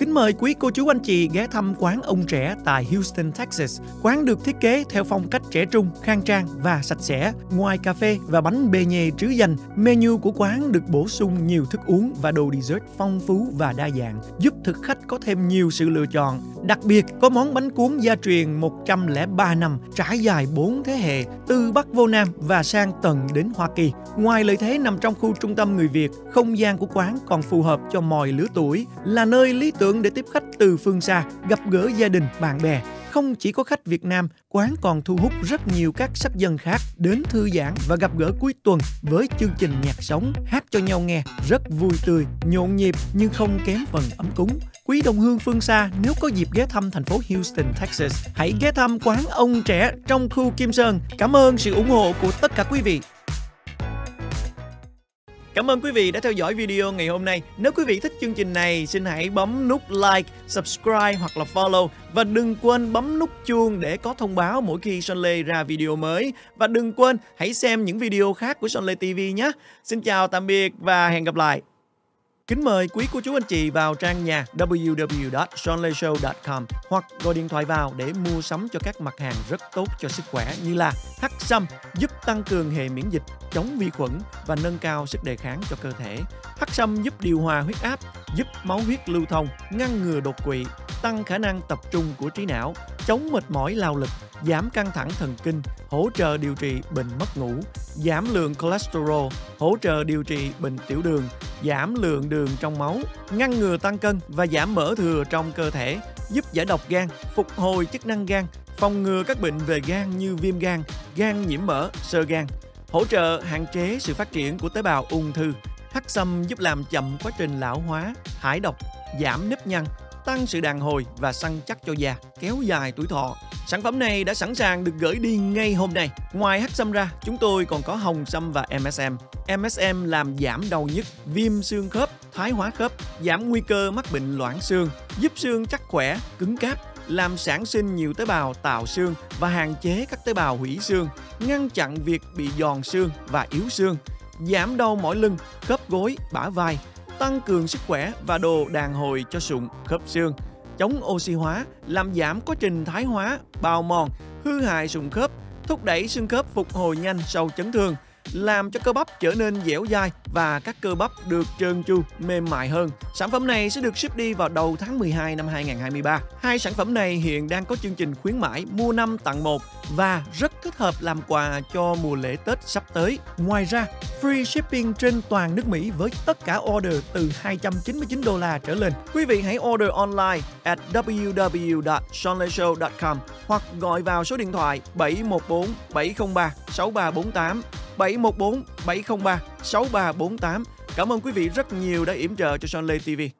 Kính mời quý cô chú anh chị ghé thăm quán ông trẻ tại Houston, Texas. Quán được thiết kế theo phong cách trẻ trung, khang trang và sạch sẽ. Ngoài cà phê và bánh bê nhê trứ danh, menu của quán được bổ sung nhiều thức uống và đồ dessert phong phú và đa dạng, giúp thực khách có thêm nhiều sự lựa chọn. Đặc biệt, có món bánh cuốn gia truyền 103 năm, trải dài 4 thế hệ, từ Bắc vô Nam và sang tận đến Hoa Kỳ. Ngoài lợi thế nằm trong khu trung tâm người Việt, không gian của quán còn phù hợp cho mọi lứa tuổi, là nơi lý tưởng tượng để tiếp khách từ phương xa, gặp gỡ gia đình, bạn bè. Không chỉ có khách Việt Nam, quán còn thu hút rất nhiều các sắc dân khác đến thư giãn và gặp gỡ cuối tuần với chương trình nhạc sống hát cho nhau nghe rất vui tươi, nhộn nhịp nhưng không kém phần ấm cúng. Quý đồng hương phương xa, nếu có dịp ghé thăm thành phố Houston, Texas, hãy ghé thăm quán ông trẻ trong khu Kim Sơn. Cảm ơn sự ủng hộ của tất cả quý vị. Cảm ơn quý vị đã theo dõi video ngày hôm nay. Nếu quý vị thích chương trình này, xin hãy bấm nút like, subscribe hoặc là follow và đừng quên bấm nút chuông để có thông báo mỗi khi Son Lê ra video mới và đừng quên hãy xem những video khác của Son Lê TV nhé. Xin chào tạm biệt và hẹn gặp lại. Kính mời quý cô chú anh chị vào trang nhà www.sonleyshow.com hoặc gọi điện thoại vào để mua sắm cho các mặt hàng rất tốt cho sức khỏe như là hắc sâm giúp tăng cường hệ miễn dịch, chống vi khuẩn và nâng cao sức đề kháng cho cơ thể. Hắc sâm giúp điều hòa huyết áp, giúp máu huyết lưu thông, ngăn ngừa đột quỵ, tăng khả năng tập trung của trí não, chống mệt mỏi lao lực, giảm căng thẳng thần kinh, hỗ trợ điều trị bệnh mất ngủ, giảm lượng cholesterol, hỗ trợ điều trị bệnh tiểu đường, giảm lượng đường trong máu, ngăn ngừa tăng cân và giảm mỡ thừa trong cơ thể, giúp giải độc gan, phục hồi chức năng gan, phòng ngừa các bệnh về gan như viêm gan, gan nhiễm mỡ, sơ gan, hỗ trợ hạn chế sự phát triển của tế bào ung thư, Hắc sâm giúp làm chậm quá trình lão hóa, thải độc, giảm nếp nhăn, tăng sự đàn hồi và săn chắc cho da, kéo dài tuổi thọ. Sản phẩm này đã sẵn sàng được gửi đi ngay hôm nay. Ngoài hắc sâm ra, chúng tôi còn có hồng sâm và MSM. MSM làm giảm đau nhức, viêm xương khớp, thoái hóa khớp, giảm nguy cơ mắc bệnh loãng xương, giúp xương chắc khỏe, cứng cáp, làm sản sinh nhiều tế bào tạo xương và hạn chế các tế bào hủy xương, ngăn chặn việc bị giòn xương và yếu xương, giảm đau mỏi lưng, khớp gối, bả vai, tăng cường sức khỏe và đồ đàn hồi cho sụn, khớp xương, chống oxy hóa, làm giảm quá trình thái hóa, bào mòn, hư hại sụn khớp, thúc đẩy xương khớp phục hồi nhanh sau chấn thương, làm cho cơ bắp trở nên dẻo dai và các cơ bắp được trơn tru, mềm mại hơn. Sản phẩm này sẽ được ship đi vào đầu tháng 12 năm 2023. Hai sản phẩm này hiện đang có chương trình khuyến mãi mua 5 tặng 1 và rất thích hợp làm quà cho mùa lễ Tết sắp tới. Ngoài ra, free shipping trên toàn nước Mỹ với tất cả order từ 299 đô la trở lên. Quý vị hãy order online at www.seanleshow.com hoặc gọi vào số điện thoại 714 703 6348 714 703 6348. Cảm ơn quý vị rất nhiều đã yểm trợ cho Son Lê TV.